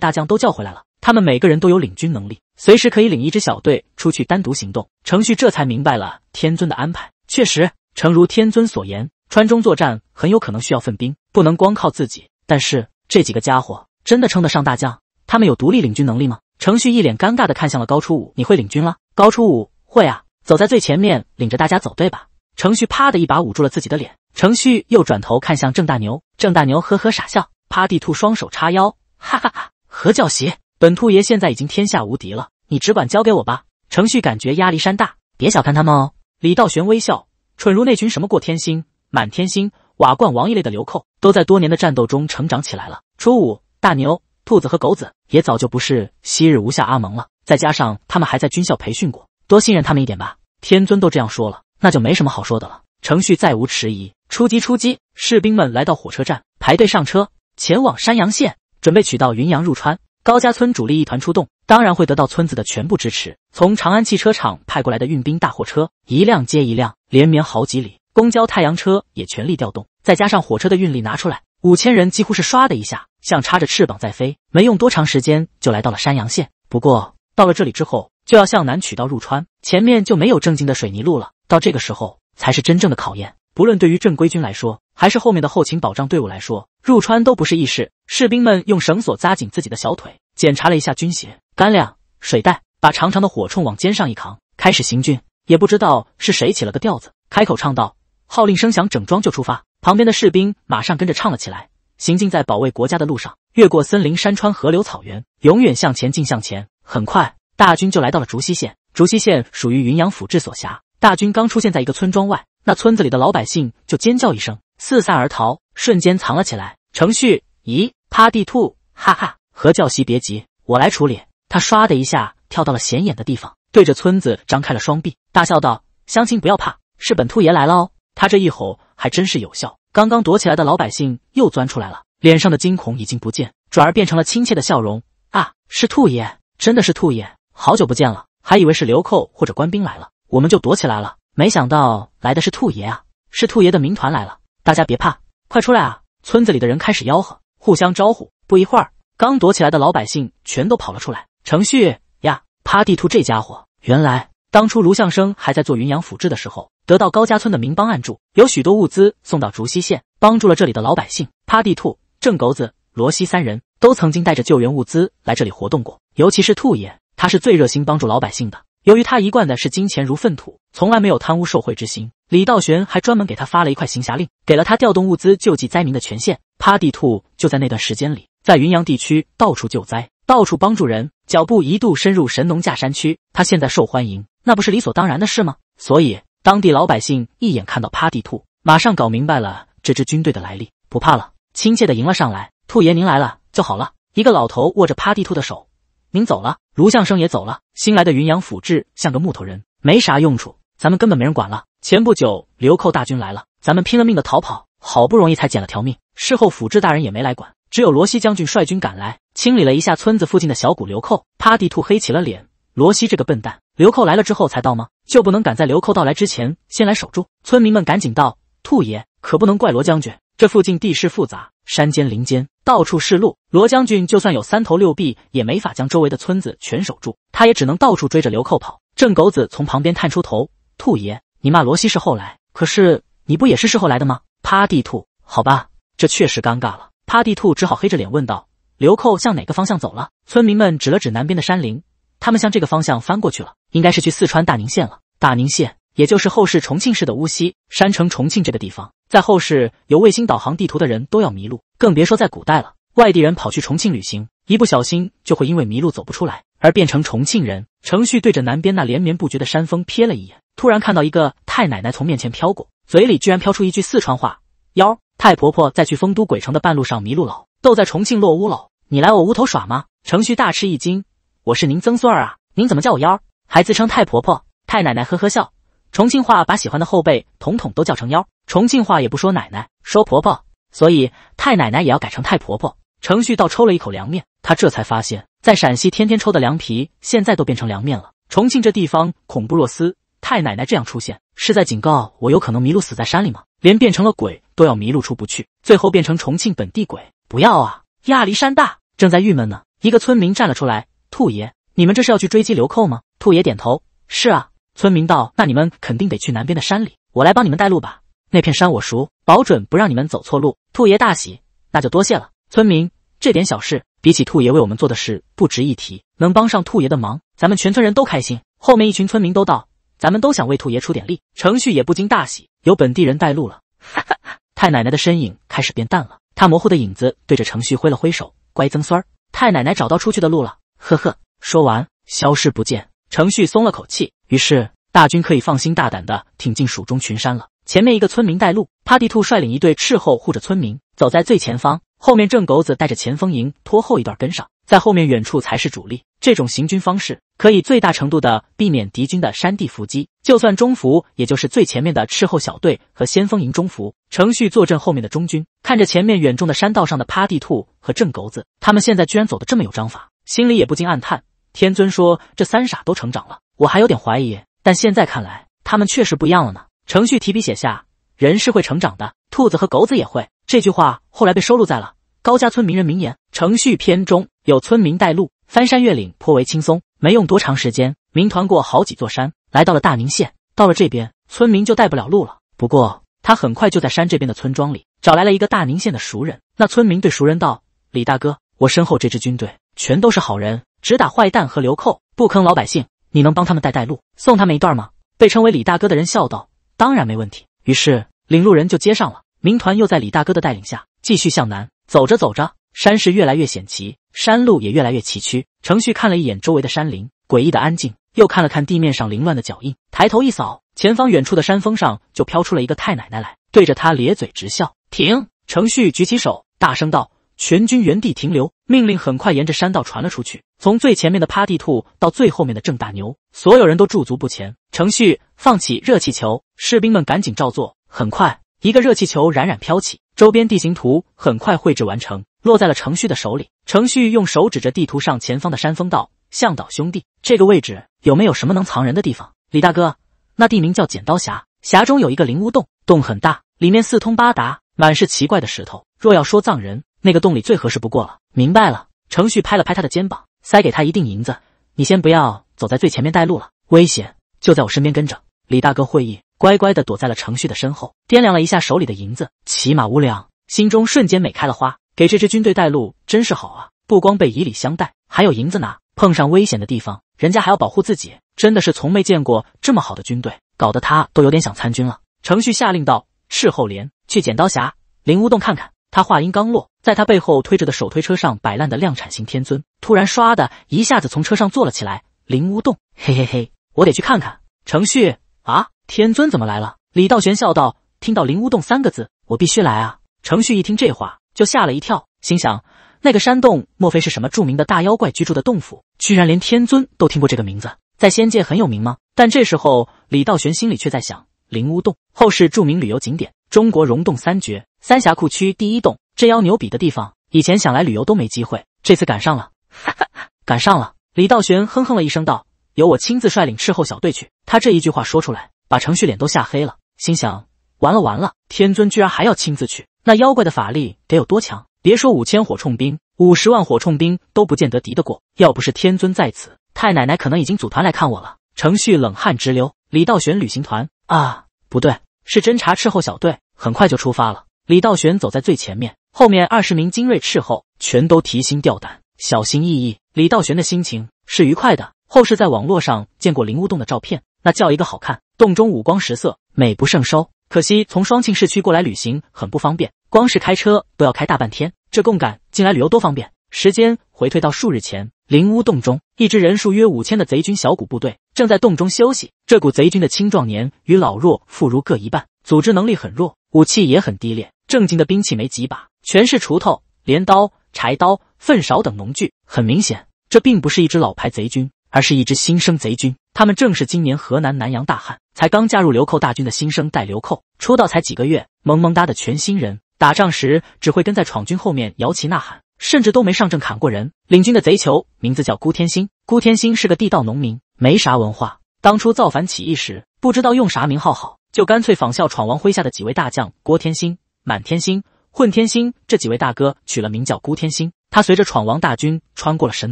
大将都叫回来了，他们每个人都有领军能力。随时可以领一支小队出去单独行动。程旭这才明白了天尊的安排，确实，诚如天尊所言，川中作战很有可能需要分兵，不能光靠自己。但是这几个家伙真的称得上大将？他们有独立领军能力吗？程旭一脸尴尬的看向了高初五，你会领军了？高初五会啊，走在最前面，领着大家走，对吧？程旭啪的一把捂住了自己的脸。程旭又转头看向郑大牛，郑大牛呵呵傻笑，趴地兔双手叉腰，哈哈哈，何教习。本兔爷现在已经天下无敌了，你只管交给我吧。程旭感觉压力山大，别小看他们哦。李道玄微笑，蠢如那群什么过天星、满天星、瓦罐王一类的流寇，都在多年的战斗中成长起来了。初五，大牛、兔子和狗子也早就不是昔日无下阿蒙了。再加上他们还在军校培训过，多信任他们一点吧。天尊都这样说了，那就没什么好说的了。程旭再无迟疑，出击！出击！士兵们来到火车站，排队上车，前往山阳县，准备取道云阳入川。高家村主力一团出动，当然会得到村子的全部支持。从长安汽车厂派过来的运兵大货车，一辆接一辆，连绵好几里。公交太阳车也全力调动，再加上火车的运力拿出来，五千人几乎是唰的一下，像插着翅膀在飞。没用多长时间，就来到了山阳县。不过到了这里之后，就要向南取道入川，前面就没有正经的水泥路了。到这个时候，才是真正的考验。不论对于正规军来说，还是后面的后勤保障队伍来说，入川都不是易事。士兵们用绳索扎紧自己的小腿，检查了一下军鞋、干粮、水袋，把长长的火铳往肩上一扛，开始行军。也不知道是谁起了个调子，开口唱道：“号令声响，整装就出发。”旁边的士兵马上跟着唱了起来。行进在保卫国家的路上，越过森林、山川、河流、草原，永远向前进，向前。很快，大军就来到了竹溪县。竹溪县属于云阳府治所辖。大军刚出现在一个村庄外。那村子里的老百姓就尖叫一声，四散而逃，瞬间藏了起来。程旭，咦，趴地兔，哈哈，何教习别急，我来处理。他唰的一下跳到了显眼的地方，对着村子张开了双臂，大笑道：“乡亲不要怕，是本兔爷来了哦！”他这一吼还真是有效，刚刚躲起来的老百姓又钻出来了，脸上的惊恐已经不见，转而变成了亲切的笑容。啊，是兔爷，真的是兔爷，好久不见了，还以为是流寇或者官兵来了，我们就躲起来了。没想到来的是兔爷啊！是兔爷的民团来了，大家别怕，快出来啊！村子里的人开始吆喝，互相招呼。不一会儿，刚躲起来的老百姓全都跑了出来。程旭呀，趴地兔这家伙，原来当初卢相生还在做云阳府志的时候，得到高家村的民帮暗助，有许多物资送到竹溪县，帮助了这里的老百姓。趴地兔、郑狗子、罗西三人，都曾经带着救援物资来这里活动过。尤其是兔爷，他是最热心帮助老百姓的。由于他一贯的是金钱如粪土，从来没有贪污受贿之心，李道玄还专门给他发了一块行侠令，给了他调动物资救济灾民的权限。趴地兔就在那段时间里，在云阳地区到处救灾，到处帮助人，脚步一度深入神农架山区。他现在受欢迎，那不是理所当然的事吗？所以当地老百姓一眼看到趴地兔，马上搞明白了这支军队的来历，不怕了，亲切的迎了上来。兔爷您来了就好了。一个老头握着趴地兔的手。您走了，卢相生也走了，新来的云阳府志像个木头人，没啥用处，咱们根本没人管了。前不久流寇大军来了，咱们拼了命的逃跑，好不容易才捡了条命。事后府志大人也没来管，只有罗西将军率军赶来，清理了一下村子附近的小股流寇。趴地兔黑起了脸，罗西这个笨蛋，流寇来了之后才到吗？就不能赶在流寇到来之前先来守住？村民们赶紧道，兔爷可不能怪罗将军，这附近地势复杂。山间林间到处是路，罗将军就算有三头六臂也没法将周围的村子全守住，他也只能到处追着流寇跑。郑狗子从旁边探出头：“兔爷，你骂罗西是后来，可是你不也是事后来的吗？”趴地兔，好吧，这确实尴尬了。趴地兔只好黑着脸问道：“流寇向哪个方向走了？”村民们指了指南边的山林：“他们向这个方向翻过去了，应该是去四川大宁县了。大宁县也就是后世重庆市的巫溪山城重庆这个地方。”在后世有卫星导航地图的人都要迷路，更别说在古代了。外地人跑去重庆旅行，一不小心就会因为迷路走不出来，而变成重庆人。程旭对着南边那连绵不绝的山峰瞥了一眼，突然看到一个太奶奶从面前飘过，嘴里居然飘出一句四川话：“幺太婆婆在去丰都鬼城的半路上迷路了，都在重庆落屋了，你来我屋头耍吗？”程旭大吃一惊：“我是您曾孙儿啊，您怎么叫我幺儿，还自称太婆婆、太奶奶？”呵呵笑。重庆话把喜欢的后辈统统都叫成妖，重庆话也不说奶奶，说婆婆，所以太奶奶也要改成太婆婆。程旭倒抽了一口凉面，他这才发现，在陕西天天抽的凉皮，现在都变成凉面了。重庆这地方恐怖若斯，太奶奶这样出现，是在警告我有可能迷路死在山里吗？连变成了鬼都要迷路出不去，最后变成重庆本地鬼？不要啊！亚历山大正在郁闷呢，一个村民站了出来：“兔爷，你们这是要去追击流寇吗？”兔爷点头：“是啊。”村民道：“那你们肯定得去南边的山里，我来帮你们带路吧。那片山我熟，保准不让你们走错路。”兔爷大喜：“那就多谢了。”村民：“这点小事，比起兔爷为我们做的事不值一提，能帮上兔爷的忙，咱们全村人都开心。”后面一群村民都道：“咱们都想为兔爷出点力。”程旭也不禁大喜：“有本地人带路了。”哈哈，太奶奶的身影开始变淡了，她模糊的影子对着程旭挥了挥手：“乖曾孙，太奶奶找到出去的路了。”呵呵，说完消失不见。程旭松了口气。于是大军可以放心大胆的挺进蜀中群山了。前面一个村民带路，趴地兔率领一队斥候护着村民走在最前方，后面郑狗子带着前锋营拖后一段跟上，在后面远处才是主力。这种行军方式可以最大程度的避免敌军的山地伏击。就算中伏，也就是最前面的斥候小队和先锋营中伏。程旭坐镇后面的中军，看着前面远中的山道上的趴地兔和郑狗子，他们现在居然走得这么有章法，心里也不禁暗叹：天尊说这三傻都成长了。我还有点怀疑，但现在看来，他们确实不一样了呢。程序提笔写下：“人是会成长的，兔子和狗子也会。”这句话后来被收录在了《高家村名人名言》程序篇中。有村民带路，翻山越岭颇为轻松，没用多长时间，民团过好几座山，来到了大宁县。到了这边，村民就带不了路了。不过他很快就在山这边的村庄里找来了一个大宁县的熟人。那村民对熟人道：“李大哥，我身后这支军队全都是好人，只打坏蛋和流寇，不坑老百姓。”你能帮他们带带路，送他们一段吗？被称为李大哥的人笑道：“当然没问题。”于是领路人就接上了。民团又在李大哥的带领下继续向南走着走着，山势越来越险奇，山路也越来越崎岖。程旭看了一眼周围的山林，诡异的安静，又看了看地面上凌乱的脚印，抬头一扫，前方远处的山峰上就飘出了一个太奶奶来，对着他咧嘴直笑。停！程旭举起手，大声道：“全军原地停留！”命令很快沿着山道传了出去。从最前面的趴地兔到最后面的郑大牛，所有人都驻足不前。程旭放起热气球，士兵们赶紧照做。很快，一个热气球冉冉飘起，周边地形图很快绘制完成，落在了程旭的手里。程旭用手指着地图上前方的山峰道：“向导兄弟，这个位置有没有什么能藏人的地方？”李大哥，那地名叫剪刀峡，峡中有一个灵屋洞，洞很大，里面四通八达，满是奇怪的石头。若要说藏人，那个洞里最合适不过了。明白了。程旭拍了拍他的肩膀。塞给他一锭银子，你先不要走在最前面带路了，危险就在我身边跟着。李大哥会意，乖乖的躲在了程旭的身后，掂量了一下手里的银子，起码五两，心中瞬间美开了花。给这支军队带路真是好啊！不光被以礼相待，还有银子拿，碰上危险的地方，人家还要保护自己，真的是从没见过这么好的军队，搞得他都有点想参军了。程旭下令道：“赤候连去剪刀峡、灵屋洞看看。”他话音刚落，在他背后推着的手推车上摆烂的量产型天尊，突然唰的一下子从车上坐了起来。灵屋洞，嘿嘿嘿，我得去看看。程旭啊，天尊怎么来了？李道玄笑道。听到灵屋洞三个字，我必须来啊！程旭一听这话，就吓了一跳，心想：那个山洞莫非是什么著名的大妖怪居住的洞府？居然连天尊都听过这个名字，在仙界很有名吗？但这时候，李道玄心里却在想：灵屋洞后世著名旅游景点，中国溶洞三绝。三峡库区第一洞，这妖牛逼的地方，以前想来旅游都没机会，这次赶上了，哈哈，赶上了！李道玄哼哼了一声道：“由我亲自率领斥候小队去。”他这一句话说出来，把程序脸都吓黑了，心想：完了完了，天尊居然还要亲自去，那妖怪的法力得有多强？别说五千火冲兵，五十万火冲兵都不见得敌得过。要不是天尊在此，太奶奶可能已经组团来看我了。程序冷汗直流。李道玄旅行团啊，不对，是侦察斥候小队，很快就出发了。李道玄走在最前面，后面二十名精锐斥候全都提心吊胆，小心翼翼。李道玄的心情是愉快的。后世在网络上见过灵乌洞的照片，那叫一个好看，洞中五光十色，美不胜收。可惜从双庆市区过来旅行很不方便，光是开车都要开大半天。这贡感进来旅游多方便。时间回退到数日前，灵乌洞中一支人数约五千的贼军小股部队正在洞中休息。这股贼军的青壮年与老弱妇孺各一半，组织能力很弱，武器也很低劣。正经的兵器没几把，全是锄头、镰刀、柴刀、粪勺等农具。很明显，这并不是一支老牌贼军，而是一支新生贼军。他们正是今年河南南阳大旱，才刚加入流寇大军的新生代流寇。出道才几个月，萌萌哒的全新人，打仗时只会跟在闯军后面摇旗呐喊，甚至都没上阵砍过人。领军的贼酋名字叫孤天星。孤天星是个地道农民，没啥文化。当初造反起义时，不知道用啥名号好，就干脆仿效闯王麾下的几位大将郭天星。满天星、混天星这几位大哥取了名叫孤天星。他随着闯王大军穿过了神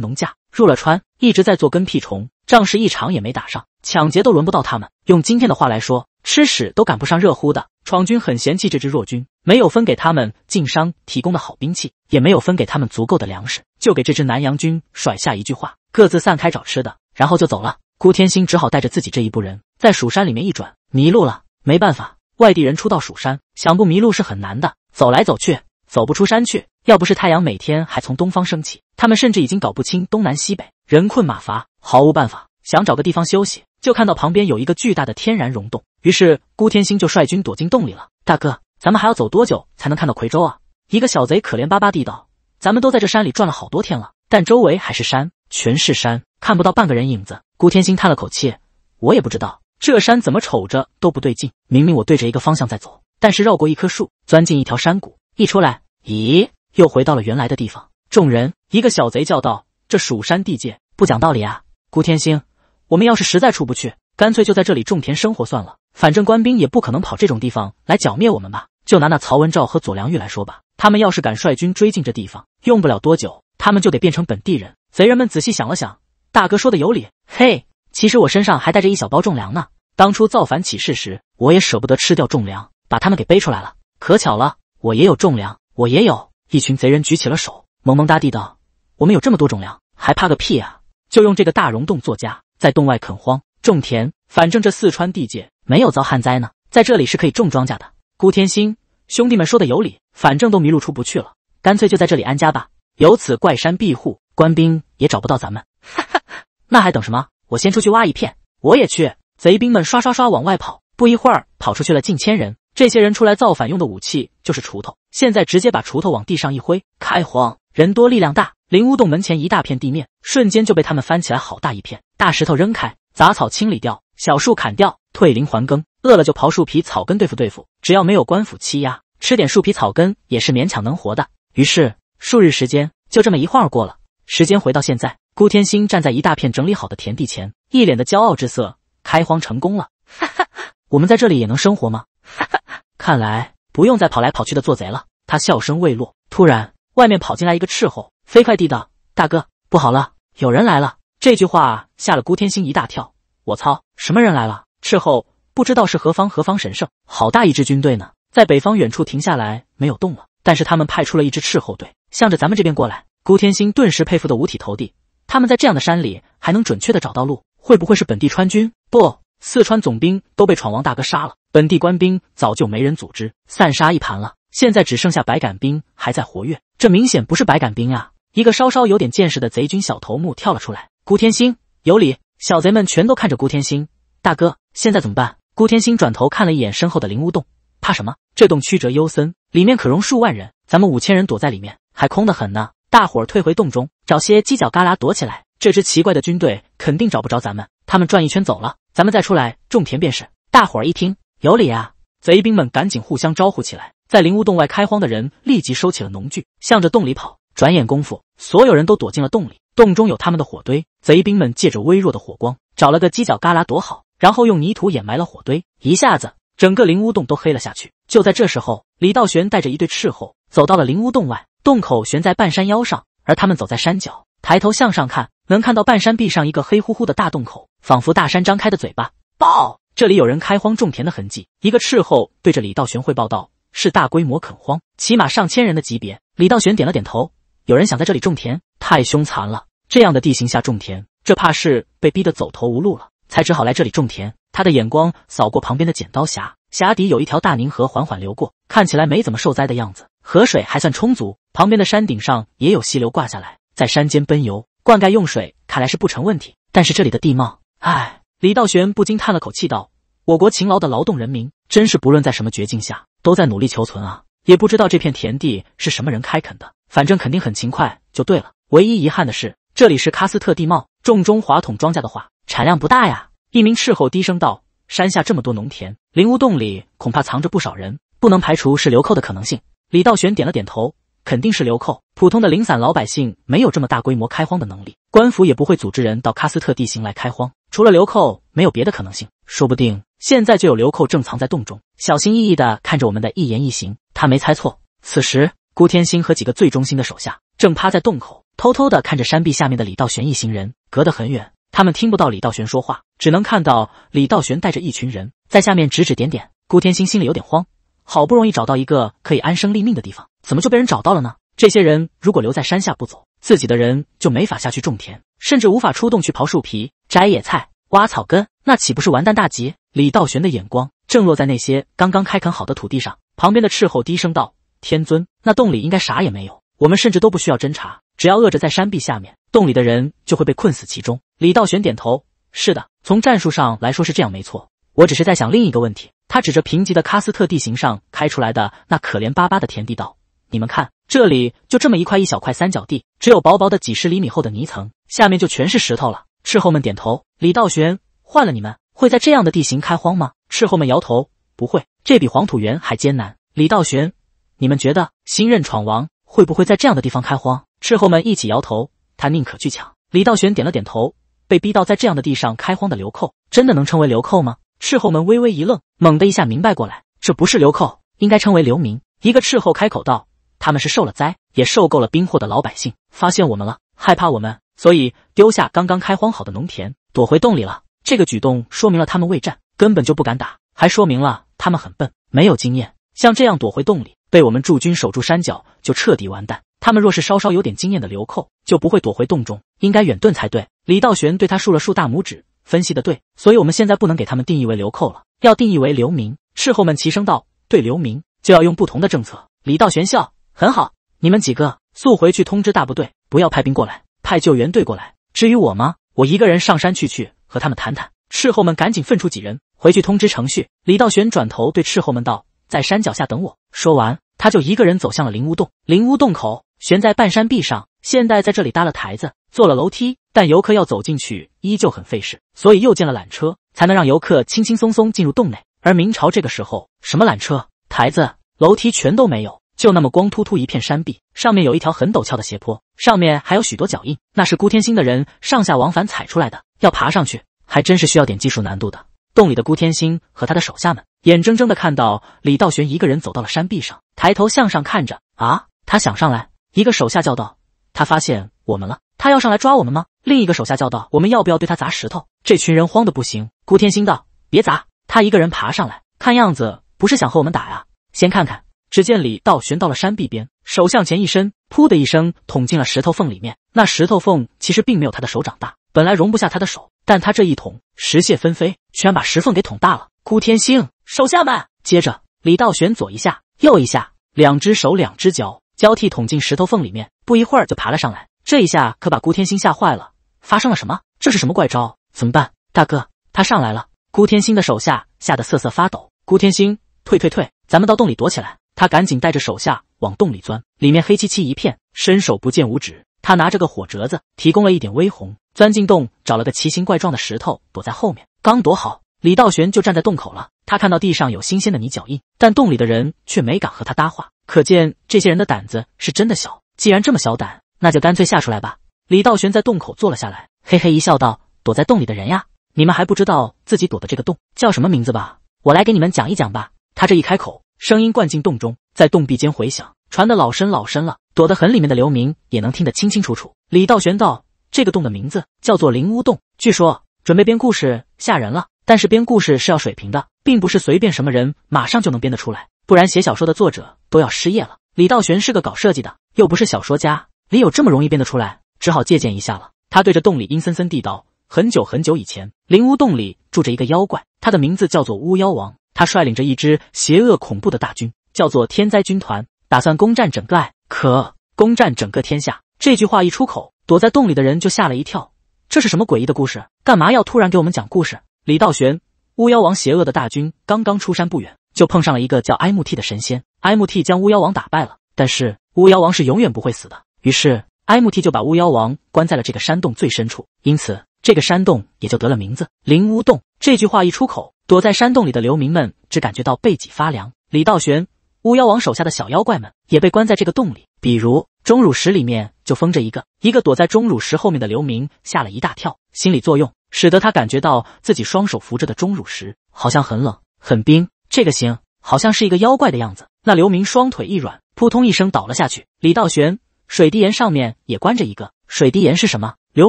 农架，入了川，一直在做跟屁虫，仗势一场也没打上，抢劫都轮不到他们。用今天的话来说，吃屎都赶不上热乎的。闯军很嫌弃这支弱军，没有分给他们晋商提供的好兵器，也没有分给他们足够的粮食，就给这支南阳军甩下一句话：各自散开找吃的，然后就走了。孤天星只好带着自己这一部人，在蜀山里面一转，迷路了，没办法。外地人初到蜀山，想不迷路是很难的。走来走去，走不出山去。要不是太阳每天还从东方升起，他们甚至已经搞不清东南西北。人困马乏，毫无办法。想找个地方休息，就看到旁边有一个巨大的天然溶洞。于是孤天星就率军躲进洞里了。大哥，咱们还要走多久才能看到夔州啊？一个小贼可怜巴巴地道：“咱们都在这山里转了好多天了，但周围还是山，全是山，看不到半个人影子。”孤天星叹了口气：“我也不知道。”这山怎么瞅着都不对劲，明明我对着一个方向在走，但是绕过一棵树，钻进一条山谷，一出来，咦，又回到了原来的地方。众人，一个小贼叫道：“这蜀山地界不讲道理啊！”顾天星，我们要是实在出不去，干脆就在这里种田生活算了，反正官兵也不可能跑这种地方来剿灭我们吧？就拿那曹文照和左良玉来说吧，他们要是敢率军追进这地方，用不了多久，他们就得变成本地人。贼人们仔细想了想，大哥说的有理，嘿。其实我身上还带着一小包种粮呢。当初造反起事时，我也舍不得吃掉种粮，把他们给背出来了。可巧了，我也有种粮，我也有。一群贼人举起了手，萌萌哒地道：“我们有这么多种粮，还怕个屁啊！就用这个大溶洞做家，在洞外垦荒种田。反正这四川地界没有遭旱灾呢，在这里是可以种庄稼的。”孤天星兄弟们说的有理，反正都迷路出不去了，干脆就在这里安家吧。有此怪山庇护，官兵也找不到咱们。哈哈，那还等什么？我先出去挖一片，我也去。贼兵们刷刷刷往外跑，不一会儿跑出去了近千人。这些人出来造反用的武器就是锄头，现在直接把锄头往地上一挥，开荒。人多力量大，灵乌洞门前一大片地面瞬间就被他们翻起来，好大一片。大石头扔开，杂草清理掉，小树砍掉，退林还耕。饿了就刨树皮草根对付对付，只要没有官府欺压，吃点树皮草根也是勉强能活的。于是数日时间就这么一晃过了，时间回到现在。孤天星站在一大片整理好的田地前，一脸的骄傲之色。开荒成功了，哈哈！我们在这里也能生活吗？哈哈！看来不用再跑来跑去的做贼了。他笑声未落，突然外面跑进来一个斥候，飞快地道：“大哥，不好了，有人来了！”这句话吓了孤天星一大跳。我操，什么人来了？斥候不知道是何方何方神圣，好大一支军队呢，在北方远处停下来没有动了，但是他们派出了一支斥候队，向着咱们这边过来。孤天星顿时佩服的五体投地。他们在这样的山里还能准确的找到路，会不会是本地川军？不，四川总兵都被闯王大哥杀了，本地官兵早就没人组织，散杀一盘了。现在只剩下白杆兵还在活跃，这明显不是白杆兵啊！一个稍稍有点见识的贼军小头目跳了出来：“孤天星，有理。”小贼们全都看着孤天星大哥：“现在怎么办？”孤天星转头看了一眼身后的灵屋洞：“怕什么？这洞曲折幽森，里面可容数万人。咱们五千人躲在里面，还空得很呢。”大伙儿退回洞中，找些犄角旮旯躲起来。这支奇怪的军队肯定找不着咱们。他们转一圈走了，咱们再出来种田便是。大伙儿一听有理啊，贼兵们赶紧互相招呼起来。在灵乌洞外开荒的人立即收起了农具，向着洞里跑。转眼功夫，所有人都躲进了洞里。洞中有他们的火堆，贼兵们借着微弱的火光，找了个犄角旮旯躲好，然后用泥土掩埋了火堆。一下子，整个灵乌洞都黑了下去。就在这时候，李道玄带着一队斥候走到了灵乌洞外。洞口悬在半山腰上，而他们走在山脚，抬头向上看，能看到半山壁上一个黑乎乎的大洞口，仿佛大山张开的嘴巴。报，这里有人开荒种田的痕迹。一个斥候对着李道玄汇报道：“是大规模垦荒，起码上千人的级别。”李道玄点了点头。有人想在这里种田？太凶残了！这样的地形下种田，这怕是被逼得走投无路了，才只好来这里种田。他的眼光扫过旁边的剪刀峡，峡底有一条大宁河缓缓流过，看起来没怎么受灾的样子，河水还算充足。旁边的山顶上也有溪流挂下来，在山间奔游，灌溉用水看来是不成问题。但是这里的地貌，唉，李道玄不禁叹了口气道：“我国勤劳的劳动人民真是不论在什么绝境下，都在努力求存啊！也不知道这片田地是什么人开垦的，反正肯定很勤快，就对了。唯一遗憾的是，这里是喀斯特地貌，种中华统庄稼的话，产量不大呀。”一名斥候低声道：“山下这么多农田，灵屋洞里恐怕藏着不少人，不能排除是流寇的可能性。”李道玄点了点头。肯定是流寇，普通的零散老百姓没有这么大规模开荒的能力，官府也不会组织人到喀斯特地形来开荒。除了流寇，没有别的可能性。说不定现在就有流寇正藏在洞中，小心翼翼地看着我们的一言一行。他没猜错。此时，顾天星和几个最忠心的手下正趴在洞口，偷偷地看着山壁下面的李道玄一行人，隔得很远，他们听不到李道玄说话，只能看到李道玄带着一群人，在下面指指点点。顾天星心里有点慌，好不容易找到一个可以安身立命的地方。怎么就被人找到了呢？这些人如果留在山下不走，自己的人就没法下去种田，甚至无法出动去刨树皮、摘野菜、挖草根，那岂不是完蛋大吉？李道玄的眼光正落在那些刚刚开垦好的土地上，旁边的斥候低声道：“天尊，那洞里应该啥也没有，我们甚至都不需要侦查，只要饿着在山壁下面，洞里的人就会被困死其中。”李道玄点头：“是的，从战术上来说是这样，没错。我只是在想另一个问题。”他指着贫瘠的喀斯特地形上开出来的那可怜巴巴的田地道。你们看，这里就这么一块一小块三角地，只有薄薄的几十厘米厚的泥层，下面就全是石头了。斥候们点头。李道玄，换了你们会在这样的地形开荒吗？斥候们摇头，不会，这比黄土塬还艰难。李道玄，你们觉得新任闯王会不会在这样的地方开荒？斥候们一起摇头。他宁可去抢。李道玄点了点头。被逼到在这样的地上开荒的流寇，真的能称为流寇吗？斥候们微微一愣，猛地一下明白过来，这不是流寇，应该称为流民。一个斥候开口道。他们是受了灾，也受够了兵祸的老百姓，发现我们了，害怕我们，所以丢下刚刚开荒好的农田，躲回洞里了。这个举动说明了他们畏战，根本就不敢打，还说明了他们很笨，没有经验。像这样躲回洞里，被我们驻军守住山脚，就彻底完蛋。他们若是稍稍有点经验的流寇，就不会躲回洞中，应该远遁才对。李道玄对他竖了竖大拇指，分析的对，所以我们现在不能给他们定义为流寇了，要定义为流民。斥候们齐声道：“对，流民就要用不同的政策。”李道玄笑。很好，你们几个速回去通知大部队，不要派兵过来，派救援队过来。至于我吗？我一个人上山去，去和他们谈谈。斥候们，赶紧分出几人回去通知程序。李道玄转头对斥候们道：“在山脚下等我。”说完，他就一个人走向了灵乌洞。灵乌洞口悬在半山壁上，现代在这里搭了台子，做了楼梯，但游客要走进去依旧很费事，所以又建了缆车，才能让游客轻轻松松进入洞内。而明朝这个时候，什么缆车、台子、楼梯全都没有。就那么光秃秃一片山壁，上面有一条很陡峭的斜坡，上面还有许多脚印，那是孤天星的人上下往返踩出来的。要爬上去，还真是需要点技术难度的。洞里的孤天星和他的手下们，眼睁睁的看到李道玄一个人走到了山壁上，抬头向上看着。啊！他想上来？一个手下叫道。他发现我们了，他要上来抓我们吗？另一个手下叫道。我们要不要对他砸石头？这群人慌的不行。孤天星道：别砸，他一个人爬上来，看样子不是想和我们打呀。先看看。只见李道玄到了山壁边，手向前一伸，噗的一声捅进了石头缝里面。那石头缝其实并没有他的手掌大，本来容不下他的手，但他这一捅，石屑纷飞，全把石缝给捅大了。孤天星，手下们，接着李道玄左一下，右一下，两只手两只脚交替捅进石头缝里面，不一会儿就爬了上来。这一下可把孤天星吓坏了，发生了什么？这是什么怪招？怎么办？大哥，他上来了！孤天星的手下吓得瑟瑟发抖。孤天星，退退退，咱们到洞里躲起来。他赶紧带着手下往洞里钻，里面黑漆漆一片，伸手不见五指。他拿着个火折子，提供了一点微红，钻进洞找了个奇形怪状的石头躲在后面。刚躲好，李道玄就站在洞口了。他看到地上有新鲜的泥脚印，但洞里的人却没敢和他搭话，可见这些人的胆子是真的小。既然这么小胆，那就干脆下出来吧。李道玄在洞口坐了下来，嘿嘿一笑，道：“躲在洞里的人呀，你们还不知道自己躲的这个洞叫什么名字吧？我来给你们讲一讲吧。”他这一开口。声音灌进洞中，在洞壁间回响，传得老深老深了，躲得很里面的刘明也能听得清清楚楚。李道玄道：“这个洞的名字叫做灵乌洞，据说准备编故事吓人了。但是编故事是要水平的，并不是随便什么人马上就能编得出来，不然写小说的作者都要失业了。”李道玄是个搞设计的，又不是小说家，你有这么容易编得出来，只好借鉴一下了。他对着洞里阴森森地道：“很久很久以前，灵乌洞里住着一个妖怪，他的名字叫做巫妖王。”他率领着一支邪恶恐怖的大军，叫做天灾军团，打算攻占整个爱，可攻占整个天下。这句话一出口，躲在洞里的人就吓了一跳。这是什么诡异的故事？干嘛要突然给我们讲故事？李道玄，巫妖王邪恶的大军刚刚出山不远，就碰上了一个叫埃 t 的神仙。埃 t 将巫妖王打败了，但是巫妖王是永远不会死的。于是埃 t 就把巫妖王关在了这个山洞最深处，因此这个山洞也就得了名字——灵巫洞。这句话一出口。躲在山洞里的流民们只感觉到背脊发凉，李道玄、巫妖王手下的小妖怪们也被关在这个洞里，比如钟乳石里面就封着一个。一个躲在钟乳石后面的流民吓了一大跳，心理作用使得他感觉到自己双手扶着的钟乳石好像很冷很冰，这个行，好像是一个妖怪的样子。那流民双腿一软，扑通一声倒了下去。李道玄，水滴岩上面也关着一个。水滴岩是什么？流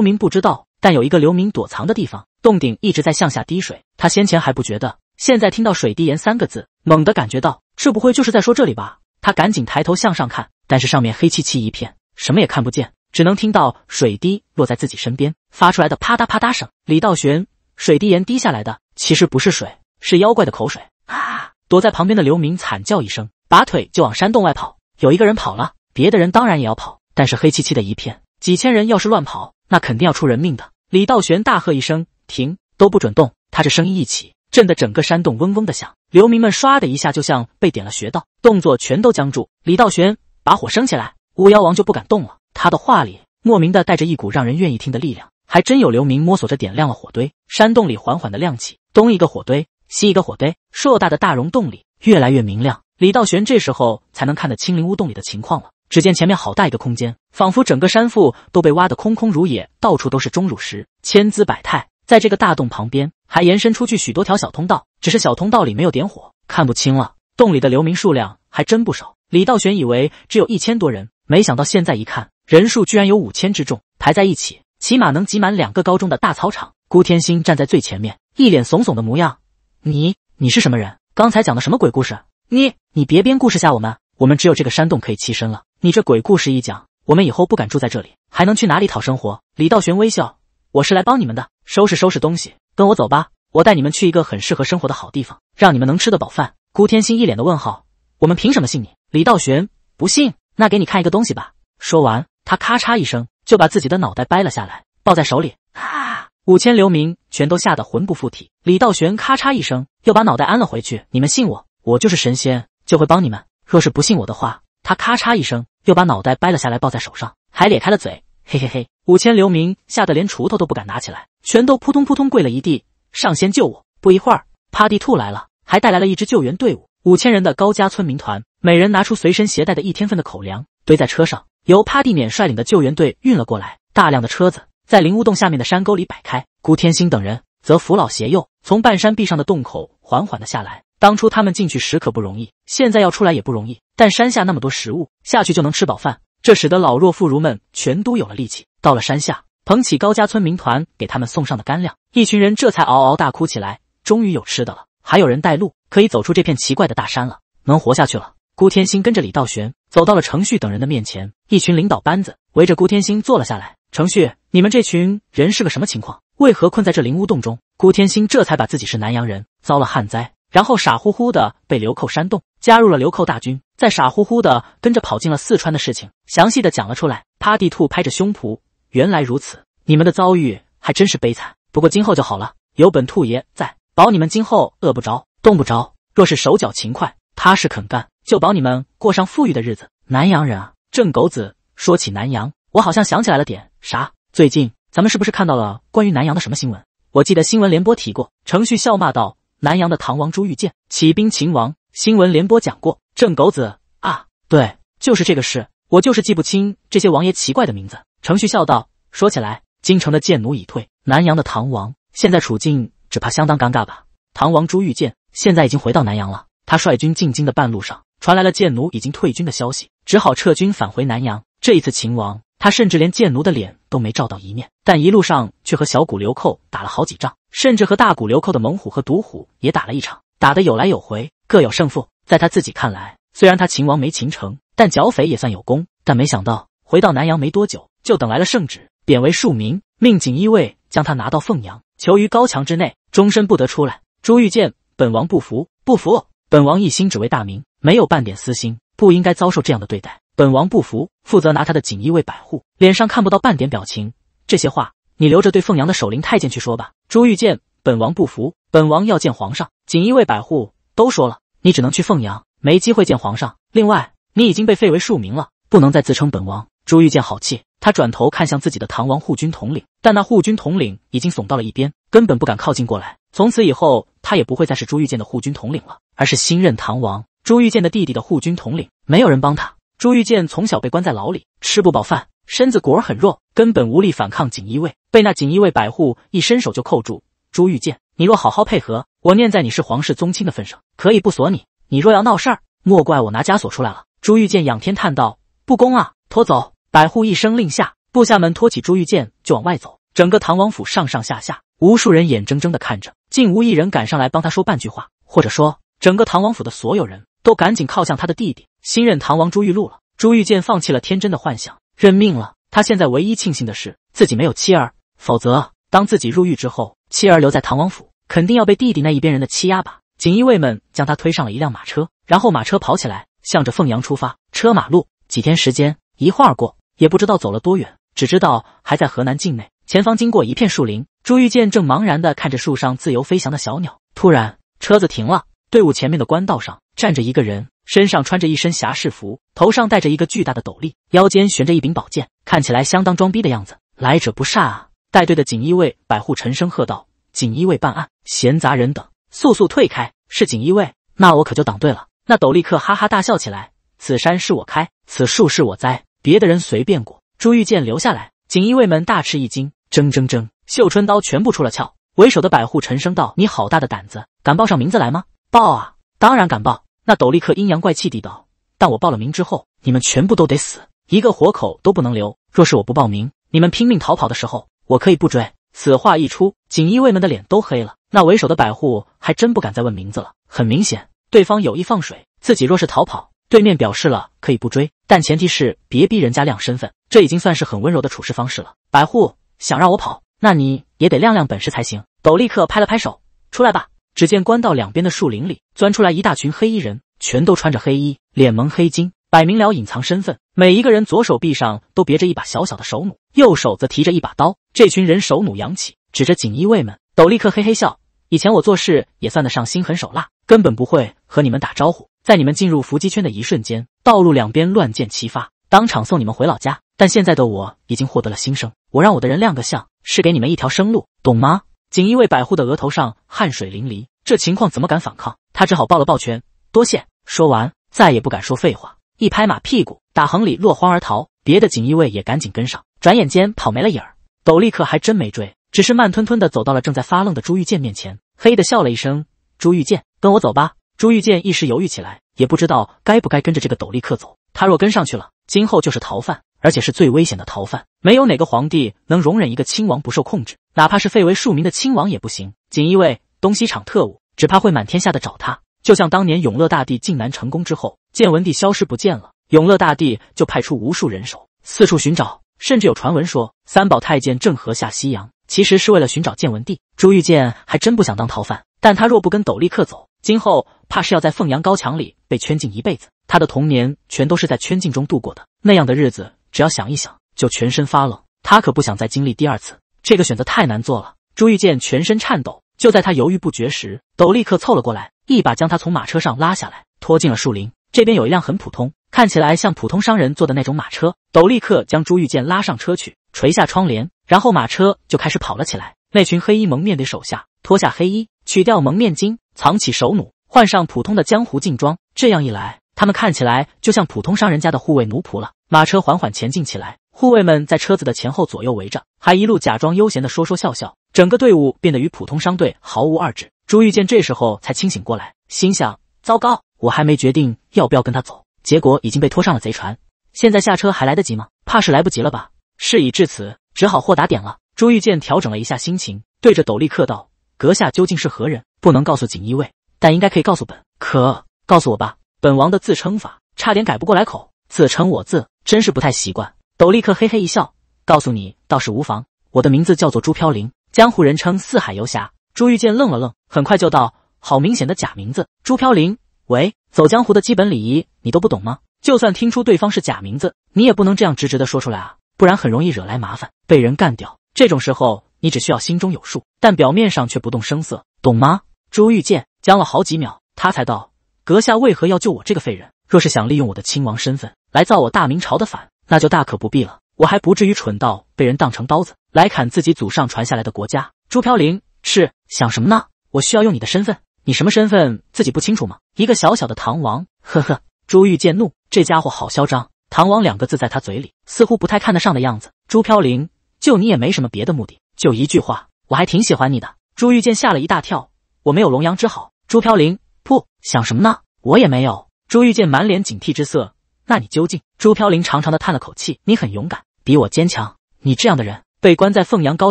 民不知道。但有一个流民躲藏的地方，洞顶一直在向下滴水。他先前还不觉得，现在听到“水滴岩”三个字，猛地感觉到这不会就是在说这里吧？他赶紧抬头向上看，但是上面黑漆漆一片，什么也看不见，只能听到水滴落在自己身边发出来的啪嗒啪嗒声。李道玄，水滴岩滴下来的其实不是水，是妖怪的口水！啊！躲在旁边的流民惨叫一声，拔腿就往山洞外跑。有一个人跑了，别的人当然也要跑。但是黑漆漆的一片，几千人要是乱跑，那肯定要出人命的。李道玄大喝一声：“停，都不准动！”他这声音一起，震得整个山洞嗡嗡的响。流民们唰的一下，就像被点了穴道，动作全都僵住。李道玄把火升起来，巫妖王就不敢动了。他的话里莫名的带着一股让人愿意听的力量，还真有流民摸索着点亮了火堆，山洞里缓缓的亮起。东一个火堆，西一个火堆，硕大的大溶洞里越来越明亮。李道玄这时候才能看得清灵巫洞里的情况了。只见前面好大一个空间，仿佛整个山腹都被挖得空空如也，到处都是钟乳石，千姿百态。在这个大洞旁边，还延伸出去许多条小通道，只是小通道里没有点火，看不清了。洞里的流民数量还真不少。李道玄以为只有一千多人，没想到现在一看，人数居然有五千之众，排在一起，起码能挤满两个高中的大操场。孤天星站在最前面，一脸怂怂的模样：“你，你是什么人？刚才讲的什么鬼故事？你，你别编故事吓我们！我们只有这个山洞可以栖身了。”你这鬼故事一讲，我们以后不敢住在这里，还能去哪里讨生活？李道玄微笑：“我是来帮你们的，收拾收拾东西，跟我走吧，我带你们去一个很适合生活的好地方，让你们能吃得饱饭。”孤天心一脸的问号：“我们凭什么信你？”李道玄不信，那给你看一个东西吧。说完，他咔嚓一声就把自己的脑袋掰了下来，抱在手里。啊！五千流民全都吓得魂不附体。李道玄咔嚓一声又把脑袋安了回去。你们信我，我就是神仙，就会帮你们。若是不信我的话，他咔嚓一声。又把脑袋掰了下来，抱在手上，还咧开了嘴，嘿嘿嘿。五千流民吓得连锄头都不敢拿起来，全都扑通扑通跪了一地。上仙救我！不一会儿，趴地兔来了，还带来了一支救援队伍，五千人的高家村民团，每人拿出随身携带的一天份的口粮，堆在车上，由趴地免率领的救援队运了过来。大量的车子在灵乌洞下面的山沟里摆开，孤天星等人则扶老携幼，从半山壁上的洞口缓缓的下来。当初他们进去时可不容易，现在要出来也不容易。但山下那么多食物，下去就能吃饱饭，这使得老弱妇孺们全都有了力气。到了山下，捧起高家村民团给他们送上的干粮，一群人这才嗷嗷大哭起来，终于有吃的了。还有人带路，可以走出这片奇怪的大山了，能活下去了。孤天星跟着李道玄走到了程旭等人的面前，一群领导班子围着孤天星坐了下来。程旭，你们这群人是个什么情况？为何困在这灵乌洞中？孤天星这才把自己是南阳人，遭了旱灾。然后傻乎乎的被流寇煽动，加入了流寇大军，再傻乎乎的跟着跑进了四川的事情，详细的讲了出来。趴地兔拍着胸脯：“原来如此，你们的遭遇还真是悲惨。不过今后就好了，有本兔爷在，保你们今后饿不着，冻不着。若是手脚勤快，踏实肯干，就保你们过上富裕的日子。”南洋人啊，郑狗子说起南洋，我好像想起来了点啥。最近咱们是不是看到了关于南洋的什么新闻？我记得新闻联播提过。程旭笑骂道。南阳的唐王朱玉建起兵擒王，新闻联播讲过。郑狗子啊，对，就是这个事。我就是记不清这些王爷奇怪的名字。程旭笑道：“说起来，京城的贱奴已退，南阳的唐王现在处境只怕相当尴尬吧？”唐王朱玉建现在已经回到南阳了。他率军进京的半路上，传来了贱奴已经退军的消息，只好撤军返回南阳。这一次，秦王他甚至连贱奴的脸都没照到一面，但一路上却和小股流寇打了好几仗。甚至和大股流寇的猛虎和毒虎也打了一场，打得有来有回，各有胜负。在他自己看来，虽然他秦王没秦成，但剿匪也算有功。但没想到回到南阳没多久，就等来了圣旨，贬为庶民，命锦衣卫将他拿到凤阳，囚于高墙之内，终身不得出来。朱玉见本王不服，不服，本王一心只为大明，没有半点私心，不应该遭受这样的对待。本王不服，负责拿他的锦衣卫摆护，脸上看不到半点表情。这些话你留着对凤阳的守灵太监去说吧。朱玉见，本王不服，本王要见皇上。锦衣卫百户都说了，你只能去凤阳，没机会见皇上。另外，你已经被废为庶民了，不能再自称本王。朱玉见好气，他转头看向自己的唐王护军统领，但那护军统领已经怂到了一边，根本不敢靠近过来。从此以后，他也不会再是朱玉见的护军统领了，而是新任唐王朱玉见的弟弟的护军统领。没有人帮他，朱玉见从小被关在牢里，吃不饱饭。身子果儿很弱，根本无力反抗锦衣卫，被那锦衣卫百户一伸手就扣住。朱玉剑，你若好好配合，我念在你是皇室宗亲的份上，可以不锁你。你若要闹事儿，莫怪我拿枷锁出来了。朱玉剑仰天叹道：“不公啊！”拖走百户一声令下，部下们托起朱玉剑就往外走。整个唐王府上上下下，无数人眼睁睁地看着，竟无一人赶上来帮他说半句话。或者说，整个唐王府的所有人都赶紧靠向他的弟弟新任唐王朱玉露了。朱玉剑放弃了天真的幻想。认命了，他现在唯一庆幸的是自己没有妻儿，否则当自己入狱之后，妻儿留在唐王府，肯定要被弟弟那一边人的欺压吧。锦衣卫们将他推上了一辆马车，然后马车跑起来，向着凤阳出发。车马路，几天时间一晃过，也不知道走了多远，只知道还在河南境内。前方经过一片树林，朱玉剑正茫然地看着树上自由飞翔的小鸟，突然车子停了，队伍前面的官道上站着一个人。身上穿着一身侠士服，头上戴着一个巨大的斗笠，腰间悬着一柄宝剑，看起来相当装逼的样子。来者不善啊！带队的锦衣卫百户沉声喝道：“锦衣卫办案，闲杂人等速速退开！”是锦衣卫，那我可就挡队了。那斗笠客哈哈大笑起来：“此山是我开，此树是我栽，别的人随便过，朱玉剑留下来。”锦衣卫们大吃一惊，铮铮铮，绣春刀全部出了鞘。为首的百户沉声道：“你好大的胆子，敢报上名字来吗？”“报啊，当然敢报。”那斗笠客阴阳怪气地道：“但我报了名之后，你们全部都得死，一个活口都不能留。若是我不报名，你们拼命逃跑的时候，我可以不追。”此话一出，锦衣卫们的脸都黑了。那为首的百户还真不敢再问名字了。很明显，对方有意放水。自己若是逃跑，对面表示了可以不追，但前提是别逼人家亮身份。这已经算是很温柔的处事方式了。百户想让我跑，那你也得亮亮本事才行。斗笠客拍了拍手：“出来吧。”只见官道两边的树林里钻出来一大群黑衣人，全都穿着黑衣，脸蒙黑巾，摆明了隐藏身份。每一个人左手臂上都别着一把小小的手弩，右手则提着一把刀。这群人手弩扬起，指着锦衣卫们，斗笠客嘿嘿笑：“以前我做事也算得上心狠手辣，根本不会和你们打招呼。在你们进入伏击圈的一瞬间，道路两边乱箭齐发，当场送你们回老家。但现在的我已经获得了新生，我让我的人亮个相，是给你们一条生路，懂吗？”锦衣卫百户的额头上汗水淋漓，这情况怎么敢反抗？他只好抱了抱拳，多谢。说完，再也不敢说废话，一拍马屁股，打横里落荒而逃。别的锦衣卫也赶紧跟上，转眼间跑没了影儿。斗笠客还真没追，只是慢吞吞的走到了正在发愣的朱玉剑面前，嘿的笑了一声：“朱玉剑，跟我走吧。”朱玉剑一时犹豫起来，也不知道该不该跟着这个斗笠客走。他若跟上去了，今后就是逃犯。而且是最危险的逃犯，没有哪个皇帝能容忍一个亲王不受控制，哪怕是废为庶民的亲王也不行。锦衣卫、东西厂特务只怕会满天下的找他。就像当年永乐大帝靖难成功之后，建文帝消失不见了，永乐大帝就派出无数人手四处寻找，甚至有传闻说三宝太监郑和下西洋其实是为了寻找建文帝。朱玉建还真不想当逃犯，但他若不跟斗笠客走，今后怕是要在凤阳高墙里被圈禁一辈子。他的童年全都是在圈禁中度过的，那样的日子。只要想一想，就全身发冷。他可不想再经历第二次，这个选择太难做了。朱玉剑全身颤抖，就在他犹豫不决时，斗立刻凑了过来，一把将他从马车上拉下来，拖进了树林。这边有一辆很普通，看起来像普通商人坐的那种马车。斗立刻将朱玉剑拉上车去，垂下窗帘，然后马车就开始跑了起来。那群黑衣蒙面的手下脱下黑衣，取掉蒙面巾，藏起手弩，换上普通的江湖劲装。这样一来，他们看起来就像普通商人家的护卫奴仆了。马车缓缓前进起来，护卫们在车子的前后左右围着，还一路假装悠闲的说说笑笑，整个队伍变得与普通商队毫无二致。朱玉见这时候才清醒过来，心想：糟糕，我还没决定要不要跟他走，结果已经被拖上了贼船。现在下车还来得及吗？怕是来不及了吧。事已至此，只好豁达点了。朱玉见调整了一下心情，对着斗笠客道：“阁下究竟是何人？不能告诉锦衣卫，但应该可以告诉本。可告诉我吧，本王的自称法差点改不过来口，自称我字。”真是不太习惯。斗立刻嘿嘿一笑，告诉你倒是无妨。我的名字叫做朱飘零，江湖人称四海游侠。朱玉剑愣了愣，很快就道：“好明显的假名字。”朱飘零，喂，走江湖的基本礼仪你都不懂吗？就算听出对方是假名字，你也不能这样直直的说出来啊，不然很容易惹来麻烦，被人干掉。这种时候，你只需要心中有数，但表面上却不动声色，懂吗？朱玉剑僵了好几秒，他才道：“阁下为何要救我这个废人？若是想利用我的亲王身份……”来造我大明朝的反，那就大可不必了。我还不至于蠢到被人当成刀子来砍自己祖上传下来的国家。朱飘零，是想什么呢？我需要用你的身份，你什么身份自己不清楚吗？一个小小的唐王，呵呵。朱玉见怒，这家伙好嚣张！唐王两个字在他嘴里似乎不太看得上的样子。朱飘零，就你也没什么别的目的，就一句话，我还挺喜欢你的。朱玉见吓了一大跳，我没有龙阳之好。朱飘零，噗，想什么呢？我也没有。朱玉见满脸警惕之色。那你究竟？朱飘零长长的叹了口气：“你很勇敢，比我坚强。你这样的人被关在凤阳高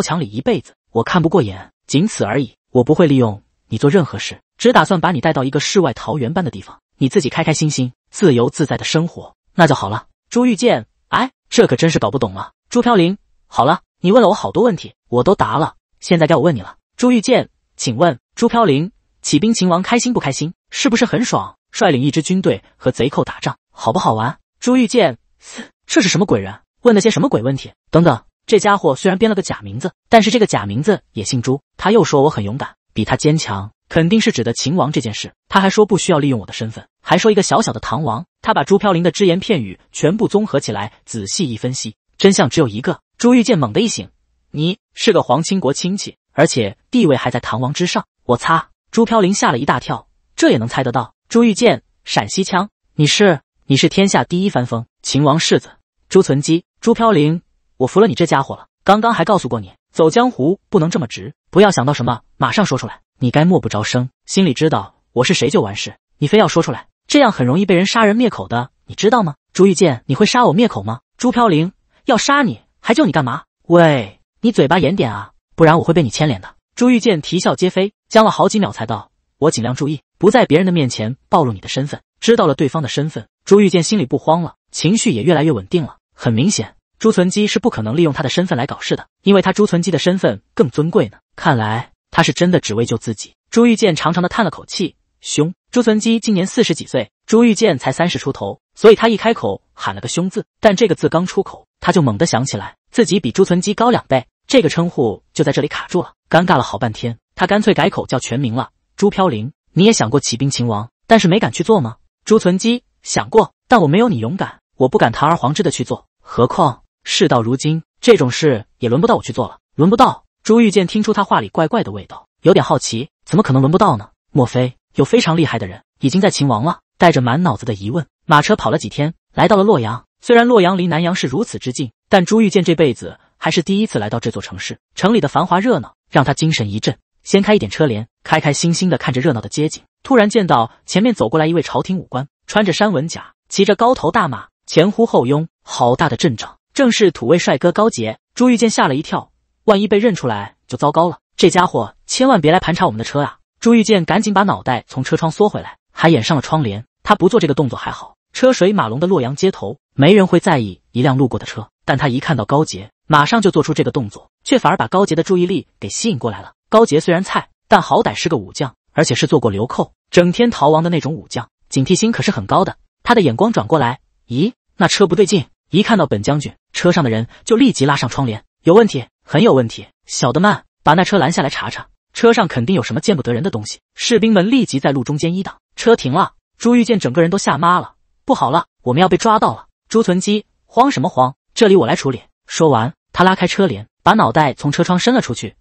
墙里一辈子，我看不过眼，仅此而已。我不会利用你做任何事，只打算把你带到一个世外桃源般的地方，你自己开开心心、自由自在的生活，那就好了。”朱玉剑，哎，这可真是搞不懂了。朱飘零，好了，你问了我好多问题，我都答了。现在该我问你了，朱玉剑，请问朱飘零，起兵擒王开心不开心？是不是很爽？率领一支军队和贼寇打仗。好不好玩？朱玉剑，这是什么鬼人？问了些什么鬼问题？等等，这家伙虽然编了个假名字，但是这个假名字也姓朱。他又说我很勇敢，比他坚强，肯定是指的秦王这件事。他还说不需要利用我的身份，还说一个小小的唐王。他把朱飘零的只言片语全部综合起来，仔细一分析，真相只有一个。朱玉剑猛地一醒，你是个皇亲国亲戚，而且地位还在唐王之上。我擦！朱飘零吓了一大跳，这也能猜得到。朱玉剑，陕西腔，你是？你是天下第一翻风，秦王世子朱存基，朱飘零，我服了你这家伙了。刚刚还告诉过你，走江湖不能这么直，不要想到什么马上说出来，你该默不着声，心里知道我是谁就完事。你非要说出来，这样很容易被人杀人灭口的，你知道吗？朱玉剑，你会杀我灭口吗？朱飘零要杀你还救你干嘛？喂，你嘴巴严点啊，不然我会被你牵连的。朱玉剑啼笑皆非，僵了好几秒才道：“我尽量注意，不在别人的面前暴露你的身份。”知道了对方的身份，朱玉建心里不慌了，情绪也越来越稳定了。很明显，朱存基是不可能利用他的身份来搞事的，因为他朱存基的身份更尊贵呢。看来他是真的只为救自己。朱玉建长长的叹了口气：“兄，朱存基今年四十几岁，朱玉建才三十出头，所以他一开口喊了个‘兄’字，但这个字刚出口，他就猛地想起来自己比朱存基高两倍，这个称呼就在这里卡住了，尴尬了好半天，他干脆改口叫全名了：朱飘零。你也想过起兵擒王，但是没敢去做吗？”朱存基想过，但我没有你勇敢，我不敢堂而皇之的去做。何况事到如今，这种事也轮不到我去做了，轮不到。朱玉剑听出他话里怪怪的味道，有点好奇，怎么可能轮不到呢？莫非有非常厉害的人已经在秦王了？带着满脑子的疑问，马车跑了几天，来到了洛阳。虽然洛阳离南阳市如此之近，但朱玉剑这辈子还是第一次来到这座城市。城里的繁华热闹，让他精神一振。掀开一点车帘，开开心心的看着热闹的街景。突然见到前面走过来一位朝廷武官，穿着山文甲，骑着高头大马，前呼后拥，好大的阵仗！正是土味帅哥高杰。朱玉见吓了一跳，万一被认出来就糟糕了。这家伙千万别来盘查我们的车啊！朱玉见赶紧把脑袋从车窗缩回来，还掩上了窗帘。他不做这个动作还好，车水马龙的洛阳街头，没人会在意一辆路过的车。但他一看到高杰，马上就做出这个动作，却反而把高杰的注意力给吸引过来了。高杰虽然菜，但好歹是个武将，而且是做过流寇、整天逃亡的那种武将，警惕心可是很高的。他的眼光转过来，咦，那车不对劲！一看到本将军，车上的人就立即拉上窗帘，有问题，很有问题。小的们，把那车拦下来查查，车上肯定有什么见不得人的东西。士兵们立即在路中间一挡，车停了。朱玉见整个人都吓麻了，不好了，我们要被抓到了！朱存基慌什么慌？这里我来处理。说完，他拉开车帘，把脑袋从车窗伸了出去。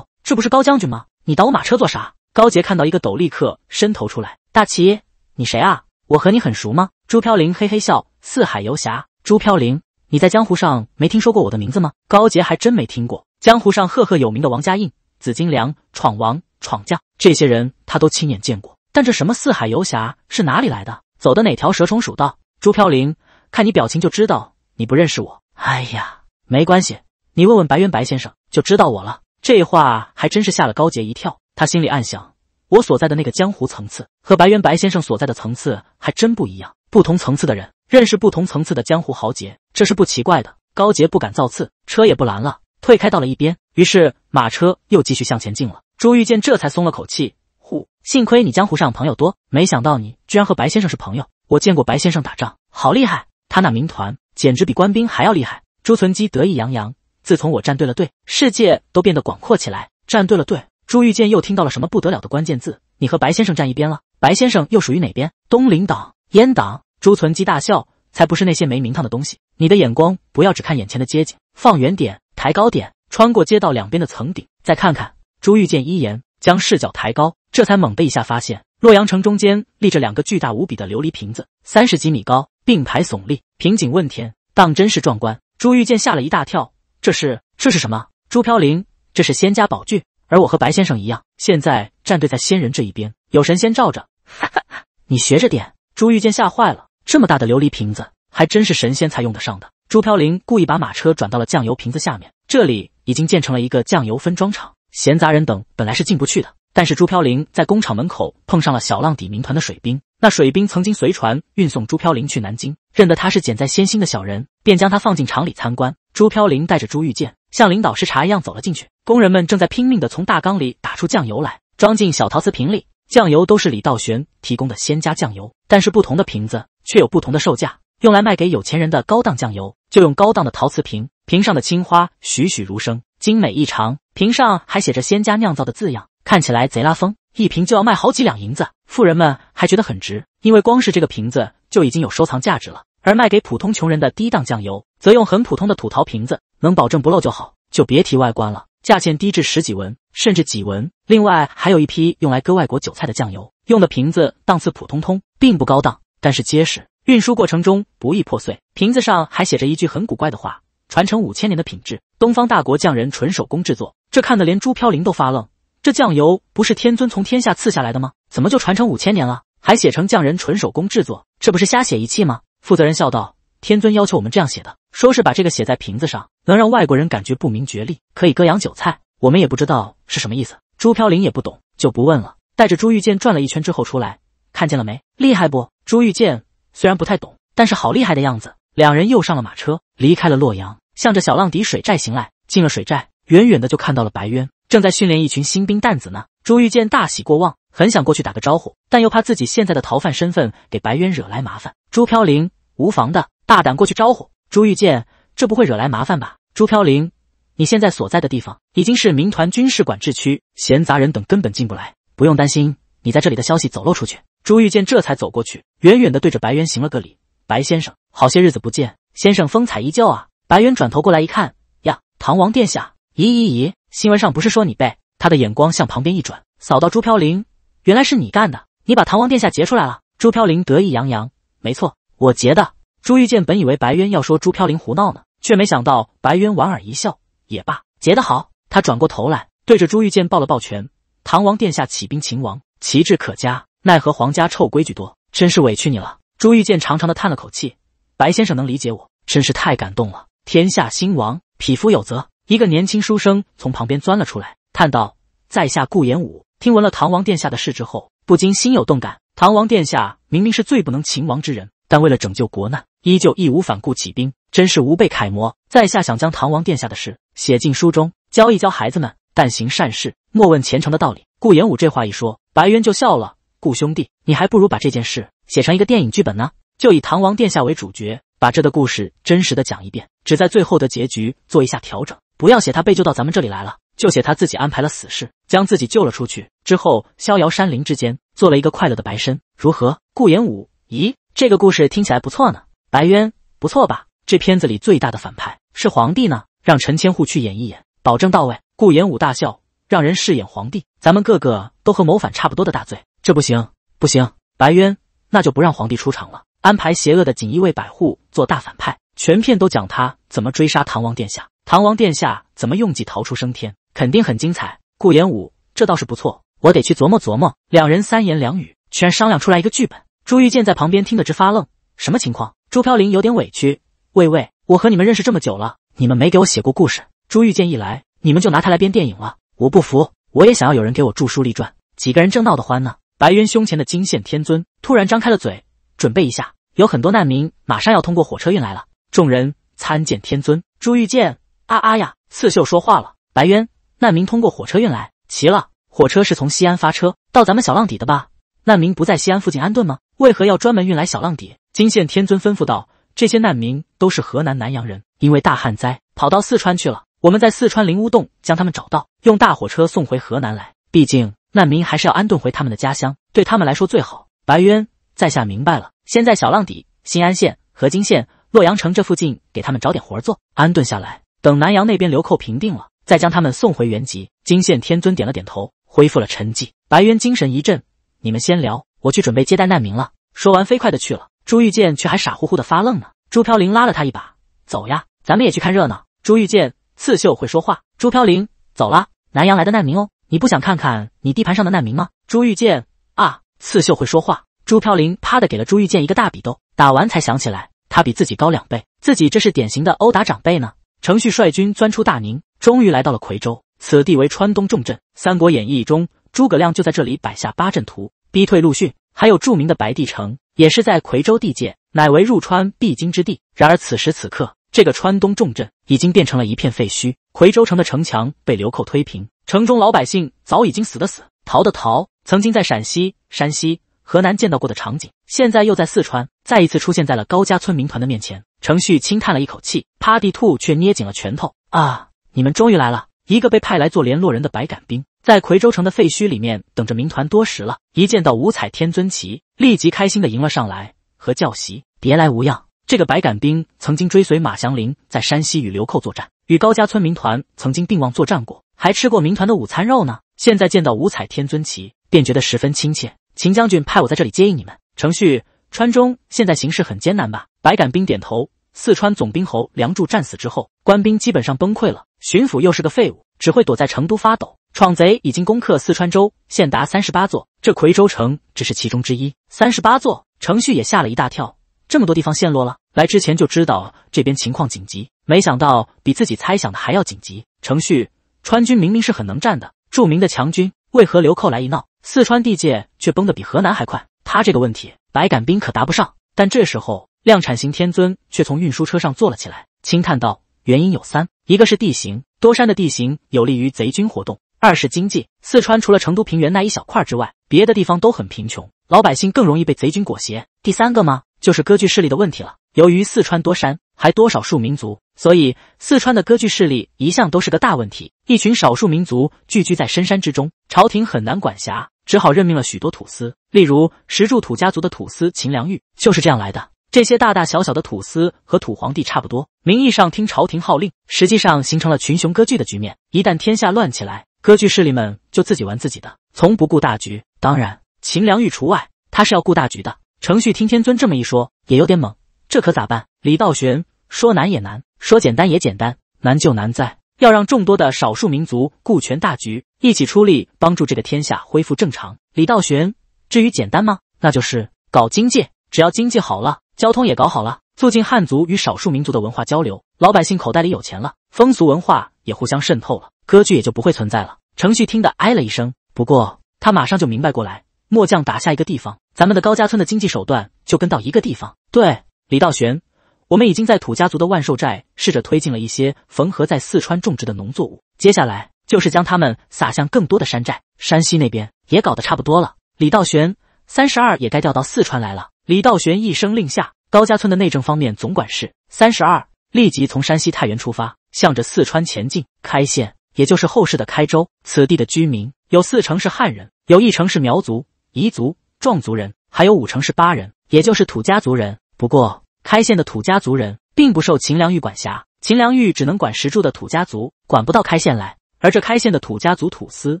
这不是高将军吗？你挡我马车做啥？高杰看到一个斗笠客伸头出来，大齐，你谁啊？我和你很熟吗？朱飘零嘿嘿笑，四海游侠朱飘零，你在江湖上没听说过我的名字吗？高杰还真没听过，江湖上赫赫有名的王家印、紫金梁、闯王、闯将，这些人他都亲眼见过，但这什么四海游侠是哪里来的？走的哪条蛇虫鼠道？朱飘零，看你表情就知道你不认识我。哎呀，没关系，你问问白渊白先生就知道我了。这话还真是吓了高杰一跳，他心里暗想：我所在的那个江湖层次和白猿白先生所在的层次还真不一样，不同层次的人认识不同层次的江湖豪杰，这是不奇怪的。高杰不敢造次，车也不拦了，退开到了一边。于是马车又继续向前进了。朱玉见这才松了口气，呼，幸亏你江湖上朋友多，没想到你居然和白先生是朋友。我见过白先生打仗，好厉害，他那民团简直比官兵还要厉害。朱存基得意洋洋。自从我站对了队，世界都变得广阔起来。站对了队，朱玉剑又听到了什么不得了的关键字？你和白先生站一边了，白先生又属于哪边？东林党、阉党？朱存基大笑，才不是那些没名堂的东西！你的眼光不要只看眼前的街景，放远点，抬高点，穿过街道两边的层顶，再看看。朱玉剑一言将视角抬高，这才猛地一下发现，洛阳城中间立着两个巨大无比的琉璃瓶子，三十几米高，并排耸立，瓶颈问天，当真是壮观。朱玉剑吓了一大跳。这是这是什么？朱飘零，这是仙家宝具。而我和白先生一样，现在站队在仙人这一边，有神仙罩着。哈哈，你学着点。朱玉见吓坏了，这么大的琉璃瓶子，还真是神仙才用得上的。朱飘零故意把马车转到了酱油瓶子下面，这里已经建成了一个酱油分装厂，闲杂人等本来是进不去的。但是朱飘零在工厂门口碰上了小浪底民团的水兵，那水兵曾经随船运送朱飘零去南京，认得他是捡在仙心的小人，便将他放进厂里参观。朱飘零带着朱玉剑，像领导视察一样走了进去。工人们正在拼命的从大缸里打出酱油来，装进小陶瓷瓶里。酱油都是李道玄提供的仙家酱油，但是不同的瓶子却有不同的售价。用来卖给有钱人的高档酱油，就用高档的陶瓷瓶，瓶上的青花栩栩如生，精美异常。瓶上还写着“仙家酿造”的字样，看起来贼拉风。一瓶就要卖好几两银子，富人们还觉得很值，因为光是这个瓶子就已经有收藏价值了。而卖给普通穷人的低档酱油。则用很普通的土陶瓶子，能保证不漏就好，就别提外观了。价钱低至十几文，甚至几文。另外还有一批用来割外国韭菜的酱油，用的瓶子档次普通通，并不高档，但是结实，运输过程中不易破碎。瓶子上还写着一句很古怪的话：“传承五千年的品质，东方大国匠人纯手工制作。”这看得连朱飘零都发愣。这酱油不是天尊从天下赐下来的吗？怎么就传承五千年了？还写成匠人纯手工制作，这不是瞎写一气吗？负责人笑道：“天尊要求我们这样写的。”说是把这个写在瓶子上，能让外国人感觉不明觉厉，可以割洋韭菜。我们也不知道是什么意思。朱飘零也不懂，就不问了。带着朱玉剑转了一圈之后出来，看见了没？厉害不？朱玉剑虽然不太懂，但是好厉害的样子。两人又上了马车，离开了洛阳，向着小浪底水寨行来。进了水寨，远远的就看到了白渊正在训练一群新兵蛋子呢。朱玉剑大喜过望，很想过去打个招呼，但又怕自己现在的逃犯身份给白渊惹来麻烦。朱飘零无妨的，大胆过去招呼。朱玉剑，这不会惹来麻烦吧？朱飘零，你现在所在的地方已经是民团军事管制区，闲杂人等根本进不来，不用担心你在这里的消息走漏出去。朱玉剑这才走过去，远远的对着白猿行了个礼：“白先生，好些日子不见，先生风采依旧啊！”白猿转头过来一看，呀，唐王殿下！咦咦咦，新闻上不是说你被？他的眼光向旁边一转，扫到朱飘零，原来是你干的！你把唐王殿下劫出来了！朱飘零得意洋洋：“没错，我劫的。”朱玉剑本以为白渊要说朱飘零胡闹呢，却没想到白渊莞尔一笑，也罢，结得好。他转过头来，对着朱玉剑抱了抱拳：“唐王殿下起兵秦王，奇志可嘉。奈何皇家臭规矩多，真是委屈你了。”朱玉剑长长的叹了口气：“白先生能理解我，真是太感动了。天下兴亡，匹夫有责。”一个年轻书生从旁边钻了出来，叹道：“在下顾延武，听闻了唐王殿下的事之后，不禁心有动感。唐王殿下明明是最不能秦王之人，但为了拯救国难。”依旧义无反顾起兵，真是吾辈楷模。在下想将唐王殿下的事写进书中，教一教孩子们，但行善事莫问前程的道理。顾延武这话一说，白渊就笑了。顾兄弟，你还不如把这件事写成一个电影剧本呢，就以唐王殿下为主角，把这的故事真实的讲一遍，只在最后的结局做一下调整，不要写他被救到咱们这里来了，就写他自己安排了死士，将自己救了出去，之后逍遥山林之间，做了一个快乐的白身，如何？顾延武，咦，这个故事听起来不错呢。白渊，不错吧？这片子里最大的反派是皇帝呢，让陈千户去演一演，保证到位。顾延武大笑，让人饰演皇帝。咱们个个都和谋反差不多的大罪，这不行，不行。白渊，那就不让皇帝出场了，安排邪恶的锦衣卫百户做大反派，全片都讲他怎么追杀唐王殿下，唐王殿下怎么用计逃出升天，肯定很精彩。顾延武，这倒是不错，我得去琢磨琢磨。两人三言两语，居然商量出来一个剧本。朱玉剑在旁边听得直发愣，什么情况？朱飘零有点委屈，喂喂，我和你们认识这么久了，你们没给我写过故事。朱玉剑一来，你们就拿他来编电影了，我不服，我也想要有人给我著书立传。几个人正闹得欢呢，白渊胸前的金线天尊突然张开了嘴，准备一下，有很多难民马上要通过火车运来了。众人参见天尊。朱玉剑，啊啊呀！刺绣说话了，白渊，难民通过火车运来，齐了，火车是从西安发车到咱们小浪底的吧？难民不在西安附近安顿吗？为何要专门运来小浪底？金县天尊吩咐道：“这些难民都是河南南阳人，因为大旱灾跑到四川去了。我们在四川灵乌洞将他们找到，用大火车送回河南来。毕竟难民还是要安顿回他们的家乡，对他们来说最好。”白渊在下明白了，先在小浪底、新安县河津县、洛阳城这附近给他们找点活做，安顿下来，等南阳那边流寇平定了，再将他们送回原籍。金县天尊点了点头，恢复了沉寂。白渊精神一振。你们先聊，我去准备接待难民了。说完，飞快的去了。朱玉剑却还傻乎乎的发愣呢。朱飘零拉了他一把：“走呀，咱们也去看热闹。”朱玉剑：刺绣会说话。朱飘零：走了，南阳来的难民哦，你不想看看你地盘上的难民吗？朱玉剑：啊，刺绣会说话。朱飘零：啪的给了朱玉剑一个大比兜，打完才想起来，他比自己高两倍，自己这是典型的殴打长辈呢。程旭率军钻出大宁，终于来到了夔州，此地为川东重镇，《三国演义》中。诸葛亮就在这里摆下八阵图，逼退陆逊。还有著名的白帝城，也是在夔州地界，乃为入川必经之地。然而此时此刻，这个川东重镇已经变成了一片废墟。夔州城的城墙被流寇推平，城中老百姓早已经死的死，逃的逃。曾经在陕西、山西、河南见到过的场景，现在又在四川再一次出现在了高家村民团的面前。程旭轻叹了一口气，趴地兔却捏紧了拳头。啊，你们终于来了！一个被派来做联络人的白杆兵。在夔州城的废墟里面等着民团多时了，一见到五彩天尊旗，立即开心的迎了上来，和教习别来无恙。这个白杆兵曾经追随马祥林在山西与流寇作战，与高家村民团曾经并望作战过，还吃过民团的午餐肉呢。现在见到五彩天尊旗，便觉得十分亲切。秦将军派我在这里接应你们。程旭，川中现在形势很艰难吧？白杆兵点头。四川总兵侯梁柱战死之后，官兵基本上崩溃了，巡抚又是个废物，只会躲在成都发抖。闯贼已经攻克四川州现达三十八座，这夔州城只是其中之一。三十八座，程旭也吓了一大跳。这么多地方陷落了，来之前就知道这边情况紧急，没想到比自己猜想的还要紧急。程旭，川军明明是很能战的，著名的强军，为何流寇来一闹，四川地界却崩得比河南还快？他这个问题，白杆兵可答不上。但这时候，量产型天尊却从运输车上坐了起来，轻叹道：“原因有三，一个是地形，多山的地形有利于贼军活动。”二是经济，四川除了成都平原那一小块之外，别的地方都很贫穷，老百姓更容易被贼军裹挟。第三个吗，就是割据势力的问题了。由于四川多山，还多少数民族，所以四川的割据势力一向都是个大问题。一群少数民族聚居在深山之中，朝廷很难管辖，只好任命了许多土司。例如，石柱土家族的土司秦良玉就是这样来的。这些大大小小的土司和土皇帝差不多，名义上听朝廷号令，实际上形成了群雄割据的局面。一旦天下乱起来，割据势力们就自己玩自己的，从不顾大局，当然秦良玉除外，他是要顾大局的。程旭听天尊这么一说，也有点懵，这可咋办？李道玄说难也难，说简单也简单，难就难在要让众多的少数民族顾全大局，一起出力帮助这个天下恢复正常。李道玄，至于简单吗？那就是搞经济，只要经济好了，交通也搞好了，促进汉族与少数民族的文化交流，老百姓口袋里有钱了，风俗文化也互相渗透了。歌剧也就不会存在了。程旭听得哎了一声，不过他马上就明白过来。末将打下一个地方，咱们的高家村的经济手段就跟到一个地方。对，李道玄，我们已经在土家族的万寿寨试着推进了一些缝合在四川种植的农作物，接下来就是将它们撒向更多的山寨。山西那边也搞得差不多了。李道玄三十二也该调到四川来了。李道玄一声令下，高家村的内政方面总管事三十二立即从山西太原出发，向着四川前进开县。也就是后世的开州，此地的居民有四成是汉人，有一成是苗族、彝族、壮族人，还有五成是巴人，也就是土家族人。不过开县的土家族人并不受秦良玉管辖，秦良玉只能管石柱的土家族，管不到开县来。而这开县的土家族土司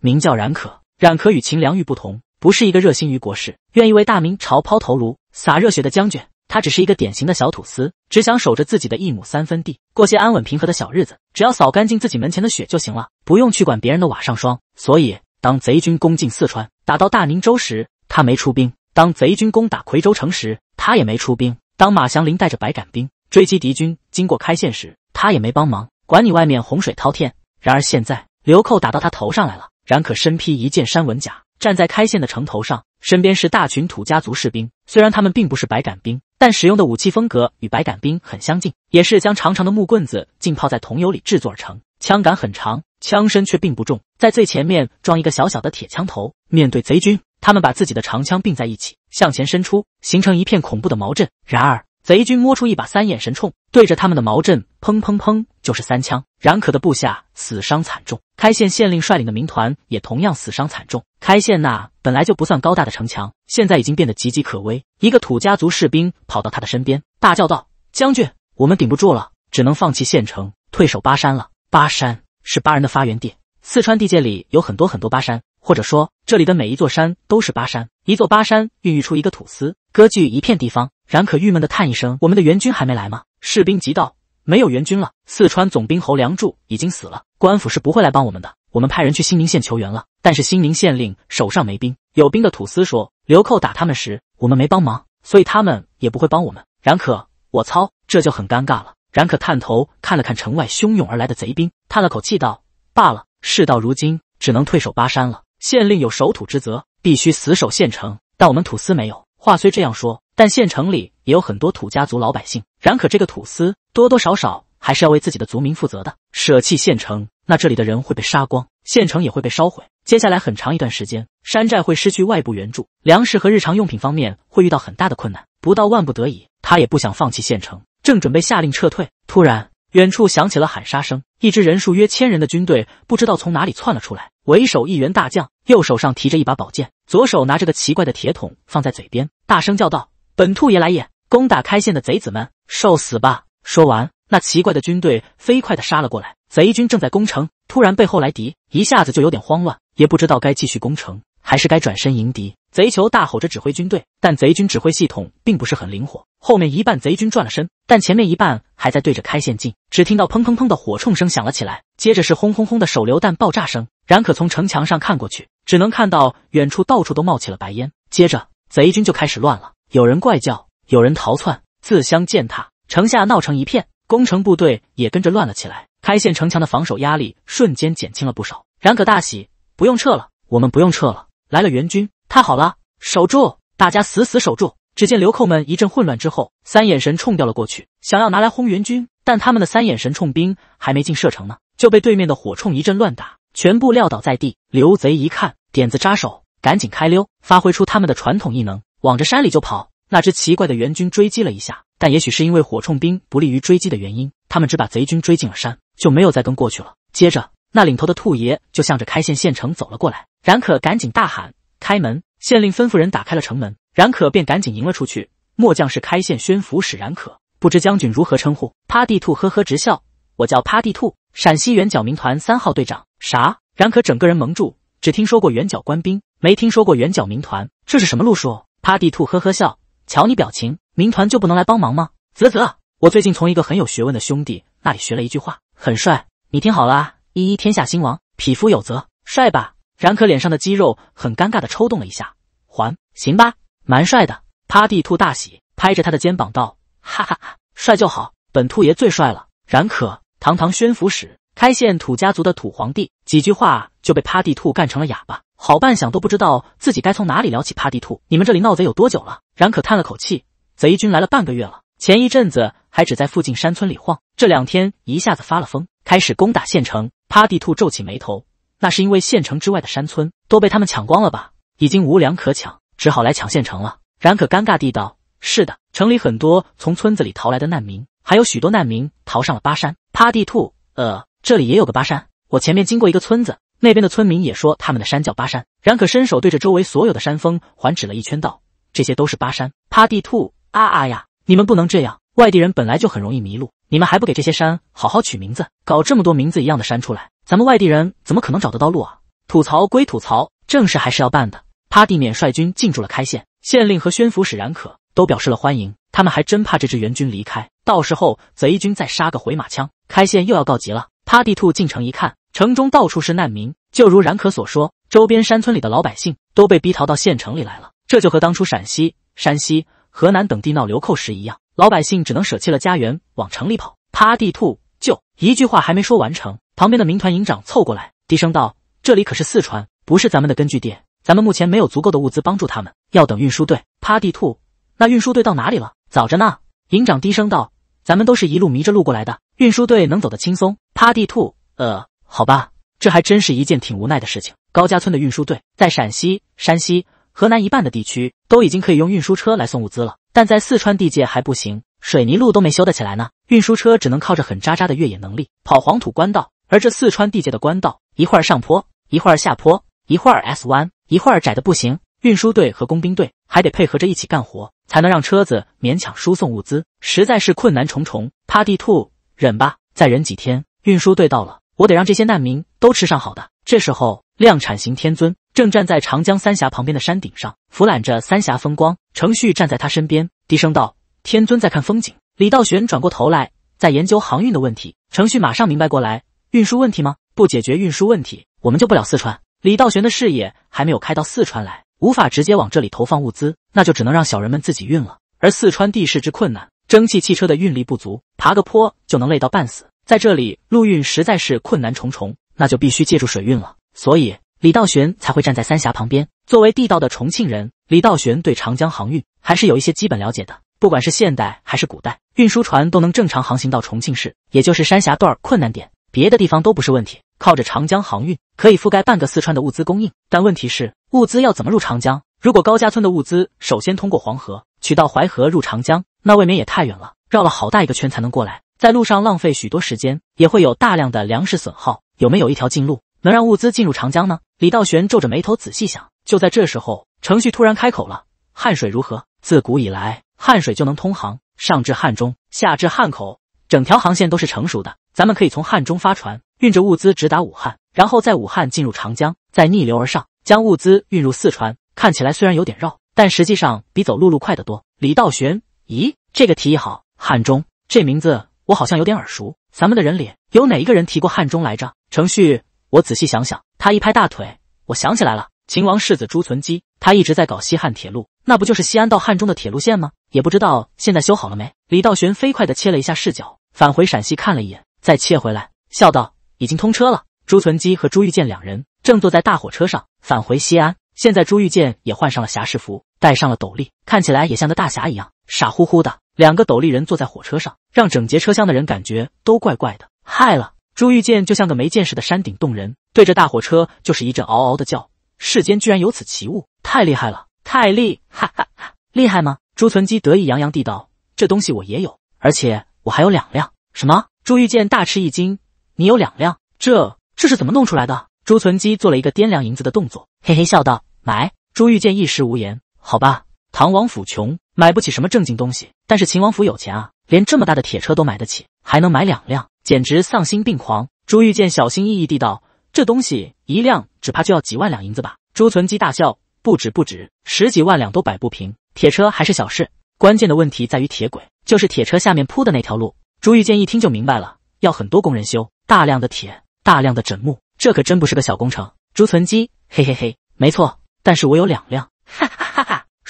名叫冉可，冉可与秦良玉不同，不是一个热心于国事、愿意为大明朝抛头颅、洒热血的将军。他只是一个典型的小土司，只想守着自己的一亩三分地，过些安稳平和的小日子。只要扫干净自己门前的雪就行了，不用去管别人的瓦上霜。所以，当贼军攻进四川，打到大宁州时，他没出兵；当贼军攻打夔州城时，他也没出兵；当马祥林带着白杆兵追击敌军，经过开县时，他也没帮忙。管你外面洪水滔天，然而现在流寇打到他头上来了。然可身披一件山纹甲，站在开县的城头上。身边是大群土家族士兵，虽然他们并不是白杆兵，但使用的武器风格与白杆兵很相近，也是将长长的木棍子浸泡在桐油里制作而成，枪杆很长，枪身却并不重，在最前面装一个小小的铁枪头。面对贼军，他们把自己的长枪并在一起，向前伸出，形成一片恐怖的矛阵。然而，贼军摸出一把三眼神铳，对着他们的矛阵，砰砰砰，就是三枪。冉可的部下死伤惨重，开县县令率领的民团也同样死伤惨重。开县那本来就不算高大的城墙，现在已经变得岌岌可危。一个土家族士兵跑到他的身边，大叫道：“将军，我们顶不住了，只能放弃县城，退守巴山了。巴山是巴人的发源地，四川地界里有很多很多巴山，或者说这里的每一座山都是巴山。一座巴山孕育出一个土司，割据一片地方。”冉可郁闷的叹一声：“我们的援军还没来吗？”士兵急道：“没有援军了，四川总兵侯梁祝已经死了，官府是不会来帮我们的。我们派人去新宁县求援了，但是新宁县令手上没兵，有兵的土司说，流寇打他们时，我们没帮忙，所以他们也不会帮我们。”冉可，我操，这就很尴尬了。冉可探头看了看城外汹涌而来的贼兵，叹了口气道：“罢了，事到如今，只能退守巴山了。县令有守土之责，必须死守县城，但我们土司没有。”话虽这样说。但县城里也有很多土家族老百姓。然可，这个土司多多少少还是要为自己的族民负责的。舍弃县城，那这里的人会被杀光，县城也会被烧毁。接下来很长一段时间，山寨会失去外部援助，粮食和日常用品方面会遇到很大的困难。不到万不得已，他也不想放弃县城。正准备下令撤退，突然，远处响起了喊杀声。一支人数约千人的军队不知道从哪里窜了出来，为首一员大将，右手上提着一把宝剑，左手拿着个奇怪的铁桶，放在嘴边，大声叫道。本兔爷来也，攻打开县的贼子们，受死吧！说完，那奇怪的军队飞快的杀了过来。贼军正在攻城，突然背后来敌，一下子就有点慌乱，也不知道该继续攻城，还是该转身迎敌。贼酋大吼着指挥军队，但贼军指挥系统并不是很灵活，后面一半贼军转了身，但前面一半还在对着开县进。只听到砰砰砰的火铳声响了起来，接着是轰轰轰的手榴弹爆炸声。然可从城墙上看过去，只能看到远处到处都冒起了白烟，接着贼军就开始乱了。有人怪叫，有人逃窜，自相践踏，城下闹成一片，攻城部队也跟着乱了起来。开县城墙的防守压力瞬间减轻了不少，冉可大喜，不用撤了，我们不用撤了，来了援军，太好了，守住，大家死死守住。只见流寇们一阵混乱之后，三眼神冲掉了过去，想要拿来轰援军，但他们的三眼神冲兵还没进射程呢，就被对面的火冲一阵乱打，全部撂倒在地。刘贼一看，点子扎手，赶紧开溜，发挥出他们的传统异能。往着山里就跑，那只奇怪的援军追击了一下，但也许是因为火铳兵不利于追击的原因，他们只把贼军追进了山，就没有再跟过去了。接着，那领头的兔爷就向着开县县城走了过来。冉可赶紧大喊：“开门！”县令吩咐人打开了城门，冉可便赶紧迎了出去。末将是开县宣抚使冉可，不知将军如何称呼？趴地兔呵呵直笑：“我叫趴地兔，陕西圆角民团三号队长。”啥？冉可整个人蒙住，只听说过圆角官兵，没听说过圆角民团，这是什么路数？趴地兔呵呵笑，瞧你表情，民团就不能来帮忙吗？啧啧，我最近从一个很有学问的兄弟那里学了一句话，很帅，你听好了，一一天下兴亡，匹夫有责，帅吧？然可脸上的肌肉很尴尬的抽动了一下，还行吧，蛮帅的。趴地兔大喜，拍着他的肩膀道，哈哈哈，帅就好，本兔爷最帅了。然可，堂堂宣抚使。开县土家族的土皇帝几句话就被趴地兔干成了哑巴，好半晌都不知道自己该从哪里聊起。趴地兔，你们这里闹贼有多久了？然可叹了口气：“贼军来了半个月了，前一阵子还只在附近山村里晃，这两天一下子发了疯，开始攻打县城。”趴地兔皱起眉头：“那是因为县城之外的山村都被他们抢光了吧？已经无粮可抢，只好来抢县城了。”然可尴尬地道：“是的，城里很多从村子里逃来的难民，还有许多难民逃上了巴山。”趴地兔，呃。这里也有个巴山，我前面经过一个村子，那边的村民也说他们的山叫巴山。然可伸手对着周围所有的山峰环指了一圈，道：“这些都是巴山。”趴地兔啊啊呀！你们不能这样，外地人本来就很容易迷路，你们还不给这些山好好取名字，搞这么多名字一样的山出来，咱们外地人怎么可能找得到路啊？吐槽归吐槽，正事还是要办的。趴地免率军进驻了开县，县令和宣抚使然可都表示了欢迎。他们还真怕这支援军离开，到时候贼军再杀个回马枪，开县又要告急了。趴地兔进城一看，城中到处是难民，就如冉可所说，周边山村里的老百姓都被逼逃到县城里来了。这就和当初陕西、山西、河南等地闹流寇时一样，老百姓只能舍弃了家园往城里跑。趴地兔就一句话还没说完，成，旁边的民团营长凑过来，低声道：“这里可是四川，不是咱们的根据地，咱们目前没有足够的物资帮助他们，要等运输队。”趴地兔那运输队到哪里了？早着呢。营长低声道：“咱们都是一路迷着路过来的。”运输队能走得轻松？趴地兔，呃，好吧，这还真是一件挺无奈的事情。高家村的运输队在陕西、山西、河南一半的地区都已经可以用运输车来送物资了，但在四川地界还不行，水泥路都没修得起来呢。运输车只能靠着很渣渣的越野能力跑黄土官道，而这四川地界的官道一会儿上坡，一会儿下坡，一会儿 S 弯，一会儿窄的不行。运输队和工兵队还得配合着一起干活，才能让车子勉强输送物资，实在是困难重重。趴地兔。忍吧，再忍几天。运输队到了，我得让这些难民都吃上好的。这时候，量产型天尊正站在长江三峡旁边的山顶上，俯览着三峡风光。程旭站在他身边，低声道：“天尊在看风景。”李道玄转过头来，在研究航运的问题。程旭马上明白过来，运输问题吗？不解决运输问题，我们就不了四川。李道玄的视野还没有开到四川来，无法直接往这里投放物资，那就只能让小人们自己运了。而四川地势之困难。蒸汽汽车的运力不足，爬个坡就能累到半死。在这里，陆运实在是困难重重，那就必须借助水运了。所以李道玄才会站在三峡旁边。作为地道的重庆人，李道玄对长江航运还是有一些基本了解的。不管是现代还是古代，运输船都能正常航行到重庆市，也就是三峡段困难点，别的地方都不是问题。靠着长江航运，可以覆盖半个四川的物资供应。但问题是，物资要怎么入长江？如果高家村的物资首先通过黄河，取到淮河入长江。那未免也太远了，绕了好大一个圈才能过来，在路上浪费许多时间，也会有大量的粮食损耗。有没有一条近路能让物资进入长江呢？李道玄皱着眉头仔细想。就在这时候，程旭突然开口了：“汉水如何？自古以来，汉水就能通航，上至汉中，下至汉口，整条航线都是成熟的。咱们可以从汉中发船，运着物资直达武汉，然后在武汉进入长江，再逆流而上，将物资运入四川。看起来虽然有点绕，但实际上比走陆路快得多。”李道玄。咦，这个提议好。汉中这名字我好像有点耳熟。咱们的人里有哪一个人提过汉中来着？程旭，我仔细想想，他一拍大腿，我想起来了。秦王世子朱存基，他一直在搞西汉铁路，那不就是西安到汉中的铁路线吗？也不知道现在修好了没。李道玄飞快地切了一下视角，返回陕西看了一眼，再切回来，笑道：“已经通车了。”朱存基和朱玉建两人正坐在大火车上返回西安。现在朱玉建也换上了侠士服，戴上了斗笠，看起来也像个大侠一样。傻乎乎的两个斗笠人坐在火车上，让整节车厢的人感觉都怪怪的。害了朱玉剑，就像个没见识的山顶洞人，对着大火车就是一阵嗷嗷的叫。世间居然有此奇物，太厉害了，太厉，哈哈，厉害吗？朱存基得意洋洋地道：“这东西我也有，而且我还有两辆。”什么？朱玉剑大吃一惊：“你有两辆？这这是怎么弄出来的？”朱存基做了一个掂量银子的动作，嘿嘿笑道：“买。”朱玉剑一时无言。好吧。唐王府穷，买不起什么正经东西。但是秦王府有钱啊，连这么大的铁车都买得起，还能买两辆，简直丧心病狂。朱玉见小心翼翼地道：“这东西一辆，只怕就要几万两银子吧？”朱存基大笑：“不止，不止，十几万两都摆不平。铁车还是小事，关键的问题在于铁轨，就是铁车下面铺的那条路。”朱玉见一听就明白了，要很多工人修，大量的铁，大量的枕木，这可真不是个小工程。朱存基嘿嘿嘿：“没错，但是我有两辆，哈。”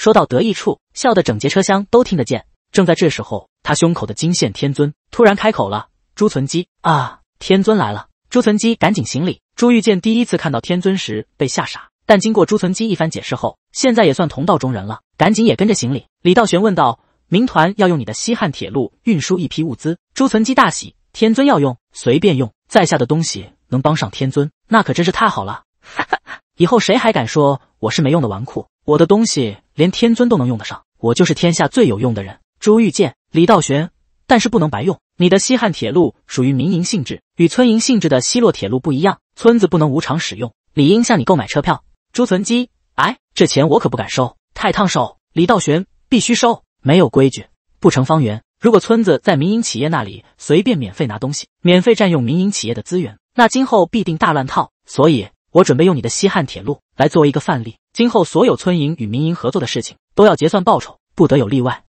说到得意处，笑得整节车厢都听得见。正在这时候，他胸口的金线天尊突然开口了：“朱存基啊，天尊来了！”朱存基赶紧行礼。朱玉剑第一次看到天尊时被吓傻，但经过朱存基一番解释后，现在也算同道中人了，赶紧也跟着行礼。李道玄问道：“民团要用你的西汉铁路运输一批物资？”朱存基大喜：“天尊要用，随便用，在下的东西能帮上天尊，那可真是太好了！哈哈，以后谁还敢说我是没用的纨绔？我的东西……”连天尊都能用得上，我就是天下最有用的人。朱玉建、李道玄，但是不能白用。你的西汉铁路属于民营性质，与村营性质的西洛铁路不一样，村子不能无偿使用，理应向你购买车票。朱存基，哎，这钱我可不敢收，太烫手。李道玄必须收，没有规矩不成方圆。如果村子在民营企业那里随便免费拿东西，免费占用民营企业的资源，那今后必定大乱套。所以我准备用你的西汉铁路来作为一个范例。今后所有村营与民营合作的事情，都要结算报酬，不得有例外。